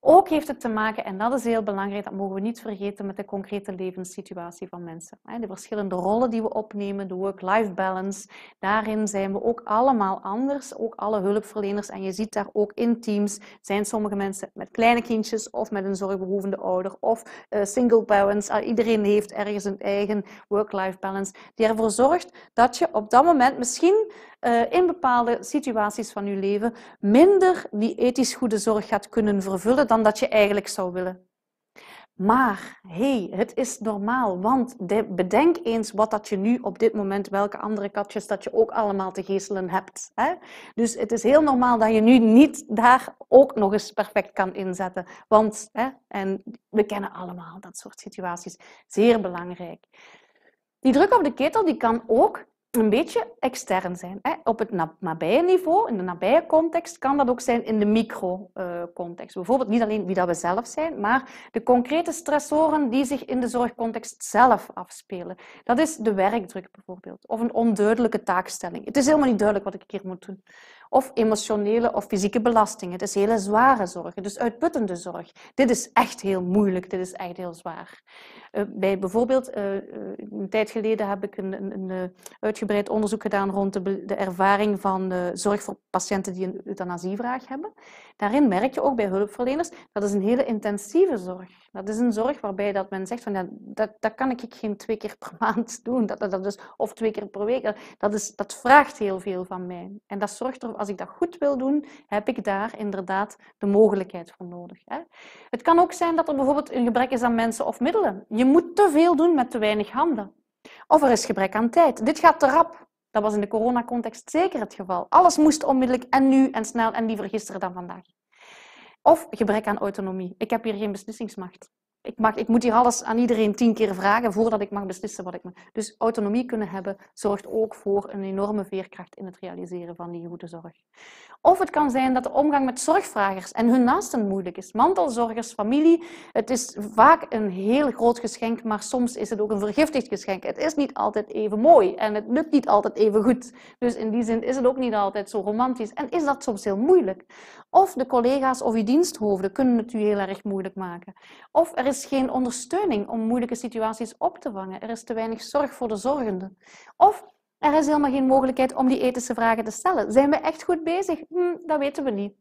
Ook heeft het te maken, en dat is heel belangrijk, dat mogen we niet vergeten, met de concrete levenssituatie van mensen. De verschillende rollen die we opnemen, de work-life balance, daarin zijn we ook allemaal anders, ook alle hulpverleners. En je ziet daar ook in teams, zijn sommige mensen met kleine kindjes of met een zorgbehoevende ouder of eh, single parents. Ah, iedereen heeft ergens een eigen work-life balance, die ervoor zorgt dat je op dat moment misschien eh, in bepaalde situaties van je leven minder die ethisch goede zorg gaat kunnen vervullen dan dat je eigenlijk zou willen. Maar hey, het is normaal, want bedenk eens wat dat je nu op dit moment, welke andere katjes dat je ook allemaal te geestelen hebt. Hè? Dus het is heel normaal dat je nu niet daar ook nog eens perfect kan inzetten. Want, hè, en we kennen allemaal dat soort situaties, zeer belangrijk. Die druk op de ketel die kan ook een beetje extern zijn. Hè? Op het nabije niveau, in de nabije context, kan dat ook zijn in de micro-context. Eh, bijvoorbeeld niet alleen wie dat we zelf zijn, maar de concrete stressoren die zich in de zorgcontext zelf afspelen. Dat is de werkdruk bijvoorbeeld, of een onduidelijke taakstelling. Het is helemaal niet duidelijk wat ik hier moet doen. Of emotionele of fysieke belasting. Het is hele zware zorg, dus uitputtende zorg. Dit is echt heel moeilijk, dit is echt heel zwaar. Eh, bij bijvoorbeeld, eh, eh, een tijd geleden heb ik een, een, een uitgebreid onderzoek gedaan rond de, de ervaring van zorg voor patiënten die een euthanasievraag hebben. Daarin merk je ook bij hulpverleners, dat is een hele intensieve zorg. Dat is een zorg waarbij dat men zegt van ja, dat, dat kan ik geen twee keer per maand doen. Dat, dat, dat of twee keer per week. Dat, is, dat vraagt heel veel van mij. En dat zorgt er, als ik dat goed wil doen, heb ik daar inderdaad de mogelijkheid voor nodig. Hè? Het kan ook zijn dat er bijvoorbeeld een gebrek is aan mensen of middelen. Je moet te veel doen met te weinig handen. Of er is gebrek aan tijd. Dit gaat te rap. Dat was in de coronacontext zeker het geval. Alles moest onmiddellijk en nu en snel en liever gisteren dan vandaag. Of gebrek aan autonomie. Ik heb hier geen beslissingsmacht ik, mag, ik moet hier alles aan iedereen tien keer vragen voordat ik mag beslissen wat ik mag. Dus autonomie kunnen hebben zorgt ook voor een enorme veerkracht in het realiseren van die goede zorg. Of het kan zijn dat de omgang met zorgvragers en hun naasten moeilijk is. Mantelzorgers, familie, het is vaak een heel groot geschenk, maar soms is het ook een vergiftigd geschenk. Het is niet altijd even mooi en het lukt niet altijd even goed. Dus in die zin is het ook niet altijd zo romantisch en is dat soms heel moeilijk. Of de collega's of je diensthoofden kunnen het u heel erg moeilijk maken. Of er is geen ondersteuning om moeilijke situaties op te vangen. Er is te weinig zorg voor de zorgenden. Of er is helemaal geen mogelijkheid om die ethische vragen te stellen. Zijn we echt goed bezig? Hm, dat weten we niet.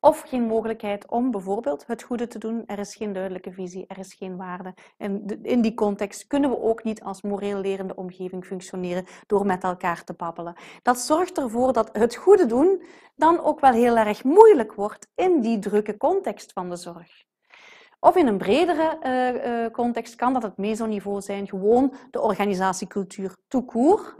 Of geen mogelijkheid om bijvoorbeeld het goede te doen. Er is geen duidelijke visie, er is geen waarde. En in die context kunnen we ook niet als moreel lerende omgeving functioneren door met elkaar te babbelen. Dat zorgt ervoor dat het goede doen dan ook wel heel erg moeilijk wordt in die drukke context van de zorg. Of in een bredere eh, eh, context kan dat het mesoniveau zijn, gewoon de organisatiecultuur toekoer.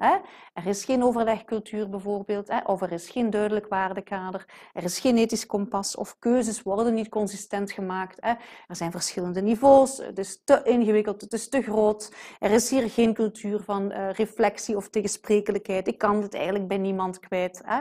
Er is geen overlegcultuur bijvoorbeeld, hè, of er is geen duidelijk waardekader, er is geen ethisch kompas of keuzes worden niet consistent gemaakt. Hè. Er zijn verschillende niveaus, het is te ingewikkeld, het is te groot. Er is hier geen cultuur van eh, reflectie of tegensprekelijkheid. Ik kan het eigenlijk bij niemand kwijt. Hè.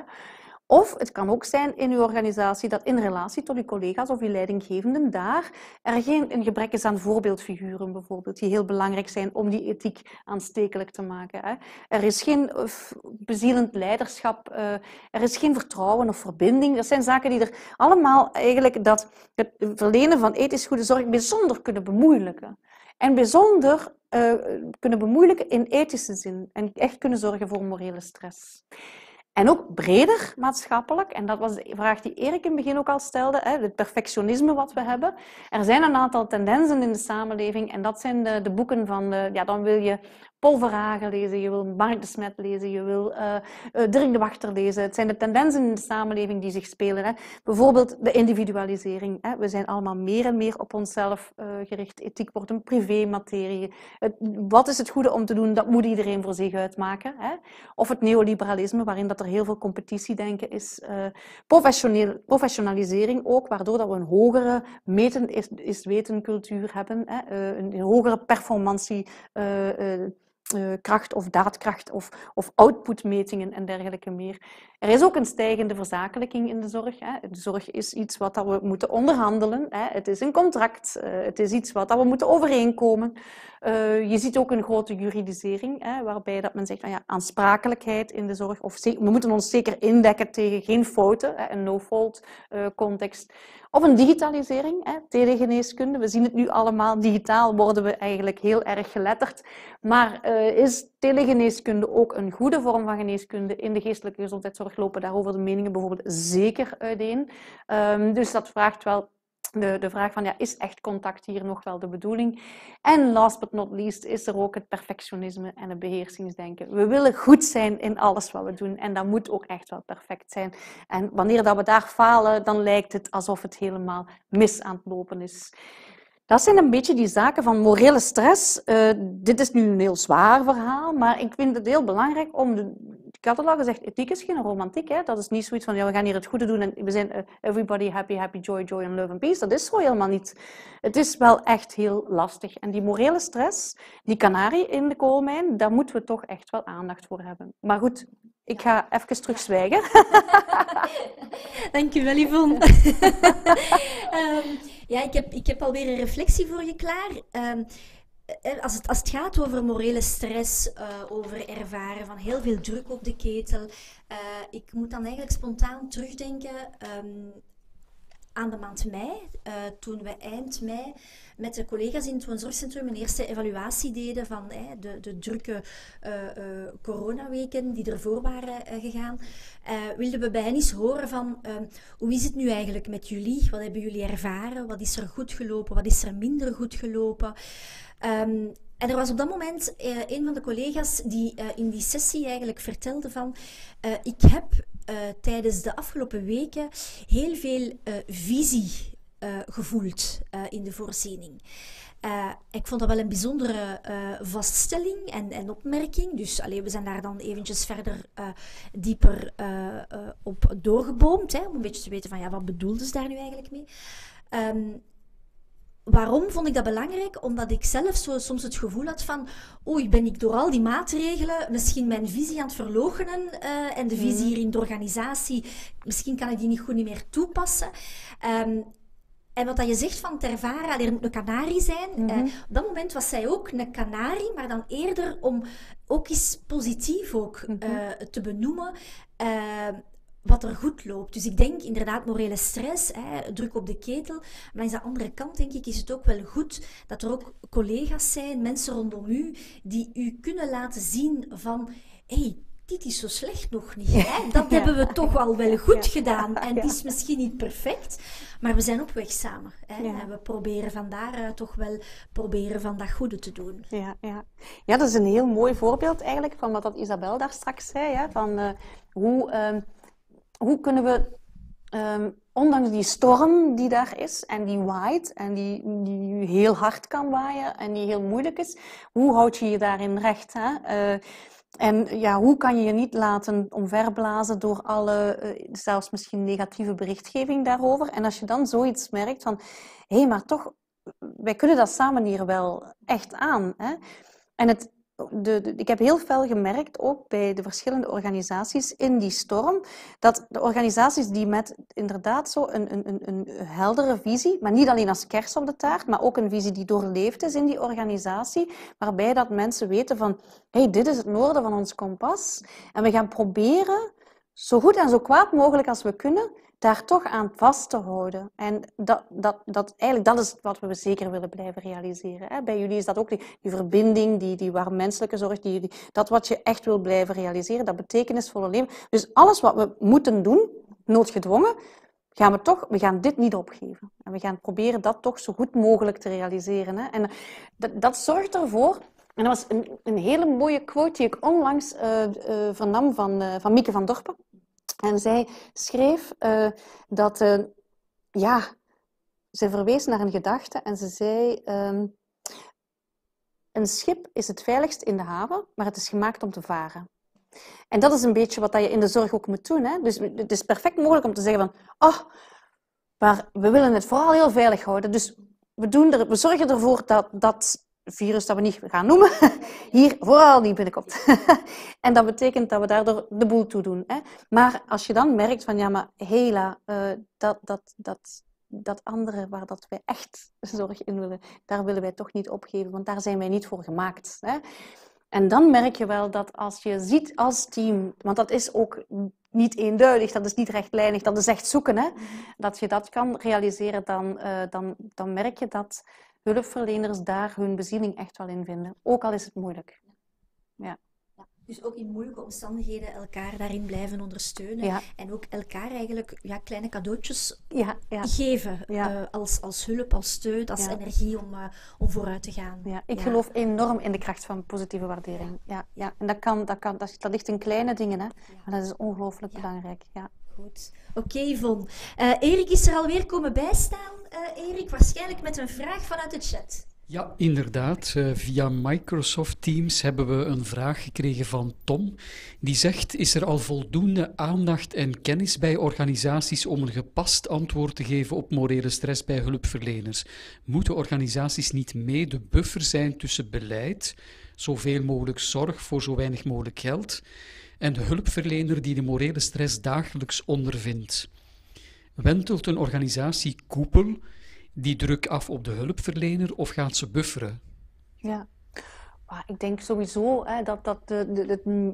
Of het kan ook zijn in uw organisatie dat in relatie tot uw collega's of uw leidinggevenden daar er geen een gebrek is aan voorbeeldfiguren bijvoorbeeld, die heel belangrijk zijn om die ethiek aanstekelijk te maken. Hè. Er is geen eh, bezielend leiderschap, eh, er is geen vertrouwen of verbinding. Dat zijn zaken die er allemaal eigenlijk dat het verlenen van ethisch goede zorg bijzonder kunnen bemoeilijken. En bijzonder eh, kunnen bemoeilijken in ethische zin en echt kunnen zorgen voor morele stress. En ook breder maatschappelijk, en dat was de vraag die Erik in het begin ook al stelde, hè, het perfectionisme wat we hebben. Er zijn een aantal tendensen in de samenleving en dat zijn de, de boeken van, de, ja, dan wil je Paul lezen, je wil Mark de Smet lezen, je wil uh, Dirk de Wachter lezen. Het zijn de tendensen in de samenleving die zich spelen. Hè. Bijvoorbeeld de individualisering. Hè. We zijn allemaal meer en meer op onszelf eh, gericht. Ethiek wordt een privé-materie. Wat is het goede om te doen, dat moet iedereen voor zich uitmaken. Hè. Of het neoliberalisme, waarin dat er heel veel denken is. professioneel, professionalisering ook, waardoor dat we een hogere meten is, weten cultuur hebben. Hè. een hogere performantie eh, kracht of daadkracht of, of outputmetingen en dergelijke meer. Er is ook een stijgende verzakelijking in de zorg. Hè. De zorg is iets wat dat we moeten onderhandelen. Hè. Het is een contract. Eh, het is iets wat dat we moeten overeenkomen. Eh, je ziet ook een grote juridisering, hè, waarbij dat men zegt van nou ja, aansprakelijkheid in de zorg. Of we moeten ons zeker indekken tegen geen fouten, hè, een no-fault eh, context. Of een digitalisering, hè, telegeneeskunde. We zien het nu allemaal. Digitaal worden we eigenlijk heel erg geletterd. Maar is telegeneeskunde ook een goede vorm van geneeskunde. In de geestelijke gezondheidszorg lopen daarover de meningen bijvoorbeeld zeker uiteen. Ehm, dus dat vraagt wel de, de, vraag van ja, is echt contact hier nog wel de bedoeling? En last but not least is er ook het perfectionisme en het beheersingsdenken. We willen goed zijn in alles wat we doen en dat moet ook echt wel perfect zijn. En wanneer dat we daar falen, dan lijkt het alsof het helemaal mis aan het lopen is. Dat zijn een beetje die zaken van morele stress. Eh, dit is nu een heel zwaar verhaal, maar ik vind het heel belangrijk om... De, catalog zegt, ethiek is geen romantiek. Hè? Dat is niet zoiets van, ja, we gaan hier het goede doen en we zijn eh, everybody happy, happy, joy, joy and love and peace. Dat is zo helemaal niet. Het is wel echt heel lastig. En die morele stress, die kanarie in de koolmijn, daar moeten we toch echt wel aandacht voor hebben. Maar goed, ik ga even terugzwijgen. Dankjewel, Yvonne. um, Ja, ik heb, ik heb alweer een reflectie voor je klaar. Ehm, eh, als het, als het gaat over morele stress, eh, over ervaren van heel veel druk op de ketel, eh, ik moet dan eigenlijk spontaan terugdenken ehm, aan de maand mei, eh, toen we eind mei met de collega's in het woonzorgcentrum een eerste evaluatie deden van de, de, drukke uh, coronaweken die ervoor waren gegaan, wilden we bij eens horen van ehm, hoe is het nu eigenlijk met jullie? Wat hebben jullie ervaren? Wat is er goed gelopen? Wat is er minder goed gelopen? Ehm, en er was op dat moment een van de collega's die in die sessie eigenlijk vertelde van ik heb eh, tijdens de afgelopen weken heel veel eh, visie eh, gevoeld in de voorziening. ik vond dat wel een bijzondere vaststelling en, en, opmerking. Dus allee, we zijn daar dan eventjes verder dieper op doorgeboomd. Hè, om een beetje te weten van ja, wat bedoelden ze daar nu eigenlijk mee. Ehm, waarom vond ik dat belangrijk? Omdat ik zelf zo soms het gevoel had van, oei, ben ik door al die maatregelen misschien mijn visie aan het verlogenen eh, en de visie mhm. hier in de organisatie, misschien kan ik die niet goed niet meer toepassen. Ehm, en wat dat je zegt van Tervara, er moet een kanarie zijn. Eh, mhm. op dat moment was zij ook een kanarie, maar dan eerder om ook iets positief ook, mhm. eh, te benoemen. Ehm, wat er goed loopt. Dus ik denk inderdaad morele stress, hè, druk op de ketel. Maar aan de andere kant denk ik is het ook wel goed dat er ook collega's zijn, mensen rondom u, die u kunnen laten zien van... Hey, dit is zo slecht nog niet. Hè? Dat hebben we toch al wel goed gedaan. En het is misschien niet perfect, maar we zijn op weg samen. Hè? En we proberen van daaruit toch wel proberen van dat goede te doen. Ja, ja. ja, dat is een heel mooi voorbeeld eigenlijk van wat dat Isabel daar straks zei. Hè? Van eh, hoe... Ehm, hoe kunnen we, ehm, ondanks die storm die daar is en die waait en die, die heel hard kan waaien en die heel moeilijk is, hoe houd je je daarin recht? Hè? Eh, en ja, hoe kan je je niet laten omverblazen door alle, eh, zelfs misschien negatieve berichtgeving daarover? En als je dan zoiets merkt van, hé, hey, maar toch, wij kunnen dat samen hier wel echt aan. Hè? En het de, ik heb heel fel gemerkt, ook bij de verschillende organisaties in die storm, dat de organisaties die met inderdaad zo een, een, een heldere visie, maar niet alleen als kers op de taart, maar ook een visie die doorleefd is in die organisatie, waarbij dat mensen weten van, hey, dit is het noorden van ons kompas en we gaan proberen, zo goed en zo kwaad mogelijk als we kunnen, daar toch aan vast te houden. En dat, dat, dat, eigenlijk, dat is wat we zeker willen blijven realiseren. Hè? Bij jullie is dat ook die, die verbinding, die, die warm menselijke zorg, die, dat wat je echt wil blijven realiseren, dat betekenisvolle leven. Dus alles wat we moeten doen, noodgedwongen, gaan we toch, we gaan dit niet opgeven. En we gaan proberen dat toch zo goed mogelijk te realiseren. Hè? En eh, dat, dat zorgt ervoor en dat was een, een, hele mooie quote die ik onlangs eh, eh, vernam van, uh, van Mieke van Dorpen. En zij schreef eh, dat, eh, ja, ze verwees naar een gedachte en ze zei: ehm, Een schip is het veiligst in de haven, maar het is gemaakt om te varen. En dat is een beetje wat je in de zorg ook moet doen. Hè? Dus het is perfect mogelijk om te zeggen van, oh, maar we willen het vooral heel veilig houden. Dus we, doen er, we zorgen ervoor dat, dat virus dat we niet gaan noemen, hier vooral niet binnenkomt. en dat betekent dat we daardoor de boel toe doen. Hè? Maar als je dan merkt van ja, maar hela, eh, dat, dat, dat, dat andere waar dat wij echt zorg in willen, daar willen wij toch niet opgeven, want daar zijn wij niet voor gemaakt. Hè? En dan merk je wel dat als je ziet als team, want dat is ook niet eenduidig, dat is niet rechtlijnig, dat is echt zoeken, hè? Mhm. dat je dat kan realiseren, dan, eh, dan, dan merk je dat hulpverleners daar hun bezieling echt wel in vinden. Ook al is het moeilijk. Ja. Dus ook in moeilijke omstandigheden elkaar daarin blijven ondersteunen. En ook elkaar eigenlijk ja, kleine cadeautjes geven. Eh, als, als hulp, als steun, als energie om, eh, om vooruit te gaan. Ja, ik geloof enorm in de kracht van positieve waardering. Ja, ja. En dat, kan, dat, kan, dat, ligt in kleine dingen, hè? maar dat is ongelooflijk belangrijk. Ja. Goed. Oké, okay, Yvonne. Eh, Erik is er alweer komen bijstaan. Eh, Erik, waarschijnlijk met een vraag vanuit de chat. Ja, inderdaad. Eh, via Microsoft Teams hebben we een vraag gekregen van Tom. Die zegt: Is er al voldoende aandacht en kennis bij organisaties om een gepast antwoord te geven op morele stress bij hulpverleners? Moeten organisaties niet mee de buffer zijn tussen beleid, zoveel mogelijk zorg voor zo weinig mogelijk geld? en de hulpverlener die de morele stress dagelijks ondervindt. Wentelt een organisatie koepel die druk af op de hulpverlener of gaat ze bufferen? Ja. Ik denk sowieso hè, dat, dat de,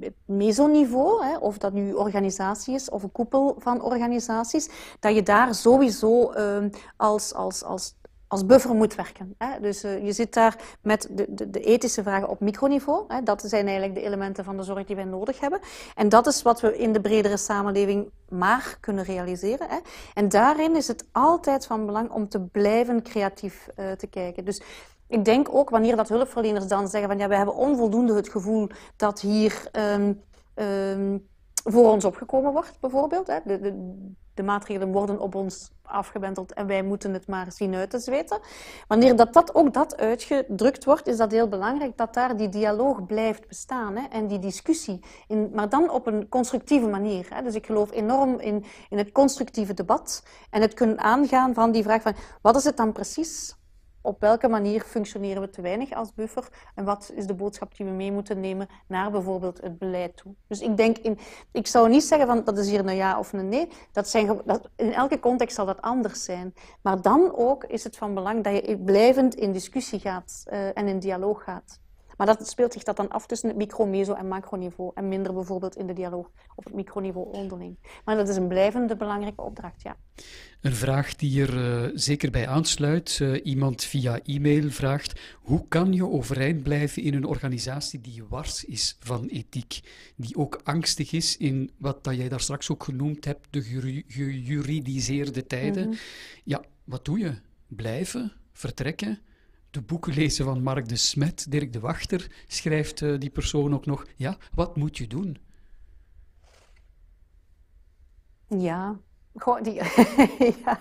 het mesoniveau, hè, of dat nu organisatie is of een koepel van organisaties, dat je daar sowieso ehm, als, als, als als buffer moet werken. Hè? Dus eh, je zit daar met de, de, de ethische vragen op microniveau. Hè? Dat zijn eigenlijk de elementen van de zorg die wij nodig hebben. En dat is wat we in de bredere samenleving maar kunnen realiseren. Hè? En daarin is het altijd van belang om te blijven creatief eh, te kijken. Dus ik denk ook wanneer dat hulpverleners dan zeggen van ja, we hebben onvoldoende het gevoel dat hier ehm, ehm, voor ons opgekomen wordt, bijvoorbeeld. Hè? De, de, de maatregelen worden op ons afgewendeld en wij moeten het maar zien uit te zweten. Wanneer dat, dat ook dat uitgedrukt wordt, is dat heel belangrijk dat daar die dialoog blijft bestaan hè, en die discussie. In, maar dan op een constructieve manier. Hè. Dus ik geloof enorm in, in het constructieve debat en het kunnen aangaan van die vraag van wat is het dan precies op welke manier functioneren we te weinig als buffer en wat is de boodschap die we mee moeten nemen naar bijvoorbeeld het beleid toe. Dus ik denk, in, ik zou niet zeggen van dat is hier een ja of een nee. Dat zijn, dat, in elke context zal dat anders zijn. Maar dan ook is het van belang dat je blijvend in discussie gaat eh, en in dialoog gaat. Maar dat speelt zich dat dan af tussen het micro, meso en macroniveau. En minder bijvoorbeeld in de dialoog op het microniveau onderling. Maar dat is een blijvende belangrijke opdracht, ja. Een vraag die er eh, zeker bij aansluit. Eh, iemand via e-mail vraagt: hoe kan je overeind blijven in een organisatie die wars is van ethiek? Die ook angstig is in wat dat jij daar straks ook genoemd hebt, de gejuridiseerde tijden. Mhm. Ja, wat doe je? Blijven? Vertrekken? de boeken lezen van Mark de Smet, Dirk de Wachter, schrijft eh, die persoon ook nog. Ja, wat moet je doen? Ja, die. ja.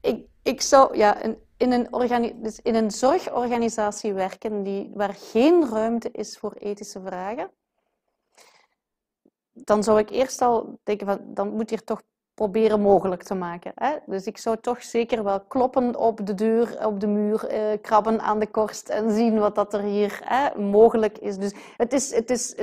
Ik, ik zou ja, in, een dus in een zorgorganisatie werken die, waar geen ruimte is voor ethische vragen. Dan zou ik eerst al denken: van, dan moet hier toch proberen mogelijk te maken. Hè? Dus ik zou toch zeker wel kloppen op de deur, op de muur, eh, krabben aan de korst en zien wat dat er hier hè, mogelijk is. Dus het is, het is,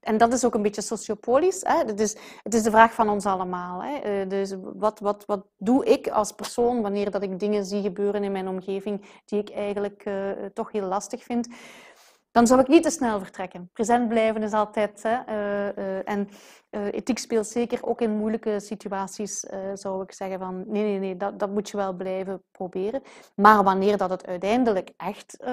en dat is ook een beetje sociopolis. Hè? Het, is, het is de vraag van ons allemaal. Hè? Eh, dus wat, wat, wat doe ik als persoon wanneer dat ik dingen zie gebeuren in mijn omgeving die ik eigenlijk eh, toch heel lastig vind? dan zou ik niet te snel vertrekken. Present blijven is altijd. Hè, eh, eh, en eh, ethiek speelt zeker ook in moeilijke situaties, zou ik zeggen van nee, nee, nee, dat, dat moet je wel blijven proberen. Maar wanneer dat het uiteindelijk echt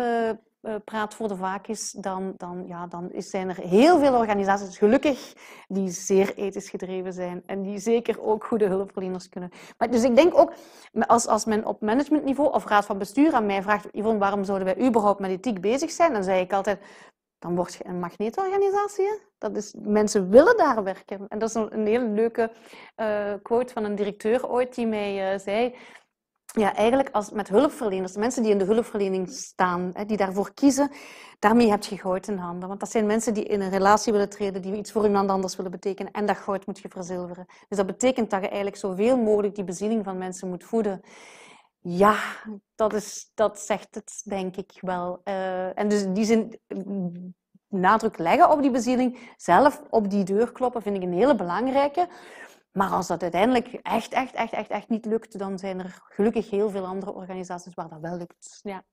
eh, praat voor de vaakjes, dan, dan, ja, dan zijn er heel veel organisaties, gelukkig, die zeer ethisch gedreven zijn en die zeker ook goede hulpverleners kunnen. Maar, dus ik denk ook, als, als men op managementniveau of raad van bestuur aan mij vraagt, Yvonne, waarom zouden wij überhaupt met ethiek bezig zijn? Dan zei ik altijd, dan word je een magneetorganisatie. Dat is, mensen willen daar werken. En dat is een, een hele leuke eh, quote van een directeur ooit die mij eh, zei ja, eigenlijk als, met hulpverleners, de mensen die in de hulpverlening staan, hè, die daarvoor kiezen, daarmee heb je goud in handen. Want dat zijn mensen die in een relatie willen treden, die iets voor iemand anders willen betekenen. En dat goud moet je verzilveren. Dus dat betekent dat je eigenlijk zoveel mogelijk die bezieling van mensen moet voeden. Ja, dat, is, dat zegt het denk ik wel. Eh, en dus in die zin, mm, nadruk leggen op die bezieling, zelf op die deur kloppen, vind ik een hele belangrijke. Maar als dat uiteindelijk echt, echt, echt, echt, echt niet lukt, dan zijn er gelukkig heel veel andere organisaties waar dat wel lukt. Ja.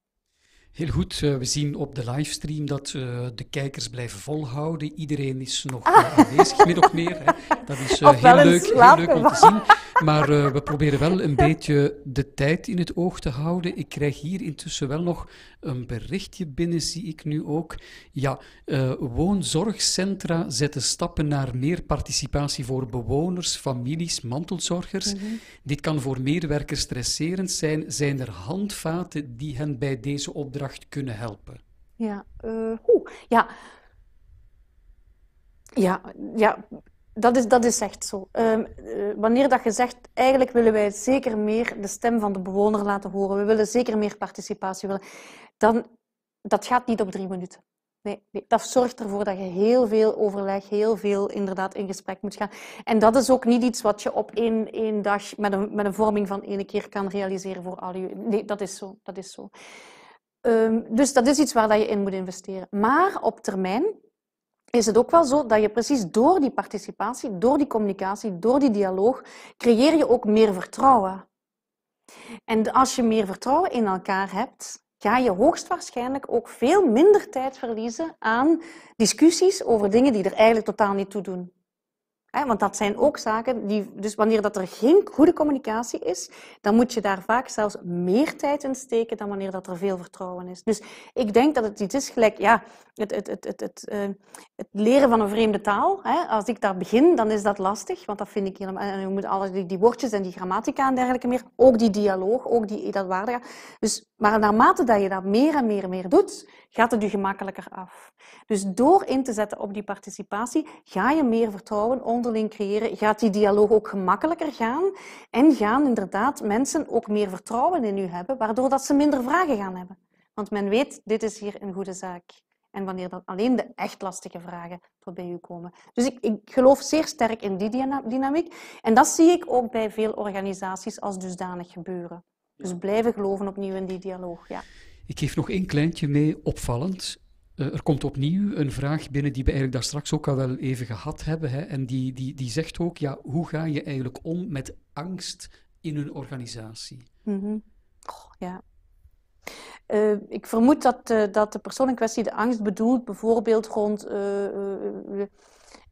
Heel goed, eh, we zien op de livestream dat eh, de kijkers blijven volhouden. Iedereen is nog eh, ah. aanwezig, min of meer. Dat is heel, leuk, heel leuk om te zien. Maar we proberen wel een beetje de tijd in het oog te houden. Ik krijg hier intussen wel nog een berichtje binnen, zie ik nu ook. Ja, woonzorgcentra zetten stappen naar meer participatie voor bewoners, families, mantelzorgers. Mhm. Dit kan voor medewerkers stresserend zijn. Zijn er handvaten die hen bij deze opdracht kunnen helpen? Ja, eh, ja. Ja, ja dat, is, dat is echt zo. Ehm, eh, wanneer dat je zegt, eigenlijk willen wij zeker meer de stem van de bewoner laten horen, we willen zeker meer participatie willen, dan dat gaat niet op drie minuten. Nee, dat zorgt ervoor dat je heel veel overleg, heel veel inderdaad in gesprek moet gaan. En dat is ook niet iets wat je op één, één dag met een, met een vorming van één keer kan realiseren voor al je... Nee, dat is zo. Dat is zo. Ehm, dus dat is iets waar je in moet investeren. Maar op termijn is het ook wel zo dat je precies door die participatie, door die communicatie, door die dialoog, creëer je ook meer vertrouwen. En als je meer vertrouwen in elkaar hebt, ga je hoogstwaarschijnlijk ook veel minder tijd verliezen aan discussies over dingen die er eigenlijk totaal niet toe doen want dat zijn ook zaken die. Dus wanneer dat er geen goede communicatie is, dan moet je daar vaak zelfs meer tijd in steken dan wanneer dat er veel vertrouwen is. Dus ik denk dat het iets is gelijk, ja, het, het, het, het, het, eh, het leren van een vreemde taal. Als ik daar begin, dan is dat lastig, want dat vind ik helemaal. En je moet alle die, woordjes en die grammatica en dergelijke meer. Ook die dialoog, ook die, dat waarde. Dus maar naarmate dat je dat meer en meer en meer doet, gaat het je gemakkelijker af. Dus door in te zetten op die participatie, ga je meer vertrouwen onderling creëren, gaat die dialoog ook gemakkelijker gaan en gaan inderdaad mensen ook meer vertrouwen in u hebben, waardoor dat ze minder vragen gaan hebben. Want men weet, dit is hier een goede zaak. En wanneer dan alleen de echt lastige vragen tot bij u komen. Dus ik, ik geloof zeer sterk in die dynamiek. En dat zie ik ook bij veel organisaties als dusdanig gebeuren. Dus blijven geloven opnieuw in die dialoog. Ja. Ik geef nog één kleintje mee, opvallend. Eh, er komt opnieuw een vraag binnen die we eigenlijk daar straks ook al wel even gehad hebben. Hè? En die, die, die zegt ook, ja, hoe ga je eigenlijk om met angst in een organisatie? Mm -hmm. ja. Eh, ik vermoed dat, eh, dat de persoon in kwestie de angst bedoelt, bijvoorbeeld rond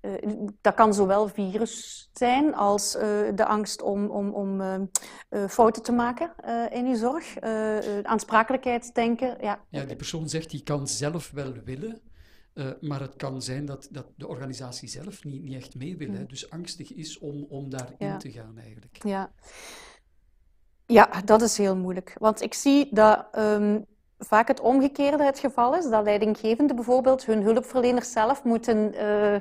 eh, dat kan zowel virus zijn als eh, de angst om, om, om eh, fouten te maken in je zorg. aansprakelijkheid denken. Ja. ja, die persoon zegt die kan zelf wel willen. maar het kan zijn dat, dat de organisatie zelf niet, niet echt mee wil. Hè? Hmm. Dus angstig is om, om daarin te gaan eigenlijk. Ja. ja, dat is heel moeilijk. Want ik zie dat ehm, vaak het omgekeerde het geval is. Dat leidinggevenden bijvoorbeeld hun hulpverleners zelf moeten eh,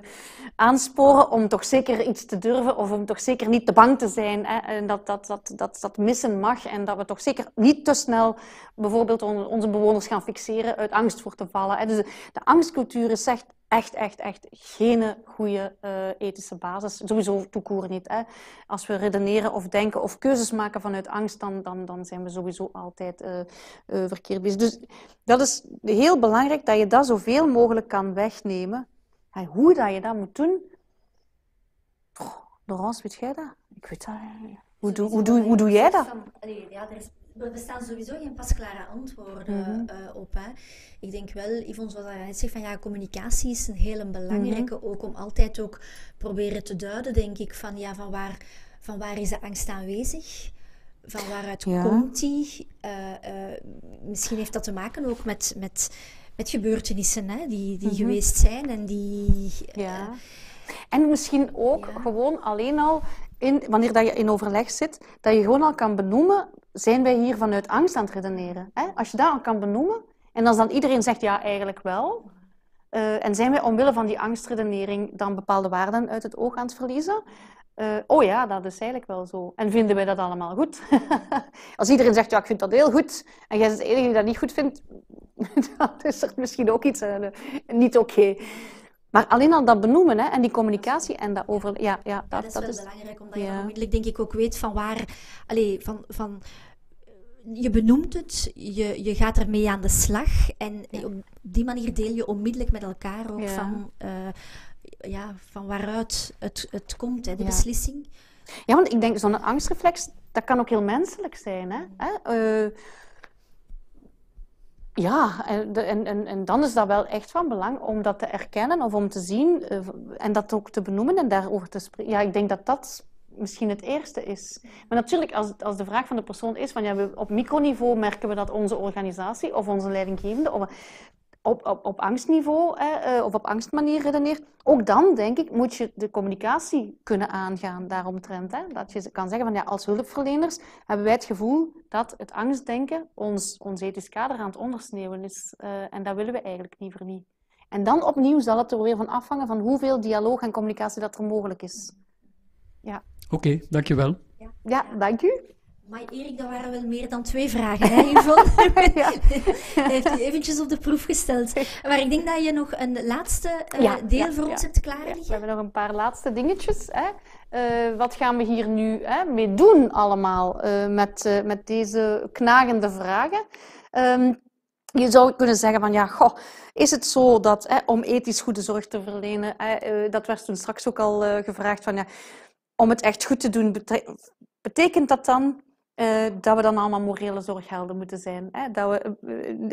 aansporen om toch zeker iets te durven of om toch zeker niet te bang te zijn. Hè? En dat dat, dat, dat dat missen mag en dat we toch zeker niet te snel bijvoorbeeld onze bewoners gaan fixeren uit angst voor te vallen. Hè? Dus de angstcultuur is echt echt, echt, echt geen goede eh, ethische basis. Sowieso toekoer niet. Hè? Als we redeneren of denken of keuzes maken vanuit angst, dan, dan, dan zijn we sowieso altijd eh, eh, verkeerd bezig. Dus dat is heel belangrijk dat je dat zoveel mogelijk kan wegnemen. Hey, hoe dat je dat moet doen. Laurence, weet jij dat? Ik weet dat. Hoe, doe, hoe, doe, hoe doe jij dat? we bestaan sowieso geen pasklare antwoorden mhm. eh, op. Hè. Ik denk wel, Yvonne, zoals hij net zegt, van ja, communicatie is een hele belangrijke. Mhm. Ook om altijd ook proberen te duiden, denk ik, van ja, van waar, van waar is de angst aanwezig? Van waaruit komt die? Eh, eh, misschien heeft dat te maken ook met, met, met gebeurtenissen hè, die, die mhm. geweest zijn en die... Ja. En misschien ook gewoon alleen al in, wanneer dat je in overleg zit, dat je gewoon al kan benoemen, zijn wij hier vanuit angst aan het redeneren? Hè? Als je dat al kan benoemen, en als dan iedereen zegt ja, eigenlijk wel, eh, en zijn wij omwille van die angstredenering dan bepaalde waarden uit het oog aan het verliezen? Eh, oh ja, dat is eigenlijk wel zo. En vinden wij dat allemaal goed? Als iedereen zegt, ja, ik vind dat heel goed, en jij is het enige die dat niet goed vindt, dan is er misschien ook iets eh, niet oké. Maar alleen al dat benoemen hè, en die communicatie en dat over... Ja, ja, dat, dat is dat wel is, belangrijk, omdat je onmiddellijk denk ik ook weet van waar... Allee, van, van, eh, je benoemt het, je, je gaat ermee aan de slag. En op die manier deel je onmiddellijk met elkaar ook van, eh, ja, van waaruit het, het komt, hè, de beslissing. Ja, want ik denk, zo'n angstreflex, dat kan ook heel menselijk zijn. Hè? Eh, ja, en, en, en dan is dat wel echt van belang om dat te erkennen of om te zien eh, en dat ook te benoemen en daarover te spreken. Ja, ik denk dat dat misschien het eerste is. Maar natuurlijk, als, als de vraag van de persoon is van ja, op microniveau merken we dat onze organisatie of onze leidinggevende, of, op, op, op angstniveau eh, of op angstmanier redeneert, ook dan denk ik moet je de communicatie kunnen aangaan daaromtrent. Hè? Dat je kan zeggen van ja, als hulpverleners hebben wij het gevoel dat het angstdenken ons, ons ethisch kader aan het ondersneeuwen is. Eh, en dat willen we eigenlijk niet voor niet. En dan opnieuw zal het er weer van afhangen van hoeveel dialoog en communicatie dat er mogelijk is. Ja. Oké, okay, dankjewel. Ja, dank u. Maar Erik, dat waren wel meer dan twee vragen. Hè, ja. Hij heeft u eventjes op de proef gesteld. Maar ik denk dat je nog een laatste eh, deel voor ons hebt klaarliggen. we hebben nog een paar laatste dingetjes. Hè. Eh, wat gaan we hier nu hè, mee doen allemaal eh, met, met deze knagende vragen? Ehm, je zou kunnen zeggen van ja, goh, is het zo dat hè, om ethisch goede zorg te verlenen, hè, dat werd toen straks ook al gevraagd van ja, om het echt goed te doen, betekent dat dan eh, dat we dan allemaal morele zorghelden moeten zijn. Hè? Dat we, eh,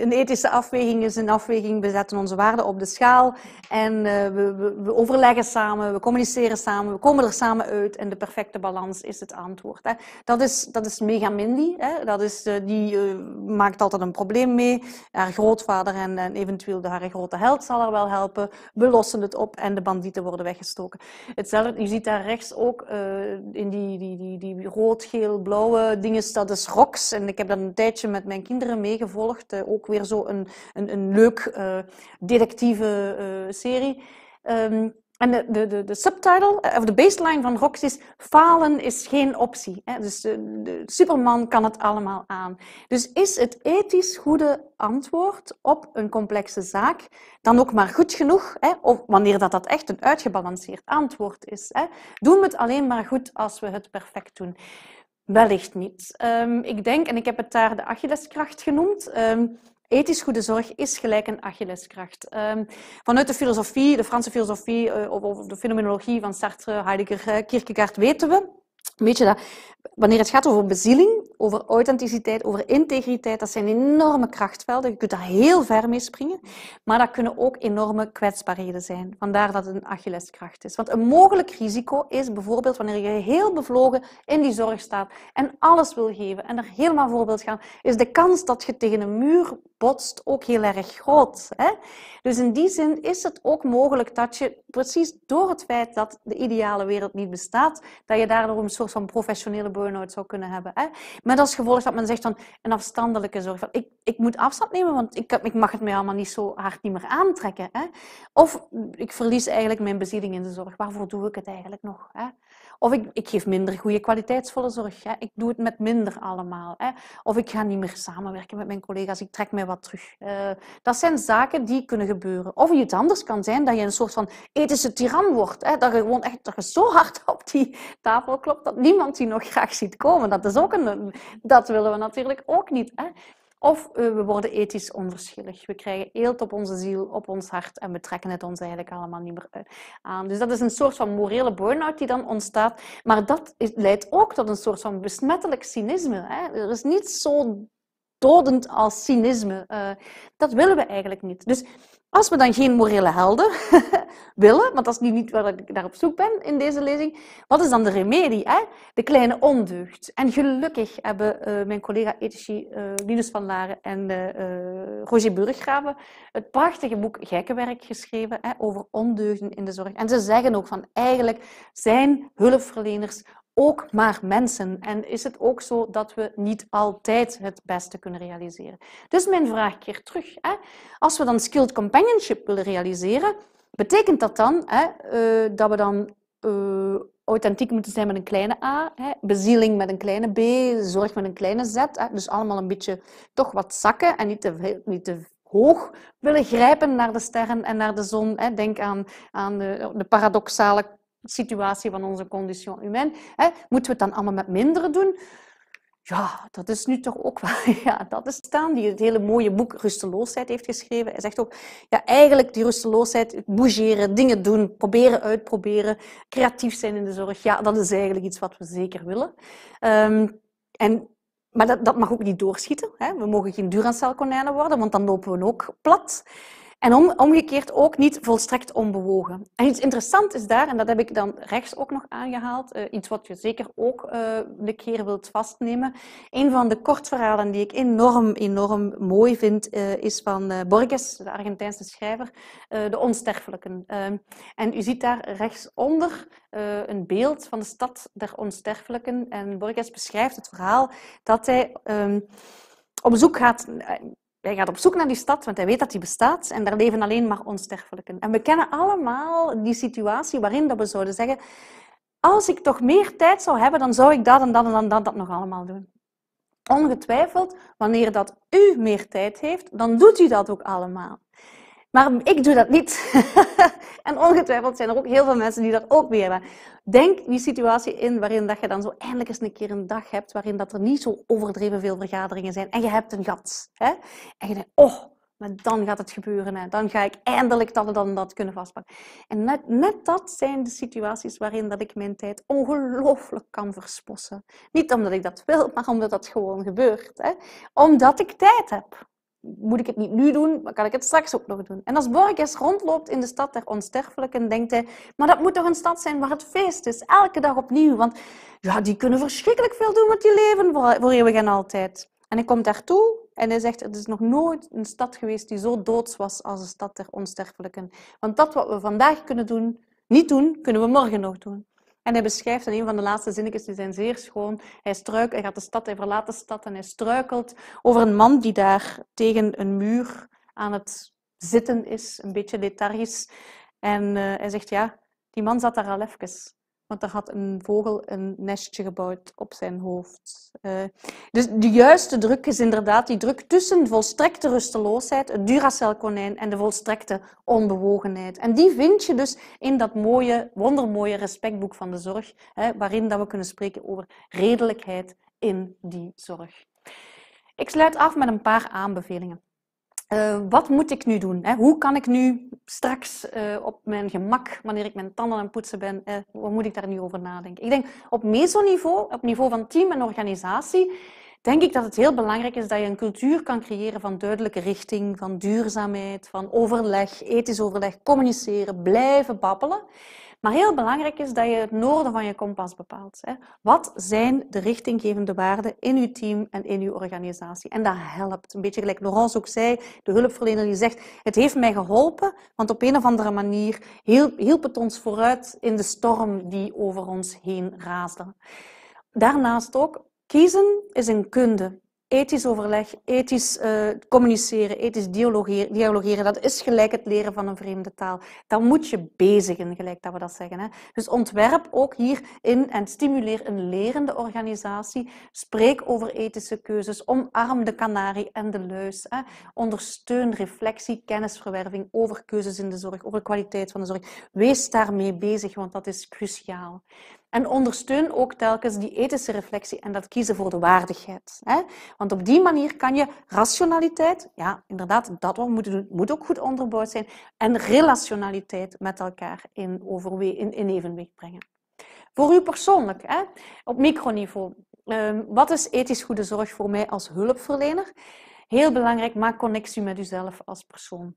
een ethische afweging is een afweging. We zetten onze waarden op de schaal en eh, we, we, overleggen samen, we communiceren samen, we komen er samen uit en de perfecte balans is het antwoord. Hè? Dat, is, dat is Megamindi. Hè? Dat is, die maakt altijd een probleem mee. Haar grootvader en, en eventueel de, haar grote held zal haar wel helpen. We lossen het op en de bandieten worden weggestoken. Hetzelfde, je ziet daar rechts ook in die, die, die, die rood-geel-blauwe is, dat is ROX. En ik heb dat een tijdje met mijn kinderen meegevolgd. Eh, ook weer zo een, een, een leuk uh, eh, detectieve eh, serie. Ehm, en de, de, de, subtitle, of de baseline van ROX is... Falen is geen optie. Hè? Dus de, de Superman kan het allemaal aan. Dus is het ethisch goede antwoord op een complexe zaak dan ook maar goed genoeg, hè, of wanneer dat, dat echt een uitgebalanceerd antwoord is. Hè, doen we het alleen maar goed als we het perfect doen. Wellicht niet. Ehm, ik denk, en ik heb het daar de Achilleskracht genoemd. Um, ethisch goede zorg is gelijk een Achilleskracht. Ehm, vanuit de filosofie, de Franse filosofie uh, of, of, de fenomenologie van Sartre, Heidegger, eh, Kierkegaard weten we Weet je dat, wanneer het gaat over bezieling, over authenticiteit, over integriteit, dat zijn enorme krachtvelden. Je kunt daar heel ver mee springen, maar dat kunnen ook enorme kwetsbaarheden zijn. Vandaar dat het een Achilleskracht is. Want een mogelijk risico is bijvoorbeeld wanneer je heel bevlogen in die zorg staat en alles wil geven en er helemaal voor gaan, is de kans dat je tegen een muur botst ook heel erg groot. Hè? Dus in die zin is het ook mogelijk dat je precies door het feit dat de ideale wereld niet bestaat, dat je daardoor een soort zo'n professionele burn-out zou kunnen hebben. Hè? Met als gevolg dat men zegt dan een afstandelijke zorg. ik, ik moet afstand nemen, want ik, ik mag het mij allemaal niet zo hard niet meer aantrekken. Hè? Of ik verlies eigenlijk mijn bezieling in de zorg. Waarvoor doe ik het eigenlijk nog? Hè? Of ik, ik geef minder goede kwaliteitsvolle zorg. Hè. Ik doe het met minder allemaal. Hè. Of ik ga niet meer samenwerken met mijn collega's. Ik trek mij wat terug. Eh, dat zijn zaken die kunnen gebeuren. Of iets anders kan zijn dat je een soort van ethische tiran wordt. Hè. Dat je gewoon echt dat je zo hard op die tafel klopt dat niemand die nog graag ziet komen. Dat, is ook een, dat willen we natuurlijk ook niet. Hè. Of eh, we worden ethisch onverschillig. We krijgen eelt op onze ziel, op ons hart en we trekken het ons eigenlijk allemaal niet meer eh, aan. Dus dat is een soort van morele burn-out die dan ontstaat. Maar dat leidt ook tot een soort van besmettelijk cynisme. Hè? Er is niets zo dodend als cynisme. Eh. dat willen we eigenlijk niet. Dus als we dan geen morele helden willen, want dat is niet waar ik naar op zoek ben in deze lezing, wat is dan de remedie? Hè? De kleine ondeugd. En gelukkig hebben eh, mijn collega ethici uh, eh, Linus van Laren en eh, Roger Burggraven het prachtige boek Gekkenwerk geschreven hè, over ondeugden in de zorg. En ze zeggen ook van eigenlijk zijn hulpverleners ook maar mensen. En is het ook zo dat we niet altijd het beste kunnen realiseren? Dus mijn vraag keer terug. Hè? Als we dan skilled companionship willen realiseren, betekent dat dan hè, eh, dat we dan eh, authentiek moeten zijn met een kleine a, hè, bezieling met een kleine b, zorg met een kleine z. dus allemaal een beetje toch wat zakken en niet te, niet te hoog willen grijpen naar de sterren en naar de zon. Denk aan, aan de, de, paradoxale situatie van onze condition humain. Hè? Moeten we het dan allemaal met minderen doen? Ja, dat is nu toch ook wel... Ja, dat is Staan, die het hele mooie boek Rusteloosheid heeft geschreven. Hij zegt ook, ja, eigenlijk die rusteloosheid, het bougeren, dingen doen, proberen, uitproberen, creatief zijn in de zorg. Ja, dat is eigenlijk iets wat we zeker willen. Ehm, en maar dat, dat, mag ook niet doorschieten. Hè? We mogen geen Duracell-konijnen worden, want dan lopen we ook plat. En omgekeerd ook niet volstrekt onbewogen. En iets interessants is daar, en dat heb ik dan rechts ook nog aangehaald, eh, iets wat je zeker ook uh, een keer wilt vastnemen. Een van de kortverhalen die ik enorm, enorm mooi vind, eh, is van Borges, de Argentijnse schrijver, De Onsterfelijken. Ehm, en u ziet daar rechtsonder een beeld van de stad der Onsterfelijken. En Borges beschrijft het verhaal dat hij ehm, op zoek gaat hij gaat op zoek naar die stad, want hij weet dat die bestaat. En daar leven alleen maar onsterfelijken. En we kennen allemaal die situatie waarin dat we zouden zeggen... Als ik toch meer tijd zou hebben, dan zou ik dat en dat en dat, dat nog allemaal doen. Ongetwijfeld, wanneer dat u meer tijd heeft, dan doet u dat ook allemaal. Maar ik doe dat niet. en ongetwijfeld zijn er ook heel veel mensen die dat ook weer hebben. Denk die situatie in waarin dat je dan zo eindelijk eens een keer een dag hebt waarin dat er niet zo overdreven veel vergaderingen zijn. En je hebt een gat. Hè? En je denkt, oh, maar dan gaat het gebeuren. Hè? Dan ga ik eindelijk dat en dan dat kunnen vastpakken. En net, net dat zijn de situaties waarin dat ik mijn tijd ongelooflijk kan verspossen. Niet omdat ik dat wil, maar omdat dat gewoon gebeurt. Hè? Omdat ik tijd heb moet ik het niet nu doen, maar kan ik het straks ook nog doen? En als Borges rondloopt in de stad der onsterfelijken, denkt hij, maar dat moet toch een stad zijn waar het feest is, elke dag opnieuw. Want ja, die kunnen verschrikkelijk veel doen met die leven voor, voor eeuwig en altijd. En hij komt daartoe en hij zegt, het is nog nooit een stad geweest die zo doods was als de stad der onsterfelijken. Want dat wat we vandaag kunnen doen, niet doen, kunnen we morgen nog doen. En hij beschrijft in een van de laatste zinnetjes, die zijn zeer schoon. Hij, struik, hij gaat de stad, hij verlaat de stad en hij struikelt over een man die daar tegen een muur aan het zitten is, een beetje lethargisch. En eh, hij zegt, ja, die man zat daar al even. Want er had een vogel een nestje gebouwd op zijn hoofd. Eh, dus de juiste druk is inderdaad die druk tussen volstrekte rusteloosheid, het Duracell-konijn, en de volstrekte onbewogenheid. En die vind je dus in dat mooie, wondermooie respectboek van de zorg, hè, waarin dat we kunnen spreken over redelijkheid in die zorg. Ik sluit af met een paar aanbevelingen. Eh, wat moet ik nu doen? Hè? Hoe kan ik nu straks eh, op mijn gemak, wanneer ik mijn tanden aan het poetsen ben, eh, wat moet ik daar nu over nadenken? Ik denk op mesoniveau, op niveau van team en organisatie, denk ik dat het heel belangrijk is dat je een cultuur kan creëren van duidelijke richting, van duurzaamheid, van overleg, ethisch overleg, communiceren, blijven babbelen. Maar heel belangrijk is dat je het noorden van je kompas bepaalt. Hè. Wat zijn de richtinggevende waarden in je team en in je organisatie? En dat helpt. Een beetje gelijk Laurence ook zei, de hulpverlener die zegt, het heeft mij geholpen, want op een of andere manier hielp het ons vooruit in de storm die over ons heen raasde. Daarnaast ook, kiezen is een kunde ethisch overleg, ethisch eh, communiceren, ethisch dialogeren, dialogeren, dat is gelijk het leren van een vreemde taal. Dan moet je bezigen, gelijk dat we dat zeggen. Hè? Dus ontwerp ook hierin en stimuleer een lerende organisatie. Spreek over ethische keuzes, omarm de kanarie en de luis. Hè? Ondersteun reflectie, kennisverwerving over keuzes in de zorg, over de kwaliteit van de zorg. Wees daarmee bezig, want dat is cruciaal. En ondersteun ook telkens die ethische reflectie en dat kiezen voor de waardigheid. Hè? Want op die manier kan je rationaliteit, ja, inderdaad, dat wat we moeten doen, moet ook goed onderbouwd zijn, en relationaliteit met elkaar in, in, evenwicht brengen. Voor u persoonlijk, hè? op microniveau. Um, wat is ethisch goede zorg voor mij als hulpverlener? Heel belangrijk, maak connectie met uzelf als persoon.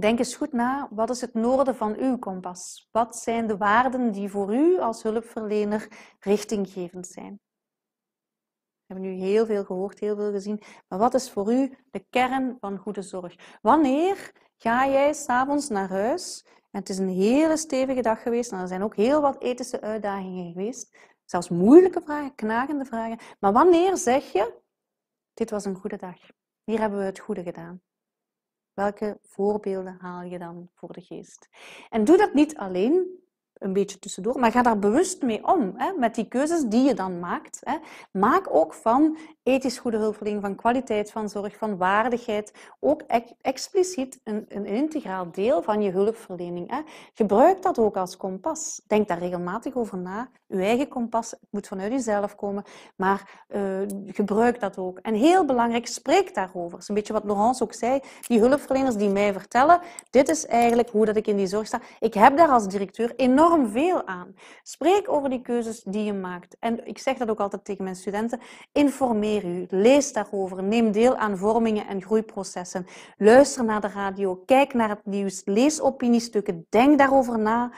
Denk eens goed na, wat is het noorden van uw kompas? Wat zijn de waarden die voor u als hulpverlener richtinggevend zijn? We hebben nu heel veel gehoord, heel veel gezien. Maar wat is voor u de kern van goede zorg? Wanneer ga jij s'avonds naar huis? En het is een hele stevige dag geweest. En er zijn ook heel wat ethische uitdagingen geweest. Zelfs moeilijke vragen, knagende vragen. Maar wanneer zeg je, dit was een goede dag? Hier hebben we het goede gedaan. Welke voorbeelden haal je dan voor de geest? En doe dat niet alleen een beetje tussendoor. Maar ga daar bewust mee om, hè, met die keuzes die je dan maakt. Hè. Maak ook van ethisch goede hulpverlening, van kwaliteit van zorg, van waardigheid, ook e-, expliciet een, een, integraal deel van je hulpverlening. Hè. Gebruik dat ook als kompas. Denk daar regelmatig over na. Uw eigen kompas moet vanuit jezelf komen, maar eh, gebruik dat ook. En heel belangrijk, spreek daarover. Dat is een beetje wat Laurence ook zei. Die hulpverleners die mij vertellen, dit is eigenlijk hoe dat ik in die zorg sta. Ik heb daar als directeur enorm veel aan. Spreek over die keuzes die je maakt. En ik zeg dat ook altijd tegen mijn studenten. Informeer u, lees daarover, neem deel aan vormingen en groeiprocessen. Luister naar de radio, kijk naar het nieuws, lees opiniestukken, denk daarover na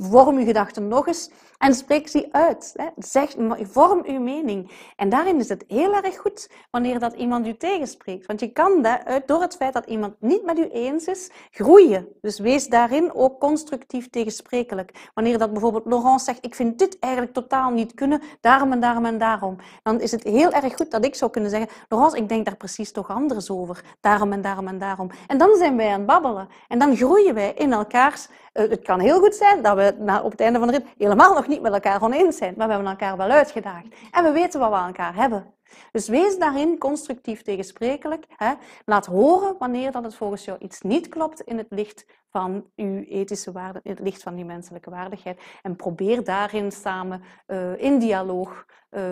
Vorm je gedachten nog eens en spreek ze uit. Hè. Zeg, vorm uw mening. En daarin is het heel erg goed wanneer dat iemand u tegenspreekt. Want je kan daar, door het feit dat iemand niet met u eens is, groeien. Dus wees daarin ook constructief tegensprekelijk. Wanneer dat bijvoorbeeld Laurence zegt, ik vind dit eigenlijk totaal niet kunnen, daarom en daarom en daarom. Dan is het heel erg goed dat ik zou kunnen zeggen, Laurence, ik denk daar precies toch anders over. Daarom en daarom en daarom. En dan zijn wij aan het babbelen. En dan groeien wij in elkaars eh, het kan heel goed zijn dat we op het einde van de rit helemaal nog niet met elkaar oneens zijn, maar we hebben elkaar wel uitgedaagd. En we weten wat we aan elkaar hebben. Dus wees daarin constructief tegensprekelijk. Hè. Laat horen wanneer dat het volgens jou iets niet klopt in het licht van uw ethische waarden, in het licht van die menselijke waardigheid. En probeer daarin samen eh, in dialoog eh,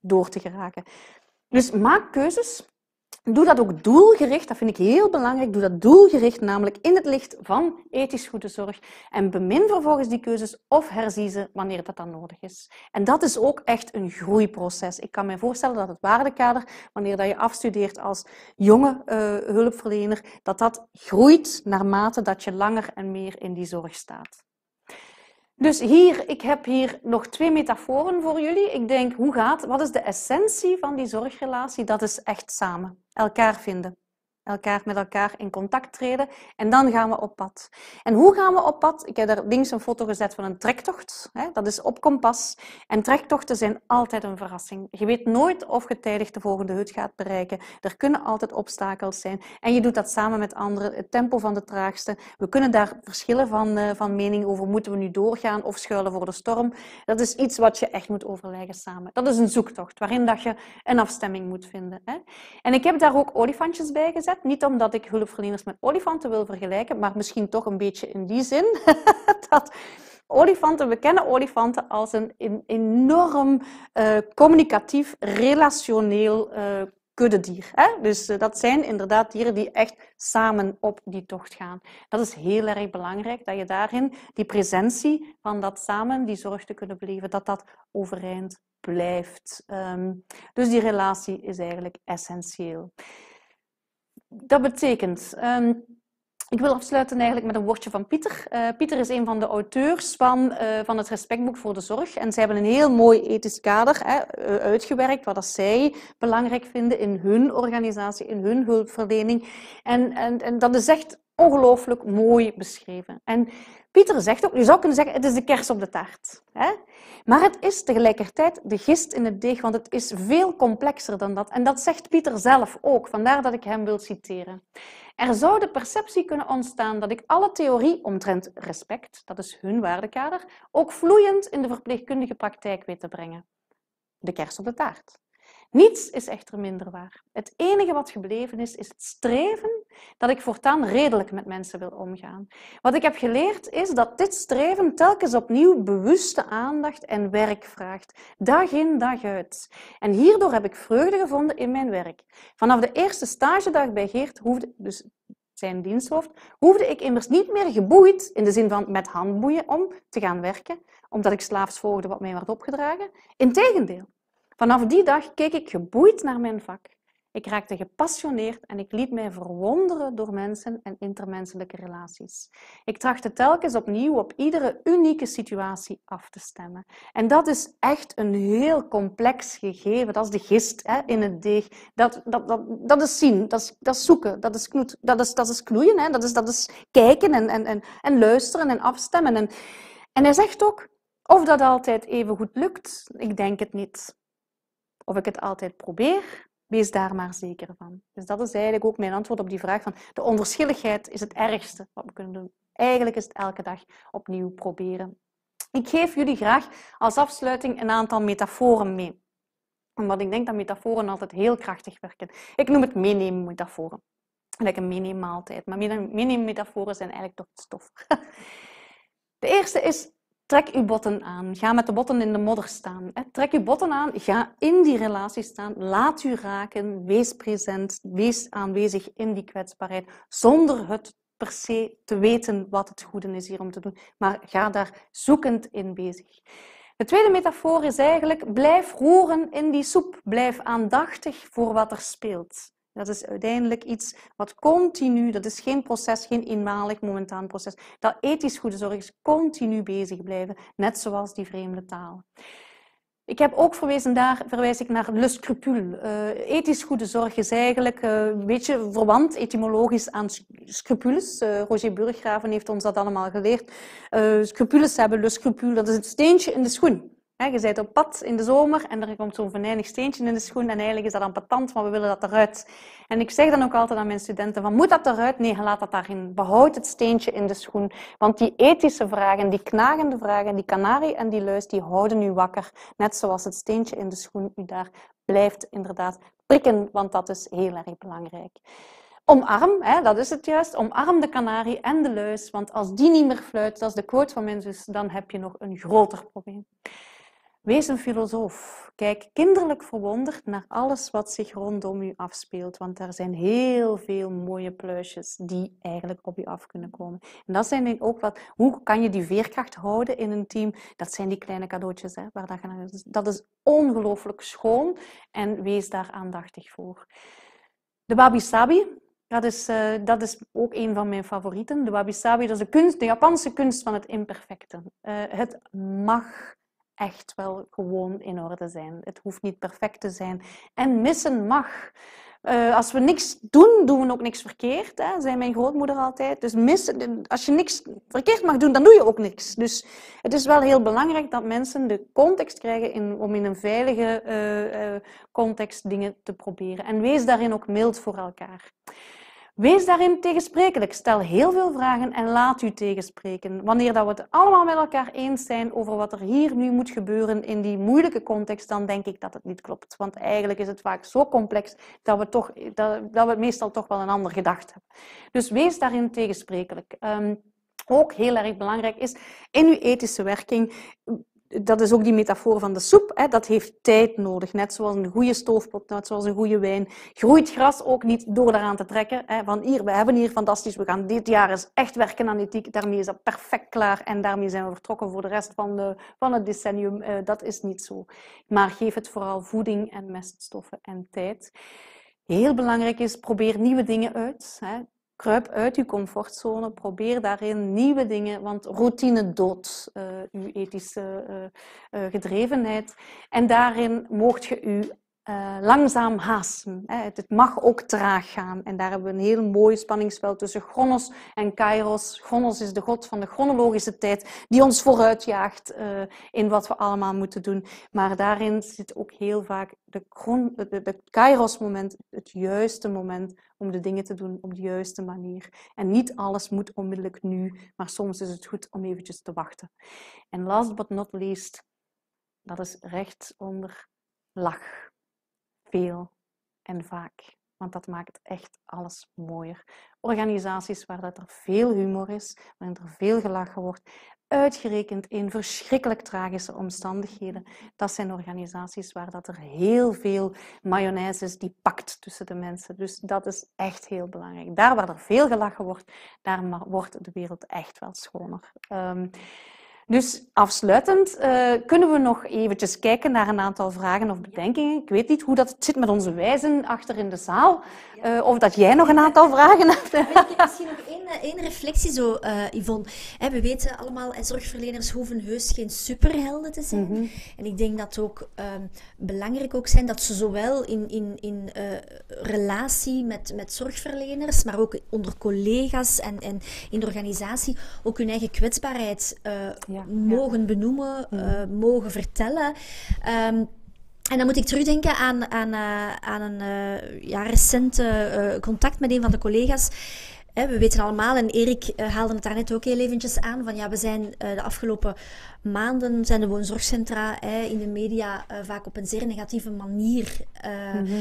door te geraken. Dus maak keuzes Doe dat ook doelgericht, dat vind ik heel belangrijk. Doe dat doelgericht, namelijk in het licht van ethisch goede zorg. En bemin vervolgens die keuzes of herzie ze wanneer dat dan nodig is. En dat is ook echt een groeiproces. Ik kan me voorstellen dat het waardekader, wanneer dat je afstudeert als jonge eh, hulpverlener, dat dat groeit naarmate dat je langer en meer in die zorg staat. Dus hier, ik heb hier nog twee metaforen voor jullie. Ik denk, hoe gaat, wat is de essentie van die zorgrelatie? Dat is echt samen, elkaar vinden elkaar met elkaar in contact treden. En dan gaan we op pad. En hoe gaan we op pad? Ik heb daar links een foto gezet van een trektocht. Hè? Dat is op kompas. En trektochten zijn altijd een verrassing. Je weet nooit of je tijdig de volgende hut gaat bereiken. Er kunnen altijd obstakels zijn. En je doet dat samen met anderen. Het tempo van de traagste. We kunnen daar verschillen van, eh, van mening over. Moeten we nu doorgaan of schuilen voor de storm? Dat is iets wat je echt moet overleggen samen. Dat is een zoektocht waarin dat je een afstemming moet vinden. Hè? En ik heb daar ook olifantjes bij gezet. Niet omdat ik hulpverleners met olifanten wil vergelijken, maar misschien toch een beetje in die zin dat olifanten, we kennen olifanten als een enorm eh, communicatief, relationeel uh, kuddedier. Hè? Dus eh, dat zijn inderdaad dieren die echt samen op die tocht gaan. Dat is heel erg belangrijk, dat je daarin die presentie van dat samen, die zorg te kunnen beleven, dat dat overeind blijft. Ehm, dus die relatie is eigenlijk essentieel dat betekent. Ehm, ik wil afsluiten eigenlijk met een woordje van Pieter. Eh, Pieter is een van de auteurs van, eh, van het Respectboek voor de Zorg. En zij hebben een heel mooi ethisch kader hè, eh, uitgewerkt, wat dat zij belangrijk vinden in hun organisatie, in hun hulpverlening. En, en, en dat is echt ongelooflijk mooi beschreven. En Pieter zegt ook, je zou kunnen zeggen, het is de kers op de taart. Hè? Maar het is tegelijkertijd de gist in het deeg, want het is veel complexer dan dat. En dat zegt Pieter zelf ook, vandaar dat ik hem wil citeren. Er zou de perceptie kunnen ontstaan dat ik alle theorie omtrent respect, dat is hun waardekader, ook vloeiend in de verpleegkundige praktijk weet te brengen. De kers op de taart. Niets is echter minder waar. Het enige wat gebleven is, is het streven dat ik voortaan redelijk met mensen wil omgaan. Wat ik heb geleerd is dat dit streven telkens opnieuw bewuste aandacht en werk vraagt, dag in, dag uit. En hierdoor heb ik vreugde gevonden in mijn werk. Vanaf de eerste stagedag bij Geert hoefde, dus zijn diensthoofd, hoefde ik immers niet meer geboeid, in de zin van met handboeien, om te gaan werken, omdat ik slaafs volgde wat mij werd opgedragen. Integendeel, vanaf die dag keek ik geboeid naar mijn vak. Ik raakte gepassioneerd en ik liet mij verwonderen door mensen en intermenselijke relaties. Ik trachtte telkens opnieuw op iedere unieke situatie af te stemmen. En dat is echt een heel complex gegeven. Dat is de gist hè, in het deeg. Dat, dat, dat, dat is zien, dat is, dat zoeken, dat is, knoet, dat is, dat is knoeien, hè. Dat, is, dat is kijken en, en, en, en luisteren en afstemmen. En, en hij zegt ook, of dat altijd even goed lukt, ik denk het niet. Of ik het altijd probeer, Wees daar maar zeker van. Dus dat is eigenlijk ook mijn antwoord op die vraag van de onverschilligheid is het ergste wat we kunnen doen. Eigenlijk is het elke dag opnieuw proberen. Ik geef jullie graag als afsluiting een aantal metaforen mee. Omdat ik denk dat metaforen altijd heel krachtig werken. Ik noem het mini-metaforen, Lekker meeneemmaaltijd. Maar mini-metaforen zijn eigenlijk toch stof. De eerste is Trek uw botten aan. Ga met de botten in de modder staan. Trek uw botten aan. Ga in die relatie staan. Laat u raken. Wees present. Wees aanwezig in die kwetsbaarheid. Zonder het per se te weten wat het goede is hier om te doen. Maar ga daar zoekend in bezig. De tweede metafoor is eigenlijk: blijf roeren in die soep. Blijf aandachtig voor wat er speelt. Dat is uiteindelijk iets wat continu, dat is geen proces, geen eenmalig momentaan proces. Dat ethisch goede zorg is continu bezig blijven, net zoals die vreemde taal. Ik heb ook verwezen, daar verwijs ik naar le scrupule. Eh, ethisch goede zorg is eigenlijk uh, een beetje verwant etymologisch aan scrupules. Eh, Roger Burggraven heeft ons dat allemaal geleerd. scrupules hebben le scrupule, dat is het steentje in de schoen je bent op pad in de zomer en er komt zo'n venijnig steentje in de schoen en eigenlijk is dat dan patant, maar we willen dat eruit. En ik zeg dan ook altijd aan mijn studenten van, moet dat eruit? Nee, laat dat daarin. Behoud het steentje in de schoen. Want die ethische vragen, die knagende vragen, die kanarie en die luis, die houden u wakker. Net zoals het steentje in de schoen u daar blijft inderdaad prikken, want dat is heel erg belangrijk. Omarm, hè, dat is het juist. Omarm de kanarie en de luis, want als die niet meer fluit, dat is de quote van mijn zus, dan heb je nog een groter probleem. Wees een filosoof. Kijk kinderlijk verwonderd naar alles wat zich rondom u afspeelt, want er zijn heel veel mooie pluisjes die eigenlijk op u af kunnen komen. En dat zijn ook wat, hoe kan je die veerkracht houden in een team? Dat zijn die kleine cadeautjes, hè, waar dat, gaan, dat is ongelooflijk schoon en wees daar aandachtig voor. De Wabi Sabi, dat is, eh, dat is ook een van mijn favorieten. De Wabi Sabi, dat is de, kunst, de Japanse kunst van het imperfecte. Eh, het mag echt wel gewoon in orde zijn. Het hoeft niet perfect te zijn. En missen mag. Eh, als we niks doen, doen we ook niks verkeerd, hè? zei mijn grootmoeder altijd. Dus missen, als je niks verkeerd mag doen, dan doe je ook niks. Dus het is wel heel belangrijk dat mensen de context krijgen om in een veilige eh, eh, context dingen te proberen. En wees daarin ook mild voor elkaar. Wees daarin tegensprekelijk. Stel heel veel vragen en laat u tegenspreken. Wanneer dat we het allemaal met elkaar eens zijn over wat er hier nu moet gebeuren in die moeilijke context, dan denk ik dat het niet klopt. Want eigenlijk is het vaak zo complex dat we, toch, dat, we meestal toch wel een ander gedacht hebben. Dus wees daarin tegensprekelijk. Ehm, ook heel erg belangrijk is in uw ethische werking dat is ook die metafoor van de soep. Hè? Dat heeft tijd nodig. Net zoals een goede stoofpot, net zoals een goede wijn. Groeit gras ook niet door daaraan te trekken. Hè? Van hier, we hebben hier fantastisch. We gaan dit jaar eens echt werken aan ethiek. Daarmee is dat perfect klaar. En daarmee zijn we vertrokken voor de rest van, de, van het decennium. Eh, dat is niet zo. Maar geef het vooral voeding en meststoffen en tijd. Heel belangrijk is, probeer nieuwe dingen uit. Hè? Kruip uit uw comfortzone, probeer daarin nieuwe dingen, want routine doodt uh, eh, uw ethische eh, eh, gedrevenheid. En daarin moogt je u eh, langzaam haasten. Hè. Het, mag ook traag gaan. En daar hebben we een heel mooi spanningsveld tussen Chronos en Kairos. Chronos is de god van de chronologische tijd, die ons vooruitjaagt eh, in wat we allemaal moeten doen. Maar daarin zit ook heel vaak de, de, Kairos-moment, het juiste moment om de dingen te doen op de juiste manier. En niet alles moet onmiddellijk nu, maar soms is het goed om eventjes te wachten. En last but not least, dat is recht onder lach veel en vaak. Want dat maakt echt alles mooier. Organisaties waar dat er veel humor is, waar er veel gelachen wordt, uitgerekend in verschrikkelijk tragische omstandigheden. Dat zijn organisaties waar dat er heel veel mayonaise is die pakt tussen de mensen. Dus dat is echt heel belangrijk. Daar waar er veel gelachen wordt, daar wordt de wereld echt wel schoner. Ehm, dus afsluitend eh, kunnen we nog eventjes kijken naar een aantal vragen of bedenkingen. Ik weet niet hoe dat zit met onze wijzen achter in de zaal. Eh, of dat jij nog een aantal vragen hebt. Ik misschien nog één, eh, reflectie zo, uh, Yvonne. we weten allemaal, zorgverleners hoeven heus geen superhelden te zijn. Mhm. En ik denk dat het ook ehm, belangrijk ook zijn dat ze zowel in, in, in relatie met, met zorgverleners, maar ook onder collega's en, en in de organisatie, ook hun eigen kwetsbaarheid ja mogen benoemen, mm. eh, mogen vertellen. Ehm, en dan moet ik terugdenken aan, aan, eh, aan een uh, ja, recente contact met een van de collega's. we weten allemaal, en Erik haalde het daar net ook heel eventjes aan, van ja, we zijn de afgelopen maanden zijn de woonzorgcentra hè, in de media vaak op een zeer negatieve manier uh,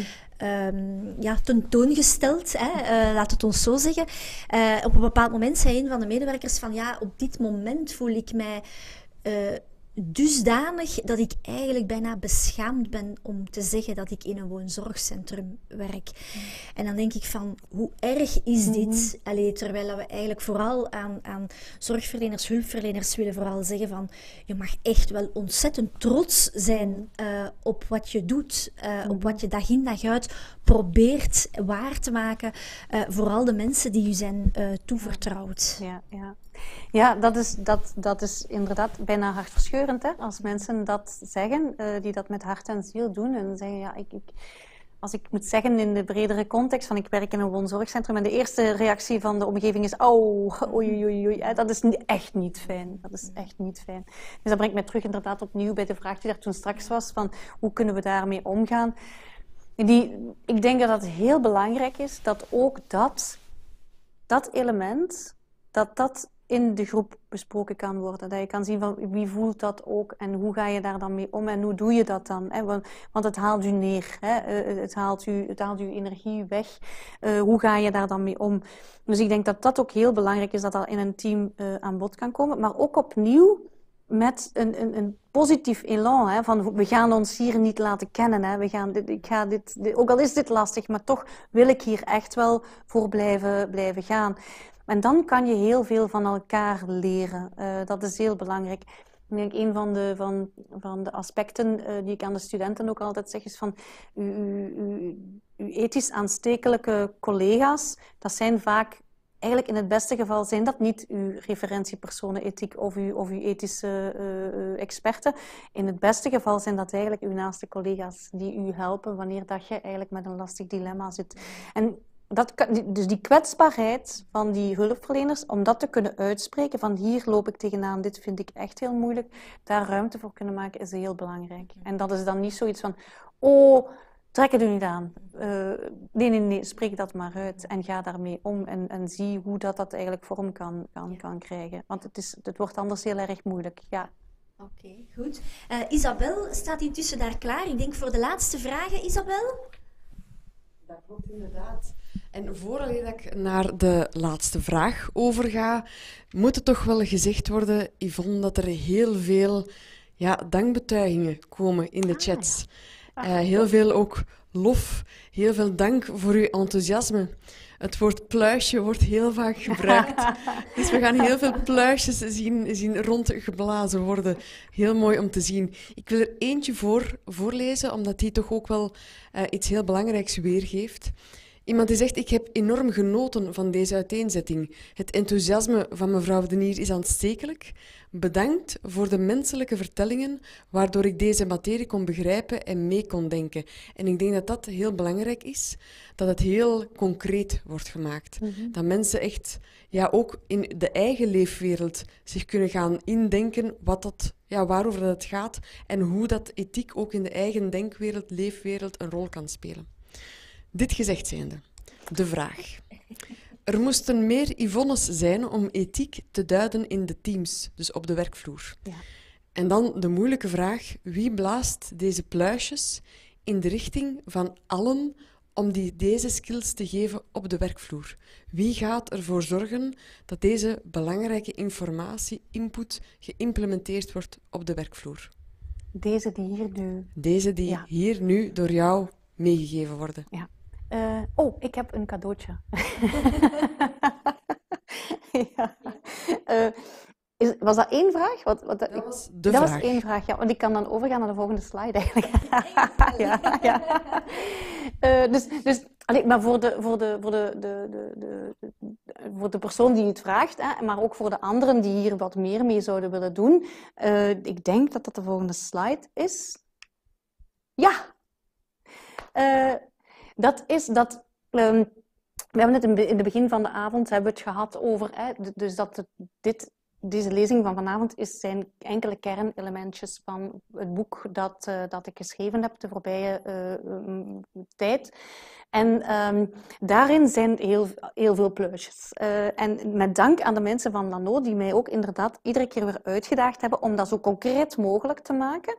um, ja, tentoongesteld. Hè? Eh, laat het ons zo zeggen. Eh, op een bepaald moment zei een van de medewerkers van ja, op dit moment voel ik mij... Eh, dusdanig dat ik eigenlijk bijna beschaamd ben om te zeggen dat ik in een woonzorgcentrum werk. En dan denk ik van, hoe erg is dit? Mhm. Allee, terwijl we eigenlijk vooral aan, aan zorgverleners, hulpverleners willen vooral zeggen van, je mag echt wel ontzettend trots zijn eh, op wat je doet, eh, op mhm. wat je dag in dag uit probeert waar te maken. Eh, vooral de mensen die je zijn toevertrouwd. Ja, ja. Ja, dat is, dat, dat is inderdaad bijna hartverscheurend. Hè? Als mensen dat zeggen, eh, die dat met hart en ziel doen en zeggen, ja, ik, ik, als ik moet zeggen in de bredere context van ik werk in een woonzorgcentrum en de eerste reactie van de omgeving is, oh, oei, oei, oei, dat is echt niet fijn. Dat is echt niet fijn. Dus dat brengt mij terug inderdaad opnieuw bij de vraag die daar toen straks was, van hoe kunnen we daarmee omgaan? Die, ik denk dat het heel belangrijk is dat ook dat, dat element, dat dat in de groep besproken kan worden. Dat je kan zien van wie voelt dat ook en hoe ga je daar dan mee om en hoe doe je dat dan. Hè? Want, want het haalt u neer, hè? Eh, eh, het, haalt u, het haalt uw energie weg. Eh, hoe ga je daar dan mee om? Dus ik denk dat dat ook heel belangrijk is, dat dat in een team aan bod kan komen. Maar ook opnieuw met een, een, een positief elan. Hè? Van we gaan ons hier niet laten kennen. Hè? We gaan, ik ga dit, ook al is dit lastig, maar toch wil ik hier echt wel voor blijven, blijven gaan. En dan kan je heel veel van elkaar leren. Eh, dat is heel belangrijk. Ik denk een van de, van, van de aspecten eh, die ik aan de studenten ook altijd zeg is van uw, ethisch aanstekelijke collega's, dat zijn vaak eigenlijk in het beste geval zijn dat niet uw referentiepersonen ethiek of uw, of uw ethische uh, experten. In het beste geval zijn dat eigenlijk uw naaste collega's die u helpen wanneer dat je eigenlijk met een lastig dilemma zit. En dat, dus die kwetsbaarheid van die hulpverleners, om dat te kunnen uitspreken, van hier loop ik tegenaan, dit vind ik echt heel moeilijk, daar ruimte voor kunnen maken, is heel belangrijk. En dat is dan niet zoiets van, oh, trek het u niet aan. Eh, nee, nee, nee, spreek dat maar uit en ga daarmee om en, en zie hoe dat, dat eigenlijk vorm kan, kan, kan krijgen. Want het, is, het wordt anders heel erg moeilijk, ja. Oké, goed. Uh, Isabel staat intussen daar klaar. Ik denk voor de laatste vragen, Isabel dat klopt inderdaad. En voordat ik naar de laatste vraag overga, moet het toch wel gezegd worden, Yvonne, dat er heel veel ja, dankbetuigingen komen in de ah, chats. Eh, heel veel ook lof, heel veel dank voor uw enthousiasme het woord pluisje wordt heel vaak gebruikt. dus we gaan heel veel pluisjes zien, zien rondgeblazen worden. Heel mooi om te zien. Ik wil er eentje voor voorlezen, omdat die toch ook wel eh, iets heel belangrijks weergeeft. Iemand die zegt, ik heb enorm genoten van deze uiteenzetting. Het enthousiasme van mevrouw Denier is aanstekelijk. Bedankt voor de menselijke vertellingen waardoor ik deze materie kon begrijpen en mee kon denken. En ik denk dat dat heel belangrijk is, dat het heel concreet wordt gemaakt. Mhm. Dat mensen echt ja, ook in de eigen leefwereld zich kunnen gaan indenken wat dat, ja, waarover dat het gaat en hoe dat ethiek ook in de eigen denkwereld, leefwereld een rol kan spelen. Dit gezegd zijnde, de vraag. Er moesten meer Yvonnes zijn om ethiek te duiden in de teams, dus op de werkvloer. Ja. En dan de moeilijke vraag: wie blaast deze pluisjes in de richting van allen om die deze skills te geven op de werkvloer? Wie gaat ervoor zorgen dat deze belangrijke informatie, input, geïmplementeerd wordt op de werkvloer? Deze die hier nu. Deze die hier nu door jou meegegeven worden. Ja. Eh, oh, ik heb een cadeautje. ja. Eh, is, was dat één vraag? Wat, wat, dat was dat was één vraag, ja. Want ik kan dan overgaan naar de volgende slide eigenlijk. ja, ja. Eh, dus, dus maar voor de, voor, de, voor, de, de, de, de, voor de persoon die het vraagt, hè, maar ook voor de anderen die hier wat meer mee zouden willen doen. ik denk dat dat de volgende slide is. Ja, dat is dat. Ehm, we hebben het in het begin van de avond hebben we het gehad over. Hè, dus dat dit, deze lezing van vanavond is, zijn enkele kernelementjes van het boek dat, eh, dat ik geschreven heb de voorbije eh, tijd. En ehm, daarin zijn heel, heel veel pleutjes. Eh, en met dank aan de mensen van Lano, die mij ook inderdaad iedere keer weer uitgedaagd hebben om dat zo concreet mogelijk te maken.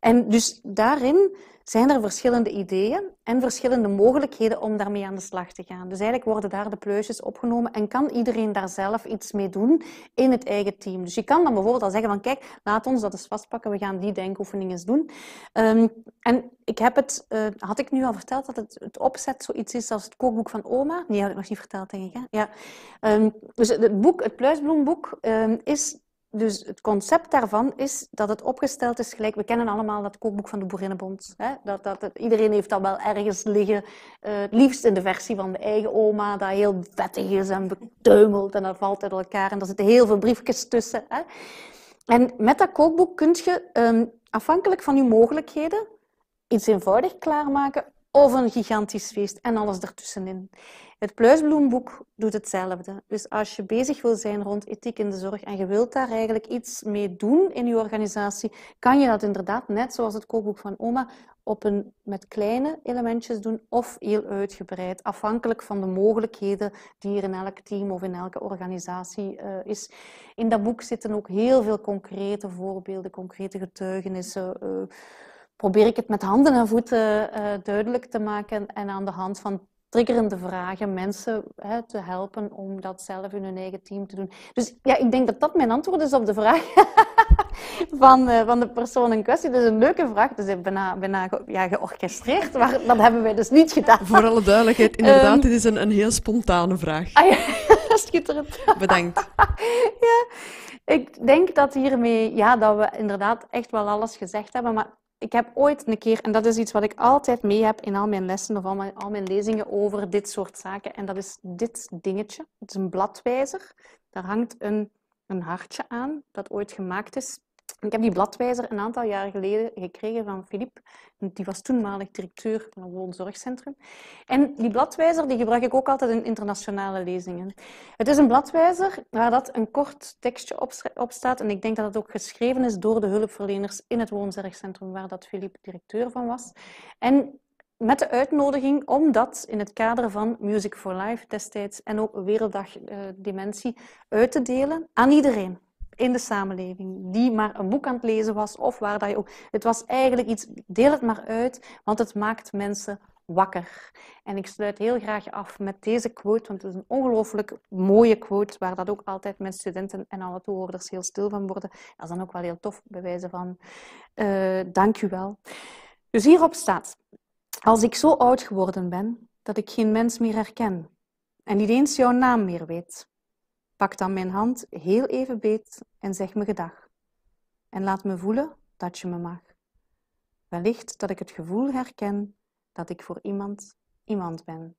En dus daarin zijn er verschillende ideeën en verschillende mogelijkheden om daarmee aan de slag te gaan. Dus eigenlijk worden daar de pluisjes opgenomen en kan iedereen daar zelf iets mee doen in het eigen team. Dus je kan dan bijvoorbeeld al zeggen van kijk, laat ons dat eens vastpakken, we gaan die denkoefeningen eens doen. Ehm, en ik heb het, eh, had ik nu al verteld dat het, het opzet zoiets is als het kookboek van oma? Nee, had ik nog niet verteld denk ik. Hè? Ja. Ehm, dus het boek, het pluisbloemboek, ehm, is dus het concept daarvan is dat het opgesteld is gelijk. We kennen allemaal dat kookboek van de Boerinnenbond. Hè? Dat, dat, iedereen heeft dat wel ergens liggen. Eh, het liefst in de versie van de eigen oma, dat heel vettig is en beteumeld en dat valt uit elkaar. En daar zitten heel veel briefjes tussen. Hè? En met dat kookboek kun je ehm, afhankelijk van je mogelijkheden iets eenvoudig klaarmaken of een gigantisch feest en alles ertussenin. Het pluisbloemboek doet hetzelfde. Dus als je bezig wil zijn rond ethiek in de zorg en je wilt daar eigenlijk iets mee doen in je organisatie, kan je dat inderdaad, net zoals het kookboek van oma, op een, met kleine elementjes doen of heel uitgebreid, afhankelijk van de mogelijkheden die er in elk team of in elke organisatie uh, is. In dat boek zitten ook heel veel concrete voorbeelden, concrete getuigenissen. Eh, probeer ik het met handen en voeten eh, duidelijk te maken en aan de hand van triggerende vragen, mensen hè, te helpen om dat zelf in hun eigen team te doen. Dus ja, ik denk dat dat mijn antwoord is op de vraag van, eh, van de persoon in kwestie. Dat is een leuke vraag, dus ik eh, ben bijna, bijna ja, georchestreerd, maar dat hebben wij dus niet gedaan. Voor alle duidelijkheid, inderdaad, ehm, dit is een, een heel spontane vraag. Ah, ja, schitterend. Bedankt. ja. Ik denk dat hiermee, ja, dat we inderdaad echt wel alles gezegd hebben. Maar ik heb ooit een keer, en dat is iets wat ik altijd mee heb in al mijn lessen of al mijn, al mijn lezingen over dit soort zaken, en dat is dit dingetje. Het is een bladwijzer. Daar hangt een, een hartje aan dat ooit gemaakt is ik heb die bladwijzer een aantal jaar geleden gekregen van Filip. Die was toenmalig directeur van een woonzorgcentrum. En die bladwijzer die gebruik ik ook altijd in internationale lezingen. Het is een bladwijzer waar dat een kort tekstje op staat. En ik denk dat het ook geschreven is door de hulpverleners in het woonzorgcentrum waar dat Filip directeur van was. En met de uitnodiging om dat in het kader van Music for Life destijds en ook Werelddag Dementie uit te delen aan iedereen in de samenleving, die maar een boek aan het lezen was of waar dat je ook. Het was eigenlijk iets, deel het maar uit, want het maakt mensen wakker. En ik sluit heel graag af met deze quote, want het is een ongelooflijk mooie quote, waar dat ook altijd mijn studenten en alle toehoorders heel stil van worden. Dat is dan ook wel heel tof, bewijzen van uh, dank u wel. Dus hierop staat, als ik zo oud geworden ben dat ik geen mens meer herken en niet eens jouw naam meer weet, Pak dan mijn hand heel even beet en zeg me gedag. En laat me voelen dat je me mag. Wellicht dat ik het gevoel herken dat ik voor iemand iemand ben.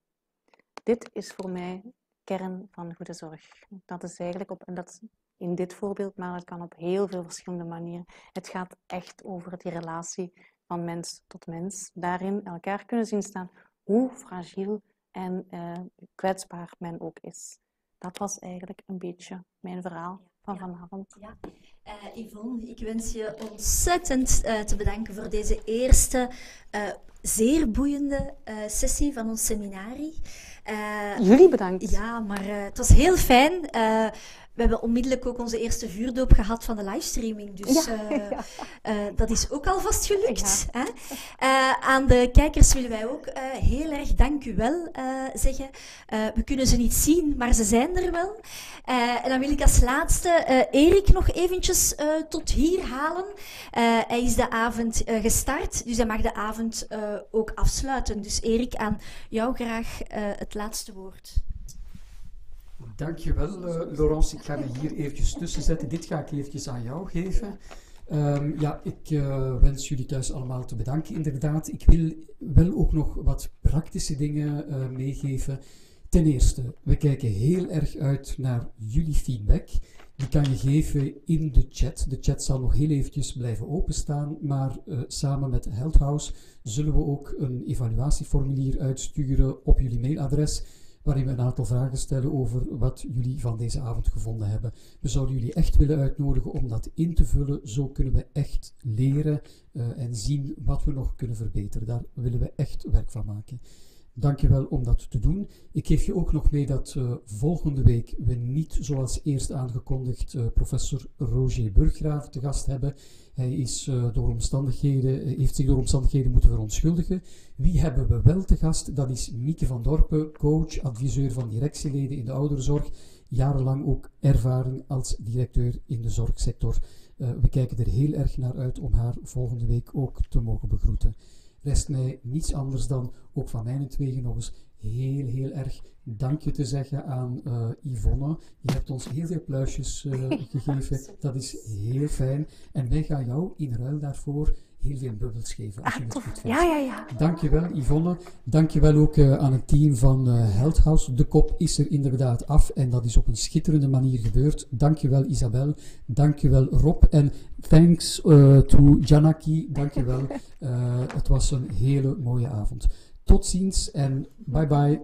Dit is voor mij kern van goede zorg. Dat is eigenlijk op, en dat in dit voorbeeld, maar het kan op heel veel verschillende manieren. Het gaat echt over die relatie van mens tot mens. Daarin elkaar kunnen zien staan hoe fragiel en eh, kwetsbaar men ook is dat was eigenlijk een beetje mijn verhaal van vanavond. Ja. Eh, Yvonne, ik wens je ontzettend eh, te bedanken voor deze eerste eh, zeer boeiende sessie van ons seminarie. Jullie bedankt. Ja, maar het was heel fijn. We hebben onmiddellijk ook onze eerste vuurdoop gehad van de livestreaming. Dus ja, uh, dat is ook alvast gelukt. Hè? Eh, aan de kijkers willen wij ook heel erg dank u wel zeggen. we kunnen ze niet zien, maar ze zijn er wel. en dan wil ik als laatste Erik nog eventjes tot hier halen. hij is de avond gestart, dus hij mag de avond ook afsluiten. Dus Erik, aan jou graag het laatste woord. Dankjewel, uh, Laurence. Ik ga me hier eventjes tussen zetten. Dit ga ik eventjes aan jou geven. Ehm, ja, ik eh, wens jullie thuis allemaal te bedanken, inderdaad. Ik wil wel ook nog wat praktische dingen eh, meegeven. Ten eerste, we kijken heel erg uit naar jullie feedback. Die kan je geven in de chat. De chat zal nog heel eventjes blijven openstaan, maar samen met Heldhouse zullen we ook een evaluatieformulier uitsturen op jullie mailadres waarin we een aantal vragen stellen over wat jullie van deze avond gevonden hebben. We zouden jullie echt willen uitnodigen om dat in te vullen. Zo kunnen we echt leren eh, en zien wat we nog kunnen verbeteren. Daar willen we echt werk van maken. Dank je wel om dat te doen. Ik geef je ook nog mee dat uh, volgende week we niet, zoals eerst aangekondigd, eh, professor Roger Burggraaf te gast hebben. Hij is, eh, door omstandigheden, eh, heeft zich door omstandigheden moeten verontschuldigen. Wie hebben we wel te gast? Dat is Mieke van Dorpen, coach, adviseur van directieleden in de ouderenzorg. Jarenlang ook ervaring als directeur in de zorgsector. Eh, we kijken er heel erg naar uit om haar volgende week ook te mogen begroeten. Rest mij niets anders dan ook van mijn nog eens heel, heel erg je te zeggen aan uh, Yvonne. Je hebt ons heel veel pluisjes eh, gegeven. dat is heel fijn. En wij gaan jou in ruil daarvoor heel veel bubbels geven. Als je ah, het goed vindt. Ja, ja, ja. Dankjewel Yvonne. Dankjewel ook eh, aan het team van uh, De kop is er inderdaad af en dat is op een schitterende manier gebeurd. Dankjewel Isabel. Dankjewel Rob. En thanks to Janaki. Dankjewel. het was een hele mooie avond. Tot ziens en bye bye.